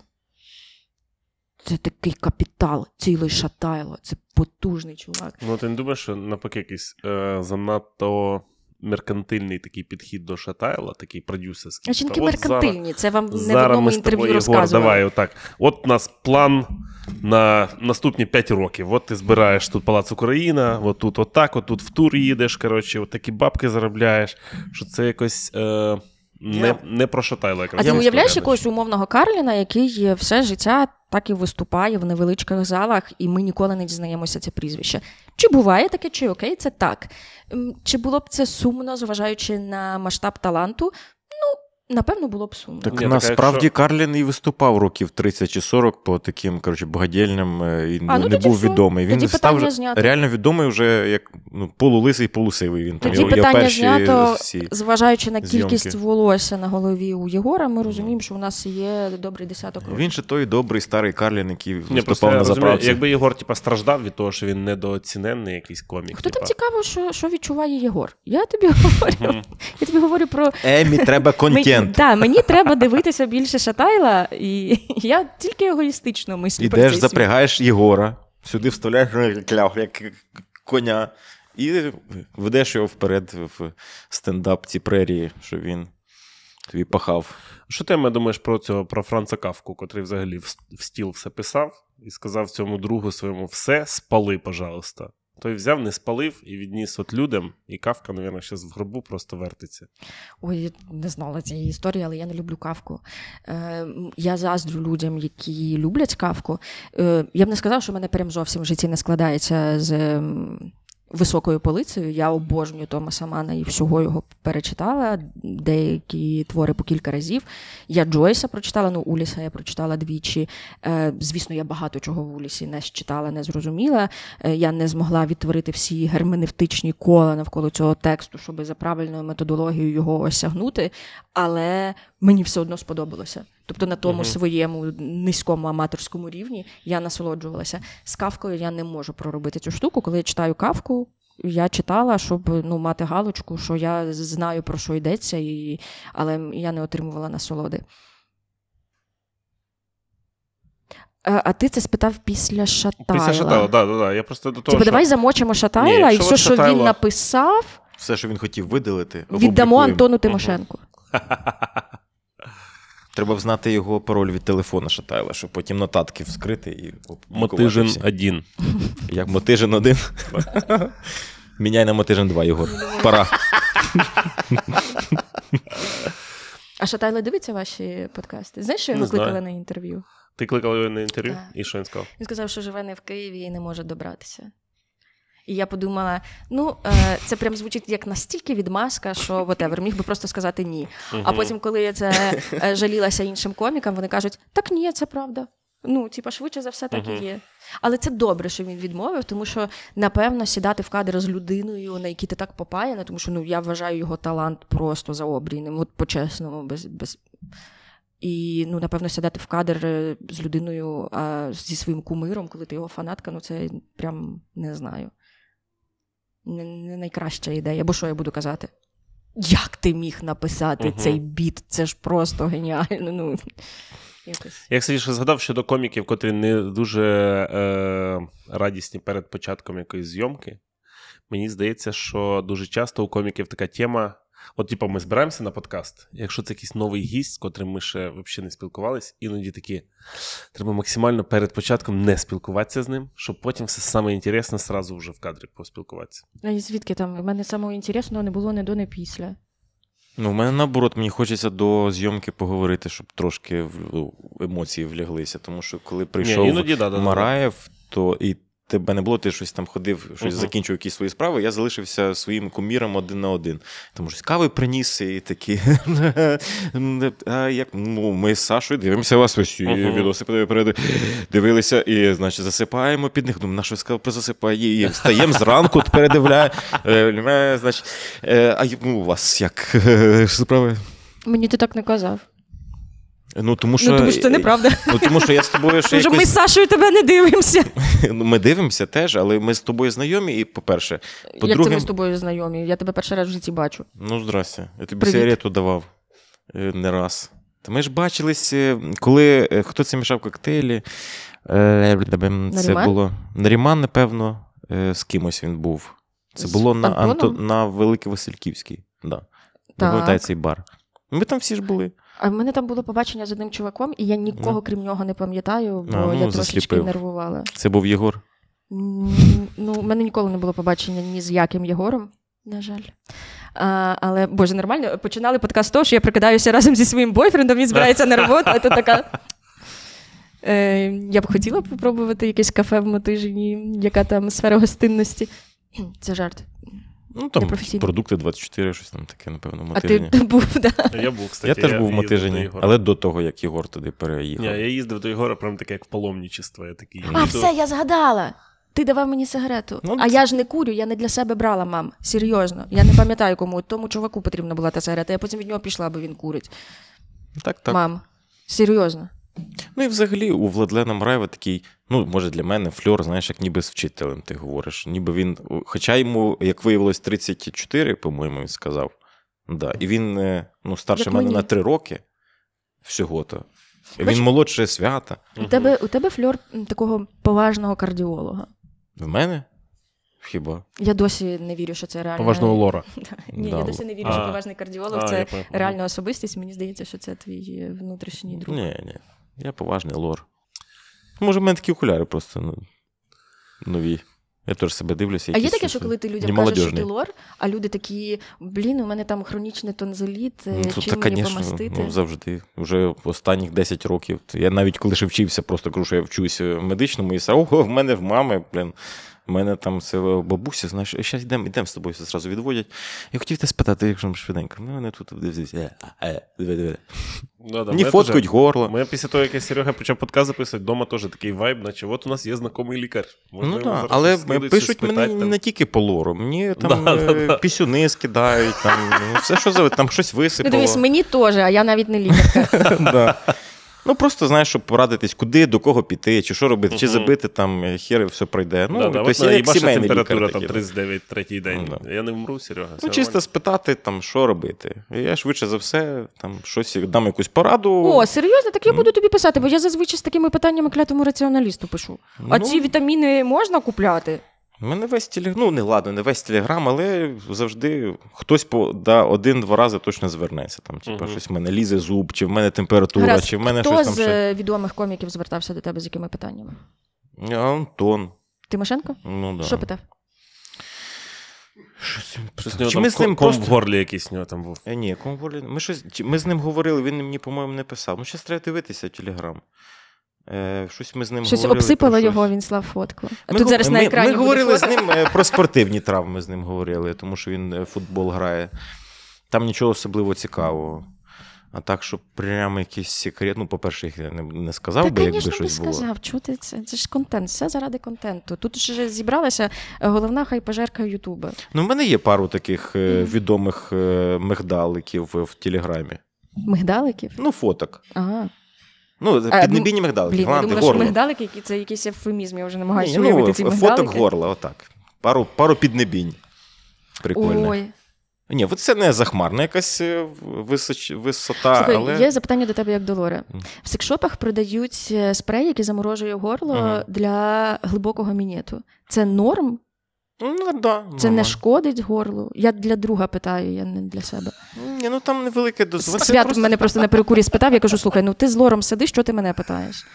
Це такий капітал, цілий шатайло, це потужний чувак. Ну, ти не думаєш, що навпаки, якийсь е, занадто меркантильний такий підхід до Шатайла, такий продюсерський. А жінки Та, меркантильні, зараз, це вам не зараз в інтерв'ю розказували. Давай, отак. От у нас план на наступні 5 років. От ти збираєш тут Палац Україна, от тут отак, от тут в тур їдеш. Коротше, от такі бабки заробляєш, що це якось. Е... Не не про Шатайла якраз. А ти уявляєш якогось умовного Карліна, який все життя так і виступає в невеличких залах, і ми ніколи не дізнаємося це прізвище. Чи буває таке, чи окей, це так. Чи було б це сумно, зважаючи на масштаб таланту, Напевно, було б сумно. Так Ні, насправді так, якщо... Карлін і виступав років 30 чи 40 по таким коротше, багадільням е, і а, ну, ну не був все. відомий. Він став вже реально відомий вже як ну, полулисий, полусивий. Він тоді там тоді питання знято, всі... зважаючи на кількість зйомки. волосся на голові у Єгора, ми ну. розуміємо, що у нас є добрий десяток років. Він ще той добрий старий Карлін, який виступав не, на заправці. Якби Єгор типа, страждав від того, що він недооціненний якийсь комік. Хто тіпа? там цікаво, що що відчуває Єгор? Я тобі (laughs) говорю. Я тобі говорю про Емі, треба (laughs) контент клієнт. Так, Мені треба дивитися більше шатайла, і (laughs) я тільки егоїстично мислю. Ідеш, запрягаєш Єгора, сюди вставляєш ну, клях, як коня, і ведеш його вперед в стендап ці прерії, що він тобі пахав. Що ти думаєш про цього про Франца Кавку, котрий взагалі в стіл все писав і сказав цьому другу своєму: все спали, пожалуйста. Той взяв, не спалив і відніс от людям, і кавка, мабуть, зараз в гробу просто вертиться. Ой, я не знала цієї історії, але я не люблю кавку. Е, Я заздрю людям, які люблять кавку. Е, Я б не сказала, що в мене прям зовсім в житті не складається з високою полицею. Я обожнюю Томаса Мана і всього його перечитала. Деякі твори по кілька разів. Я Джойса прочитала, ну Уліса я прочитала двічі. Е, Звісно, я багато чого в Улісі не читала, не зрозуміла. Е, я не змогла відтворити всі герменевтичні кола навколо цього тексту, щоб за правильною методологією його осягнути. Але мені все одно сподобалося. Тобто на тому mm своєму низькому аматорському рівні я насолоджувалася. З кавкою я не можу проробити цю штуку. Коли я читаю кавку, я читала, щоб ну, мати галочку, що я знаю, про що йдеться, і... але я не отримувала насолоди. Е, а ти це спитав після Шатайла. Після Шатайла, да, да, да. Я просто до того, Типу, що... давай замочимо Шатайла Ні, і все, Шатайла... що він написав, все, що він хотів видалити, віддамо Антону Тимошенку. Угу. (laughs) Треба взнати його пароль від телефона Шатайла, щоб потім нотатки вскрити і Мотижин один. Як Мотижин один? Міняй на Мотижин два, Єгор. Пора. А Шатайло дивиться ваші подкасти? Знаєш, що його кликали на інтерв'ю? Ти кликала його на інтерв'ю? І що він сказав? Він сказав, що живе не в Києві і не може добратися. І я подумала: ну, е, це прям звучить як настільки відмазка, що whatever, міг би просто сказати ні. А потім, коли я це е, жалілася іншим комікам, вони кажуть, так ні, це правда. Ну, типа, швидше за все, так і є. Але це добре, що він відмовив, тому що напевно сідати в кадр з людиною, на якій ти так попаяна, тому що ну я вважаю його талант просто за обрійним, от по-чесному, без без. І ну, напевно, сідати в кадр е, з людиною а, зі своїм кумиром, коли ти його фанатка, ну це прям не знаю не, найкраща ідея, бо що я буду казати? Як ти міг написати угу. цей біт? Це ж просто геніально. ну, якось. Як сидіше згадав щодо коміків, котрі не дуже е, радісні перед початком якоїсь зйомки, мені здається, що дуже часто у коміків така тема. От, типу, ми збираємося на подкаст. Якщо це якийсь новий гість, з котрим ми ще взагалі не спілкувалися, іноді такі треба максимально перед початком не спілкуватися з ним, щоб потім все саме інтересне сразу вже в кадрі поспілкуватися. А звідки там? В мене самого інтересного не було не до, не після. Ну, в мене наоборот, мені хочеться до зйомки поговорити, щоб трошки ну, емоції вляглися. Тому що коли прийшов Ні, іноді, да, да, Мараєв, то і Тебе не було, ти щось там ходив, щось uh-huh. закінчив якісь свої справи. Я залишився своїм куміром один на один. Тому що кави приніс і такі. (laughs) а як, ну, Ми з Сашою дивимося вас ось uh-huh. відоси перед дивилися і, значить, засипаємо під них. Думаю, на що сказав, засипає. І встаємо зранку, передивляє. (laughs) Е, е, значить, е, а ну, у вас як (laughs) справи? Мені ти так не казав. Ну тому ну, що ну, тому що це неправда. Ну тому що я з тобою ще якось... ми з Сашою тебе не дивимося. (laughs) Ну, ми дивимося теж, але ми з тобою знайомі. І по-перше, по Як це ми з тобою знайомі. Я тебе перший раз в житті бачу. Ну здрасте. Я тобі Привіт. сигарету давав е, не раз. Та ми ж бачились, е, коли е, хто це мішав коктейлі. Це було Наріман, напевно, з кимось він був. Це було на Антоном? на Великий Васильківській. Да. Так. Пам'ятаю цей бар. Ми там всі ж були. А в мене там було побачення з одним чуваком, і я нікого ну. крім нього не пам'ятаю, бо а, ну, я трошечки нервувала. Це був Єгор? Ну, в мене ніколи не було побачення ні з яким Єгором, на жаль. А, Але боже, нормально починали подкаст з того, що я прикидаюся разом зі своїм бойфрендом, він збирається на роботу, а то така. Е, Я б хотіла попробувати якесь кафе в Мотижині, яка там сфера гостинності. Це жарт. Ну, там продукти 24, щось там таке, напевно, в Матижині. А ти був, да? Я був, кстати. Я теж був в Матижині, але до того, як Єгор туди переїхав. Ні, Я їздив до Єгора, прям таке, як паломничество. Я такий. А, все, я згадала. Ти давав мені сигарету. Ну, а я ж не курю, я не для себе брала, мам. Серйозно. Я не пам'ятаю кому. Тому чуваку потрібна була та сигарета. Я потім від нього пішла, бо він курить. Так, так. Мам, серйозно. Ну і взагалі у Владлена Мраєва такий Ну, може, для мене фльор, знаєш, як ніби з вчителем ти говориш. Ніби він, Хоча йому, як виявилось, 34, по-моєму, він сказав. Да. І він е, ну, старше як мене мені. на 3 роки всього-то. Він молодше свята. У тебе у тебе фльор такого поважного кардіолога. В мене? Хіба? Я досі не вірю, що це реально. Поважного лора. (laughs) Ні, да. я досі не вірю, що а, поважний кардіолог а, це реальна особистість. Мені здається, що це твій внутрішній друг. Ні, ні. Я поважний лор. Може, в мене такі окуляри просто ну, нові. Я теж себе дивлюся. А є таке, що коли ти людям кажеш, що ти лор, а люди такі, блін, у мене там хронічний тонзоліт, ну, е, чим це, мені конечно, помастити? Ну, завжди. Вже останніх 10 років. Я навіть коли ще вчився, просто кажу, що я вчусь е, в медичному і сау, в мене в мами, блін, мене там бабуся, знаєш, зараз «Е, йдемо йдем з тобою все зразу відводять. Я хотів тебе спитати, якщо ми швиденько. Ну, вони тут «Е, е, диви, да, да, Не фоткають горло. Ми після того, як я Серега почав подкаст записувати, вдома теж такий вайб, наче от у нас є знайомий лікар. Можна ну, да, Але пишуть мені не тільки по лору, мені там да, пісюни скидають, там, ну, все, що завжди, там щось висипало. Ну, дивись, мені теж, а я навіть не лікар. (laughs) Ну просто знаєш, щоб порадитись, куди, до кого піти, чи що робити, чи забити там е, хер і все пройде. Ну, да, да, тобто, от, як температура лікар, там 39 третій день. Ну, да. Я не вмру, Серега. Ну, чисто нормально. спитати, там, що робити. я швидше за все, там щось дам якусь пораду. О, серйозно, так я буду тобі писати, бо я зазвичай з такими питаннями клятому раціоналісту пишу. А ну, ці вітаміни можна купляти? Мене весь телеграм, ну не ладно, не весь телеграм, але завжди хтось по да, один-два рази точно звернеться. Там, типу, угу. щось в мене лізе зуб, чи в мене температура, Гаразд, чи в мене хто щось там. Хто з ще... Е, відомих коміків звертався до тебе з якими питаннями? Е, Антон. Тимошенко? Ну, да. Що питав? Щось, щось чи там, з ним ком просто... в горлі якийсь нього там був. Е, Ні, ком в горлі. Ми щось ми з ним говорили, він мені, по-моєму, не писав. Ну, щас треба дивитися телеграм. Е, щось ми з ним Щось говорили обсипало щось. його, він слав фотку. ми, тут зараз ми, на екрані. Ми говорили з ним е, про спортивні травми з ним говорили, тому що він е, футбол грає. Там нічого особливо цікавого. А так, що прямо якийсь секрет, ну, по-перше, їх я не, не сказав Та, би, якби щось не я не сказав. Чути це. Це ж контент, все заради контенту. Тут ж зібралася головна хайпажерка Ютуба. Ну, в мене є пару таких mm. відомих мигдаликів в Телеграмі. Мигдаликів? Ну, фоток. Ага. Ну, е, піднебійні ну, мигдалики. Блін, я думала, що мигдалики це якийсь ефемізм, я вже намагаюся Ні, уявити ну, ці мигдалики. Фоток горла, отак. Пару пару піднебінь. Прикольно. Ой. Ні, це не захмарна якась е, височ... висота. Слухай, але... Є запитання до тебе, як до Лори. В секшопах продають е, спрей, який заморожує горло угу. для глибокого мінету. Це норм Ну, ну, да, Це не шкодить горлу. Я для друга питаю, я не для себе. Ні, Ну там невелике дозволь. Свят просто... мене просто на перекурі спитав, я кажу, слухай, ну ти з лором сидиш, що ти мене питаєш?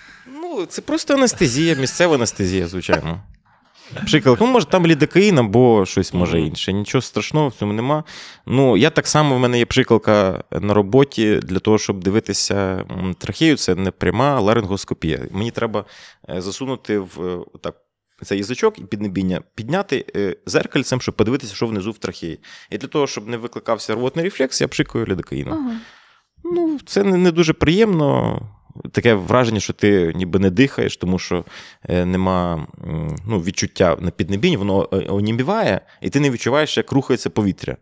Ну, це просто анестезія, місцева анестезія, звичайно. Пшикалок. Ну, може, там лідокаїн або щось може інше. Нічого страшного в цьому нема. Ну, я так само в мене є пшикалка на роботі для того, щоб дивитися трахею. Це не пряма ларингоскопія. Мені треба е, засунути в е, так цей язичок і піднебіння підняти е, зеркальцем, щоб подивитися, що внизу в трахеї. І для того, щоб не викликався рвотний рефлекс, я пшикую лідокаїном. Ага. Ну, це не дуже приємно. Таке враження, що ти ніби не дихаєш, тому що е, нема ну, відчуття на піднебінь, воно е, оніміває, і ти не відчуваєш, як рухається повітря.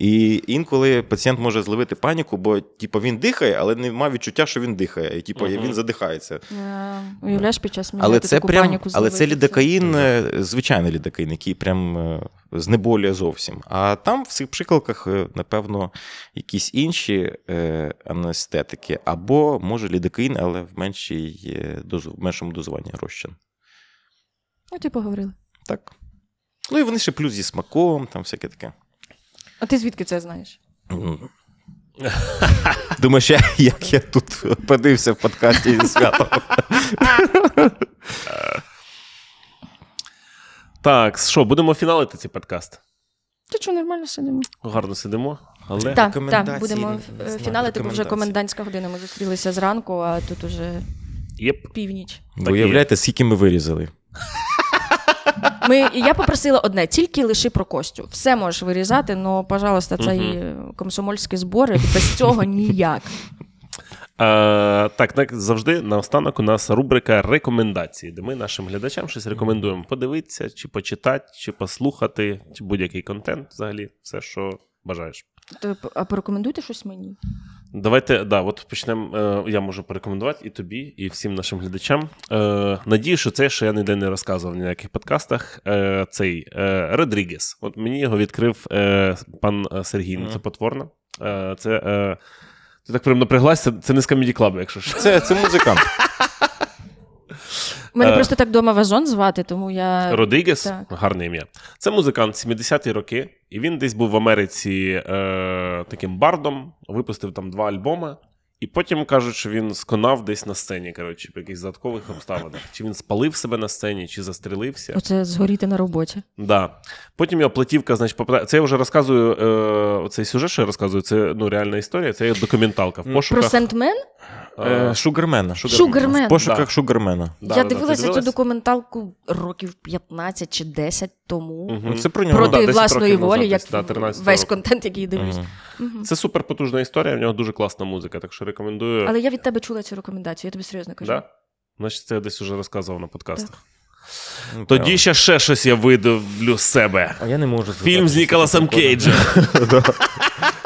І інколи пацієнт може зловити паніку, бо типу, він дихає, але не має відчуття, що він дихає. І типу, uh-huh. він задихається. Yeah. Е, уявляєш під час мені але це таку прям, паніку Але це лідокаїн, е, звичайний лідокаїн, який прям е, знеболює зовсім. А там в цих прикладках, напевно, якісь інші анестетики, або може лідокаїн, але в меншій дозу, в меншому дозуванні розчин. Ну, типу, говорили. Так. Ну і вони ще плюс зі смаком, там всяке таке. А ти звідки це знаєш? (laughs) Думаєш, як я тут подився в подкасті зі святом. (laughs) Так, що, будемо фіналити цей подкаст? Ти що, нормально сидимо? Гарно сидимо, але Так, так, будемо е, фіналити, бо вже комендантська година. Ми зустрілися зранку, а тут уже Єп. північ. уявляєте, скільки ми вирізали. Ми, Я попросила одне, тільки лиши про Костю. Все можеш вирізати, але, пожалуйста, цей uh-huh. Е, комсомольські збори, без цього ніяк. А, е, так, так завжди наостанок у нас рубрика рекомендації, де ми нашим глядачам щось рекомендуємо подивитися, чи почитати, чи послухати, чи будь-який контент взагалі, все, що бажаєш. То, тобто, а порекомендуйте щось мені. Давайте да, от почнемо. Е, я можу порекомендувати і тобі, і всім нашим глядачам. Е, надію, що це що я ніде не розказував ні на яких подкастах. Е, цей Родрігес. От мені його відкрив пан Сергій. Mm-hmm. Це потворно. Це ти так прям напряглася. Це не з Comedy Club, якщо що. Це, це музикант. (laughs) Мене е, просто так вдома вазон звати, тому я. Родигес, гарне ім'я. Це музикант 70-ті роки, і він десь був в Америці е, таким бардом, випустив там два альбоми. І потім кажуть, що він сконав десь на сцені, коротше, по якихось додаткових обставинах. Чи він спалив себе на сцені, чи застрелився. Оце згоріти на роботі. Да. Потім його платівка, значить, попитає. Це я вже розказую е, цей сюжет, що я розказую, це ну, реальна історія, це є документалка в пошуках. Про Сентмен? Е, е Шугермена. Шугермен. В пошуках да. Шугермена. Да, я да, дивилася цю документалку років 15 чи 10 тому. Угу. Це про нього проти да, власної волі, назад, як весь контент, який дивлюсь. Угу. Угу. Це суперпотужна історія, в нього дуже класна музика. так що рекомендую. Але я від тебе чула цю рекомендацію, я тобі серйозно кажу. Да? Значить, це я десь уже розказував на подкастах. Так. Ну, Тоді ще ще щось я видавлю з себе. А я не можу. Фільм з Ніколасом Кейджем. (laughs)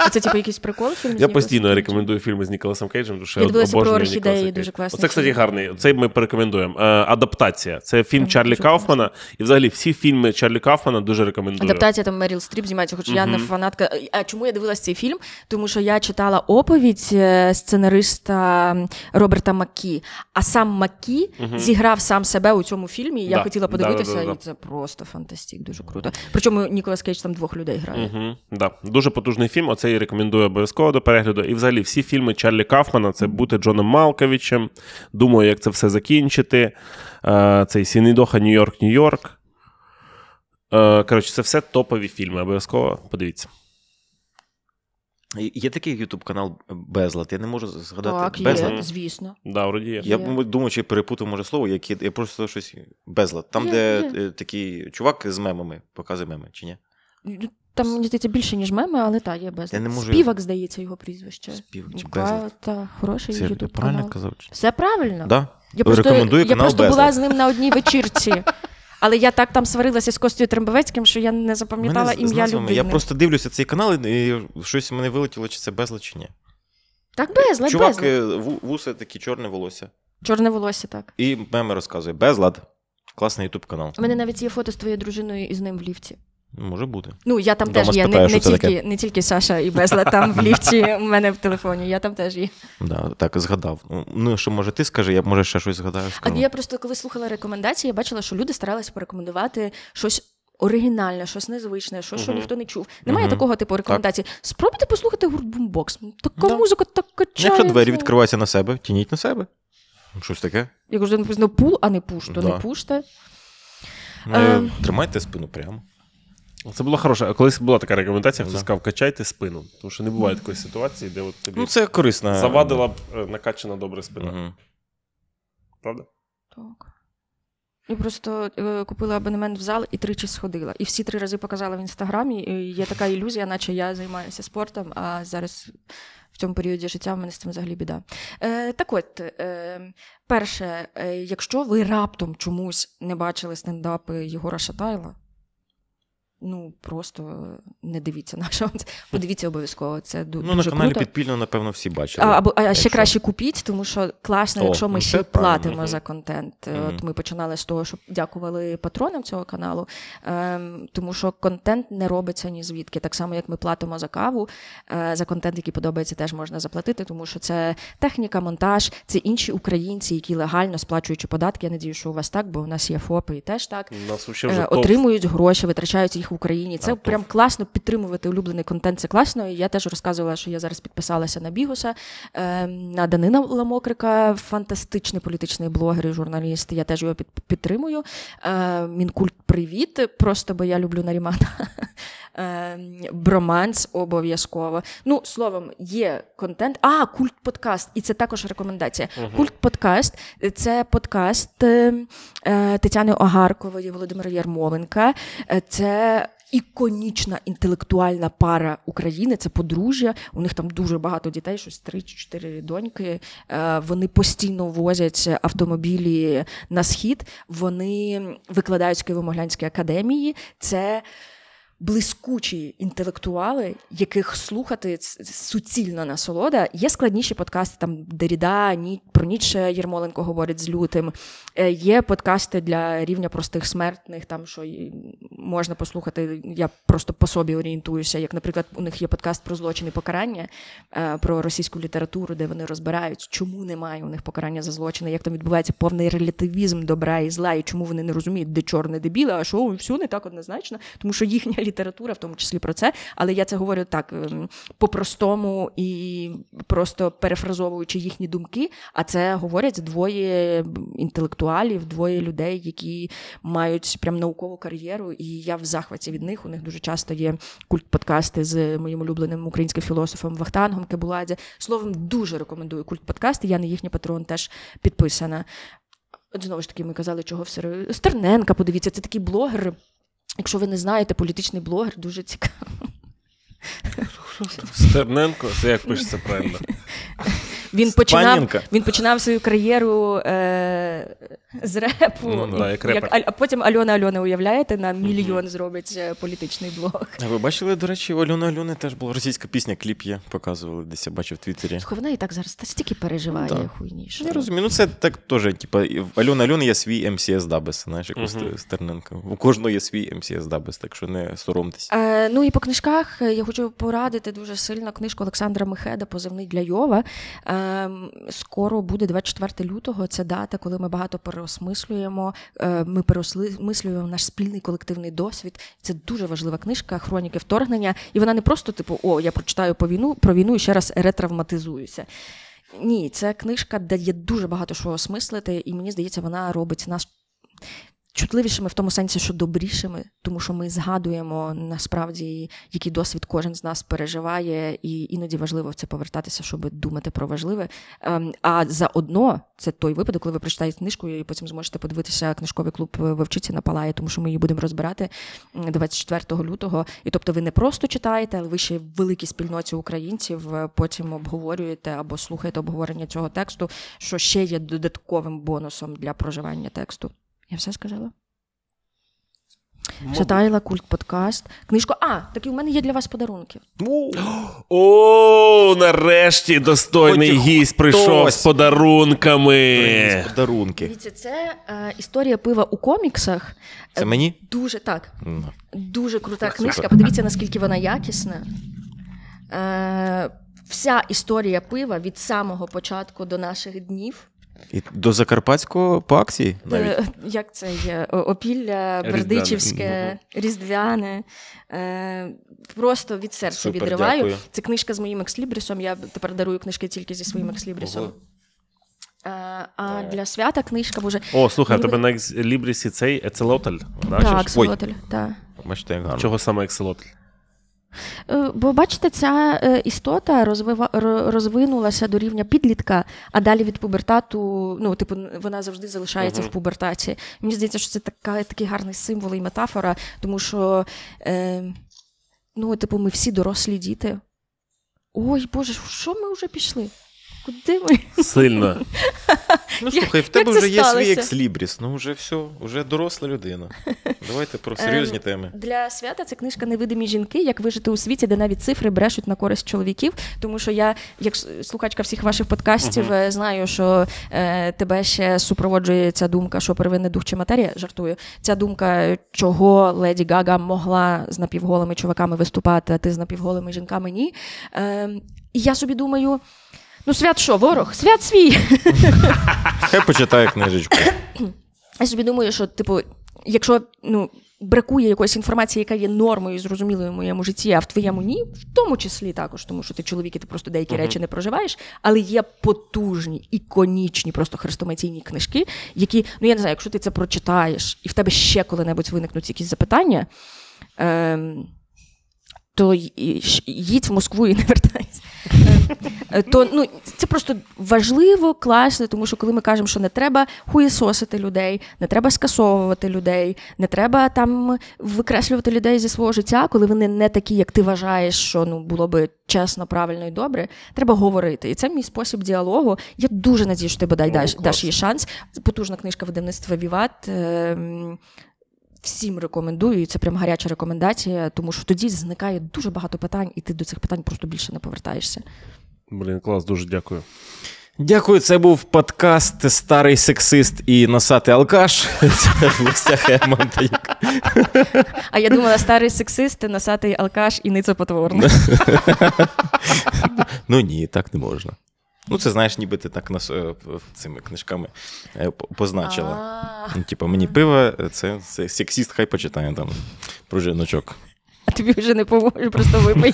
А це типу якийсь прикол? фільм Я постійно Кейджем? рекомендую фільми з Ніколасом Кейджем, тому що я Я дивилася про орхідеї, Ніколаса дуже Кейджа. класний Оце, кстати, гарний. Це ми порекомендуємо. Е, Адаптація. Це фільм Чарлі Кауфмана. І взагалі всі фільми Чарлі Кауфмана дуже рекомендую. Адаптація там Меріл Стріп знімається, хоч я не фанатка. Е, а чому я дивилася цей фільм? Тому що я читала оповідь е, сценариста Роберта Макі. А сам Макі зіграв сам себе у цьому фільмі. і Я хотіла подивитися, Да-да-да-да. і це просто фантастик, дуже круто. Причому Ніколас Кейдж там двох людей грає. Мгм, да. Дуже потужний фільм. Оцей і рекомендую обов'язково до перегляду. І взагалі всі фільми Чарлі Кафмана це бути Джоном Малковичем. Думаю, як це все закінчити. Е, цей Сінідоха Нью-Йорк, Нью-Йорк. Е, коротше, це все топові фільми. Обов'язково подивіться. Є такий YouTube канал Безлад. Я не можу згадати. Так, Безлад. є, звісно. Да, вроді є. Я є. думаю, чи перепутав може слово, як я просто щось безлад. Там, є, де є. Е, такий чувак з мемами показує меми, чи ні? Ну, там мені здається більше, ніж меми, але так, є без можу... співак, здається, його прізвище. Співак без та хороший Це ютуб правильно канал. казав? Чи... Все правильно. Да. Я просто Рекомендую я канал просто була з ним на одній вечірці. Але я так там сварилася з Костю Трембовецьким, що я не запам'ятала мене, ім'я людини. Я просто дивлюся цей канал, і щось мене вилетіло, чи це безлад, чи ні. Так, безлад. Чувак, безлад. Е, вуси такі чорне волосся. Чорне волосся, так. І меми розказує: Безлад. Класний ютуб канал. У мене навіть є фото з твоєю дружиною і з ним в ліфті. Може бути. Ну, я там Дома теж є, не, не тільки не тільки Саша і Безла там в ліфті, у мене в телефоні, я там теж є. Да, Так, згадав. Ну, що може, ти скажи, я може ще щось згадаю. Скажу. А я просто коли слухала рекомендації, я бачила, що люди старалися порекомендувати щось. Оригінальне, щось незвичне, щось, що uh-huh. ніхто не чув. Немає uh-huh. такого типу рекомендацій. Спробуйте послухати гурт Бумбокс. Така да. музика така качає. Ну, якщо двері відкриваються на себе, тяніть на себе. Щось таке. Якщо написано «Ну, пул, а не пуш, то да. не пуште. Ну, тримайте спину прямо. Це була хороша. Колись була така рекомендація, ну хто сказав, качайте спину. Тому що не буває такої ситуації, де от тобі Ну, це корисно. Е, завадила б е, накачана добре спина. Мгм. Правда? Так. І просто е, купила абонемент в зал і тричі сходила. І всі три рази показала в інстаграмі. І є така ілюзія, наче я займаюся спортом, а зараз в цьому періоді життя в мене з цим взагалі біда. Е, так от, е, перше, е, якщо ви раптом чомусь не бачили стендапи Єгора Шатайла, Ну просто е, не дивіться нашого. подивіться обов'язково. Це ну, дуже ну, на каналі круто. підпільно, напевно, всі бачили. А або а якщо... ще краще купіть, тому що класно, О, якщо ми ну, ще правильно. платимо за контент. Mm-hmm. От ми починали з того, що дякували патронам цього каналу, ем, тому що контент не робиться ні звідки. Так само, як ми платимо за каву, е, за контент, який подобається, теж можна заплатити, тому що це техніка, монтаж, це інші українці, які легально сплачуючи податки. Я надію, що у вас так, бо у нас є ФОПи і теж так. У нас вже е, отримують гроші, витрачають їх їх в Україні. Це okay. прям класно підтримувати улюблений контент. Це класно. Я теж розказувала, що я зараз підписалася на Бігуса, ем, на Данина Ламокрика, фантастичний політичний блогер і журналіст. Я теж його підтримую. Ем, Мінкульт, привіт. Просто бо я люблю Нарімана е, броманс обов'язково. Ну, словом, є контент. А, культ подкаст, і це також рекомендація. uh Культ подкаст це подкаст ем, е, Тетяни Огаркової, Володимира Ярмоленка. Е, це Іконічна інтелектуальна пара України, це подружжя. У них там дуже багато дітей, щось три чи чотири доньки. Е, вони постійно возять автомобілі на схід. Вони викладають з Києво-Моглянської академії. Це блискучі інтелектуали, яких слухати суцільна насолода. Є складніші подкасти там Деріда, ні про Ніче Єрмоленко говорить з лютим. Е, є подкасти для рівня простих смертних, там що можна послухати. Я просто по собі орієнтуюся. Як, наприклад, у них є подкаст про злочин і покарання е, про російську літературу, де вони розбирають, чому немає у них покарання за злочини, як там відбувається повний релятивізм добра і зла, і чому вони не розуміють, де чорне де біле, а що все не так однозначно, тому що їхня література, в тому числі про це, але я це говорю так ем, по-простому і просто перефразовуючи їхні думки. А це говорять двоє інтелектуалів, двоє людей, які мають прям наукову кар'єру. І я в захваті від них. У них дуже часто є культ подкасти з моїм улюбленим українським філософом Вахтангом Кебуладзе. Словом, дуже рекомендую культ подкасти. Я на їхній патрон теж підписана. От знову ж таки, ми казали, чого все Стерненка, подивіться, це такі блогери. Якщо ви не знаєте, політичний блогер дуже цікавий. Стерненко, це як пишеться правильно. (laughs) Він починав він починав свою кар'єру е, з репу, ну, да, ну, як як, а потім Альона Альона, уявляєте, на мільйон зробить е, політичний блог. А ви бачили, до речі, у Альони Альони теж була російська пісня, кліп є, показували десь, я бачив в Твіттері. Слухай, вона і так зараз стільки переживає, ну, хуйніше. Я розумію. Ну це так теж, типу, Альона Альони є свій МСС Дабес, знаєш, як у Стерненка. У кожного є свій МСС Дабес, так що не соромтесь. Е, Ну і по книжках е, я хочу порадити дуже сильно книжку Олександра Мехеда Позивний для Йова. Е, Ем, скоро буде 24 лютого. Це дата, коли ми багато переосмислюємо. Е, ми переосмислюємо наш спільний колективний досвід. Це дуже важлива книжка Хроніки вторгнення. І вона не просто типу О, я прочитаю по війну про війну і ще раз ретравматизуюся. Ні, ця книжка, дає дуже багато що осмислити, і мені здається, вона робить нас чутливішими в тому сенсі, що добрішими, тому що ми згадуємо насправді, який досвід кожен з нас переживає, і іноді важливо в це повертатися, щоб думати про важливе. Ем, а заодно це той випадок, коли ви прочитаєте книжку, і потім зможете подивитися книжковий клуб вивчиться на палає, тому що ми її будемо розбирати 24 лютого. І тобто, ви не просто читаєте, але ви ще великій спільноті українців е, потім обговорюєте або слухаєте обговорення цього тексту, що ще є додатковим бонусом для проживання тексту. Я все сказала. Читайла культ подкаст. Книжку. А, так і в мене є для вас подарунки. Ну. О, нарешті достойний Хоч гість прийшов хтось. з подарунками. Подарунки. Дивіться, це е, історія пива у коміксах. Це мені? Дуже так. Ну. Дуже крута книжка. Подивіться, наскільки вона якісна. Е, вся історія пива від самого початку до наших днів. І До Закарпатського по акції е, навіть? Як це є? Опілля, Бердичівське, Різдвяне. Е, просто від серця Супер, відриваю. Дякую. Це книжка з моїм екслібрісом. Я тепер дарую книжки тільки зі своїм екслібрісом. Е, а, а для свята книжка може. О, слухай, а тебе на екслібрісі цей Ецелотель? Так, Ой. Чого саме Екселотель? Е, бо бачите, ця е, істота розвива розвинулася до рівня підлітка, а далі від пубертату, ну типу, вона завжди залишається uh-huh. в пубертаті. Мені здається, що це така такий гарний символ і метафора, тому що е, ну, типу, ми всі дорослі діти. Ой, Боже, що ми вже пішли? Куди ми? Сильно. (laughs) Ну слухай, в тебе вже є свій екслібріс, ну вже все, вже доросла людина. Давайте про ем, серйозні теми. Для свята це книжка Невидимі жінки, як вижити у світі, де навіть цифри брешуть на користь чоловіків. Тому що я, як слухачка всіх ваших подкастів, е, знаю, що е, тебе ще супроводжує ця думка, що первинний дух чи матерія, жартую. Ця думка, чого Леді Гага могла з напівголими чуваками виступати, а ти з напівголими жінками ні. Ем, і я собі думаю. Ну, свят що, ворог? Свят свій. (laughs) Хай почитає книжечку. (coughs) Я собі думаю, що, типу, якщо ну, бракує якоїсь інформації, яка є нормою і зрозумілою в моєму житті, а в твоєму ні, в тому числі також, тому що ти чоловік і ти просто деякі uh-huh. речі не проживаєш, але є потужні, іконічні, просто хрестоматійні книжки, які, ну я не знаю, якщо ти це прочитаєш і в тебе ще коли-небудь виникнуть якісь запитання, е- то їдь в Москву і (laughs) не вертайся. Е, то ну це просто важливо, класно, тому що коли ми кажемо, що не треба хуєсосити людей, не треба скасовувати людей, не треба там викреслювати людей зі свого життя, коли вони не такі, як ти вважаєш, що ну було би чесно, правильно і добре, треба говорити. І це мій спосіб діалогу. Я дуже надію, що ти бодай ну, даш, даш їй шанс. Потужна книжка видавництва Віват. Ем, всім рекомендую, і це прям гаряча рекомендація, тому що тоді зникає дуже багато питань, і ти до цих питань просто більше не повертаєшся. Блін, клас, дуже дякую. Дякую, це був подкаст Старий сексист і носатий алкаш. Це в гостях Мантаюк. А я думала, старий сексист, носатий алкаш і ниця потворна. Ну ні, так не можна. Ну, це знаєш, ніби ти так нас е, цими книжками е, позначила. Типа, мені пиво, е, це сексіст, хай почитає там про жіночок. А тобі вже не поможу, просто випий.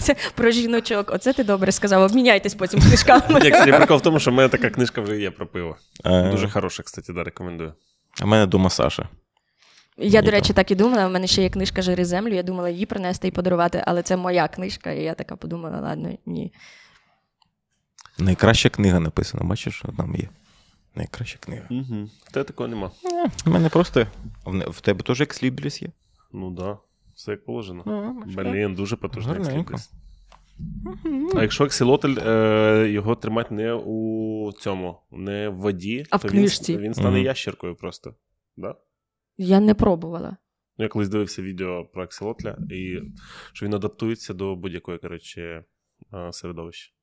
Це про жіночок. Оце ти добре сказав. Обміняйтесь потім книжками. Ні, прикол в тому, що в мене така книжка вже є про пиво. Дуже хороша, кстати, да, рекомендую. А в мене дома Саша. Я, до речі, так і думала. У мене ще є книжка Жири землю. Я думала її принести і подарувати, але це моя книжка, і я така подумала: ладно, ні. Найкраща книга написана, бачиш, що там є. Найкраща книга. Угу. Те такого нема. У мене просто. В тебе теж як екслібріс є? Ну так. Да. Все як положено. Ну, Блін, дуже потужний екслібріс. Ну. А якщо аксілотель е, його тримати не у цьому, не в воді, а то в він, він стане mm ящеркою просто. Да? Я не пробувала. Ну, я колись дивився відео про аксілотля, і що він адаптується до будь-якої коротше, е, середовища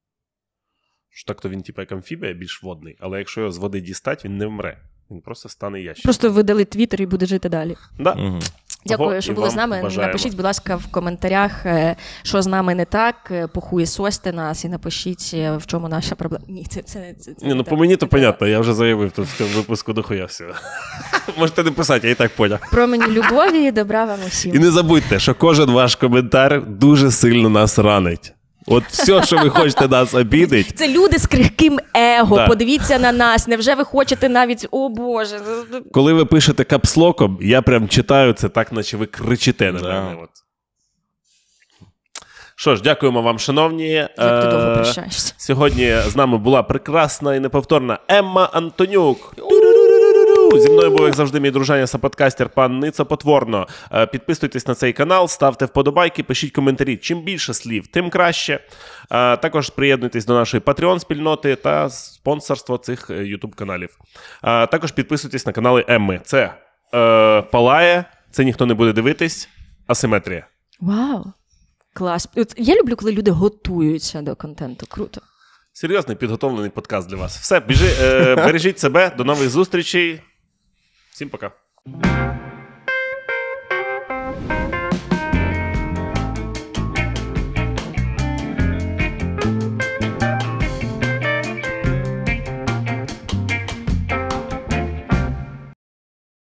що так то він, типу, як амфібія, більш водний, але якщо його з води дістать, він не вмре. Він просто стане ящиком. Просто видали твіттер і буде жити далі. Да. Угу. Дякую, що були з нами. Бажаємо. Напишіть, будь ласка, в коментарях, е, що з нами не так, е, похує сости нас, і напишіть, е, в чому наша проблема. Ні, це це, це, це Ні, ну, не ну так. по мені то понятно, я вже заявив тут в цьому випуску дохуя всього. (laughs) Можете не писати, я і так поняв. Про мені любові і добра вам усім. І не забудьте, що кожен ваш коментар дуже сильно нас ранить. От все, що ви хочете нас обідить. Це люди з крихким его. Да. Подивіться на нас. Невже ви хочете навіть о Боже? Коли ви пишете капслоком, я прям читаю це так, наче ви кричите на мене. От. Що ж, дякуємо вам, шановні. Як ти е, довго прощаєшся? Сьогодні з нами була прекрасна і неповторна Емма Антонюк. Зі мною був як завжди мій дружання саподкастер пан Ницо Потворно. Е, підписуйтесь на цей канал, ставте вподобайки, пишіть коментарі. Чим більше слів, тим краще. Е, також приєднуйтесь до нашої patreon спільноти та спонсорство цих е, youtube каналів. Також підписуйтесь на канали Емми. Це е, Палає, це ніхто не буде дивитись. Асиметрія. Вау! Клас. От Я люблю, коли люди готуються до контенту. Круто. Серйозний підготовлений подкаст для вас. Все, біжи, е, бережіть себе, до нових зустрічей. Всім пока.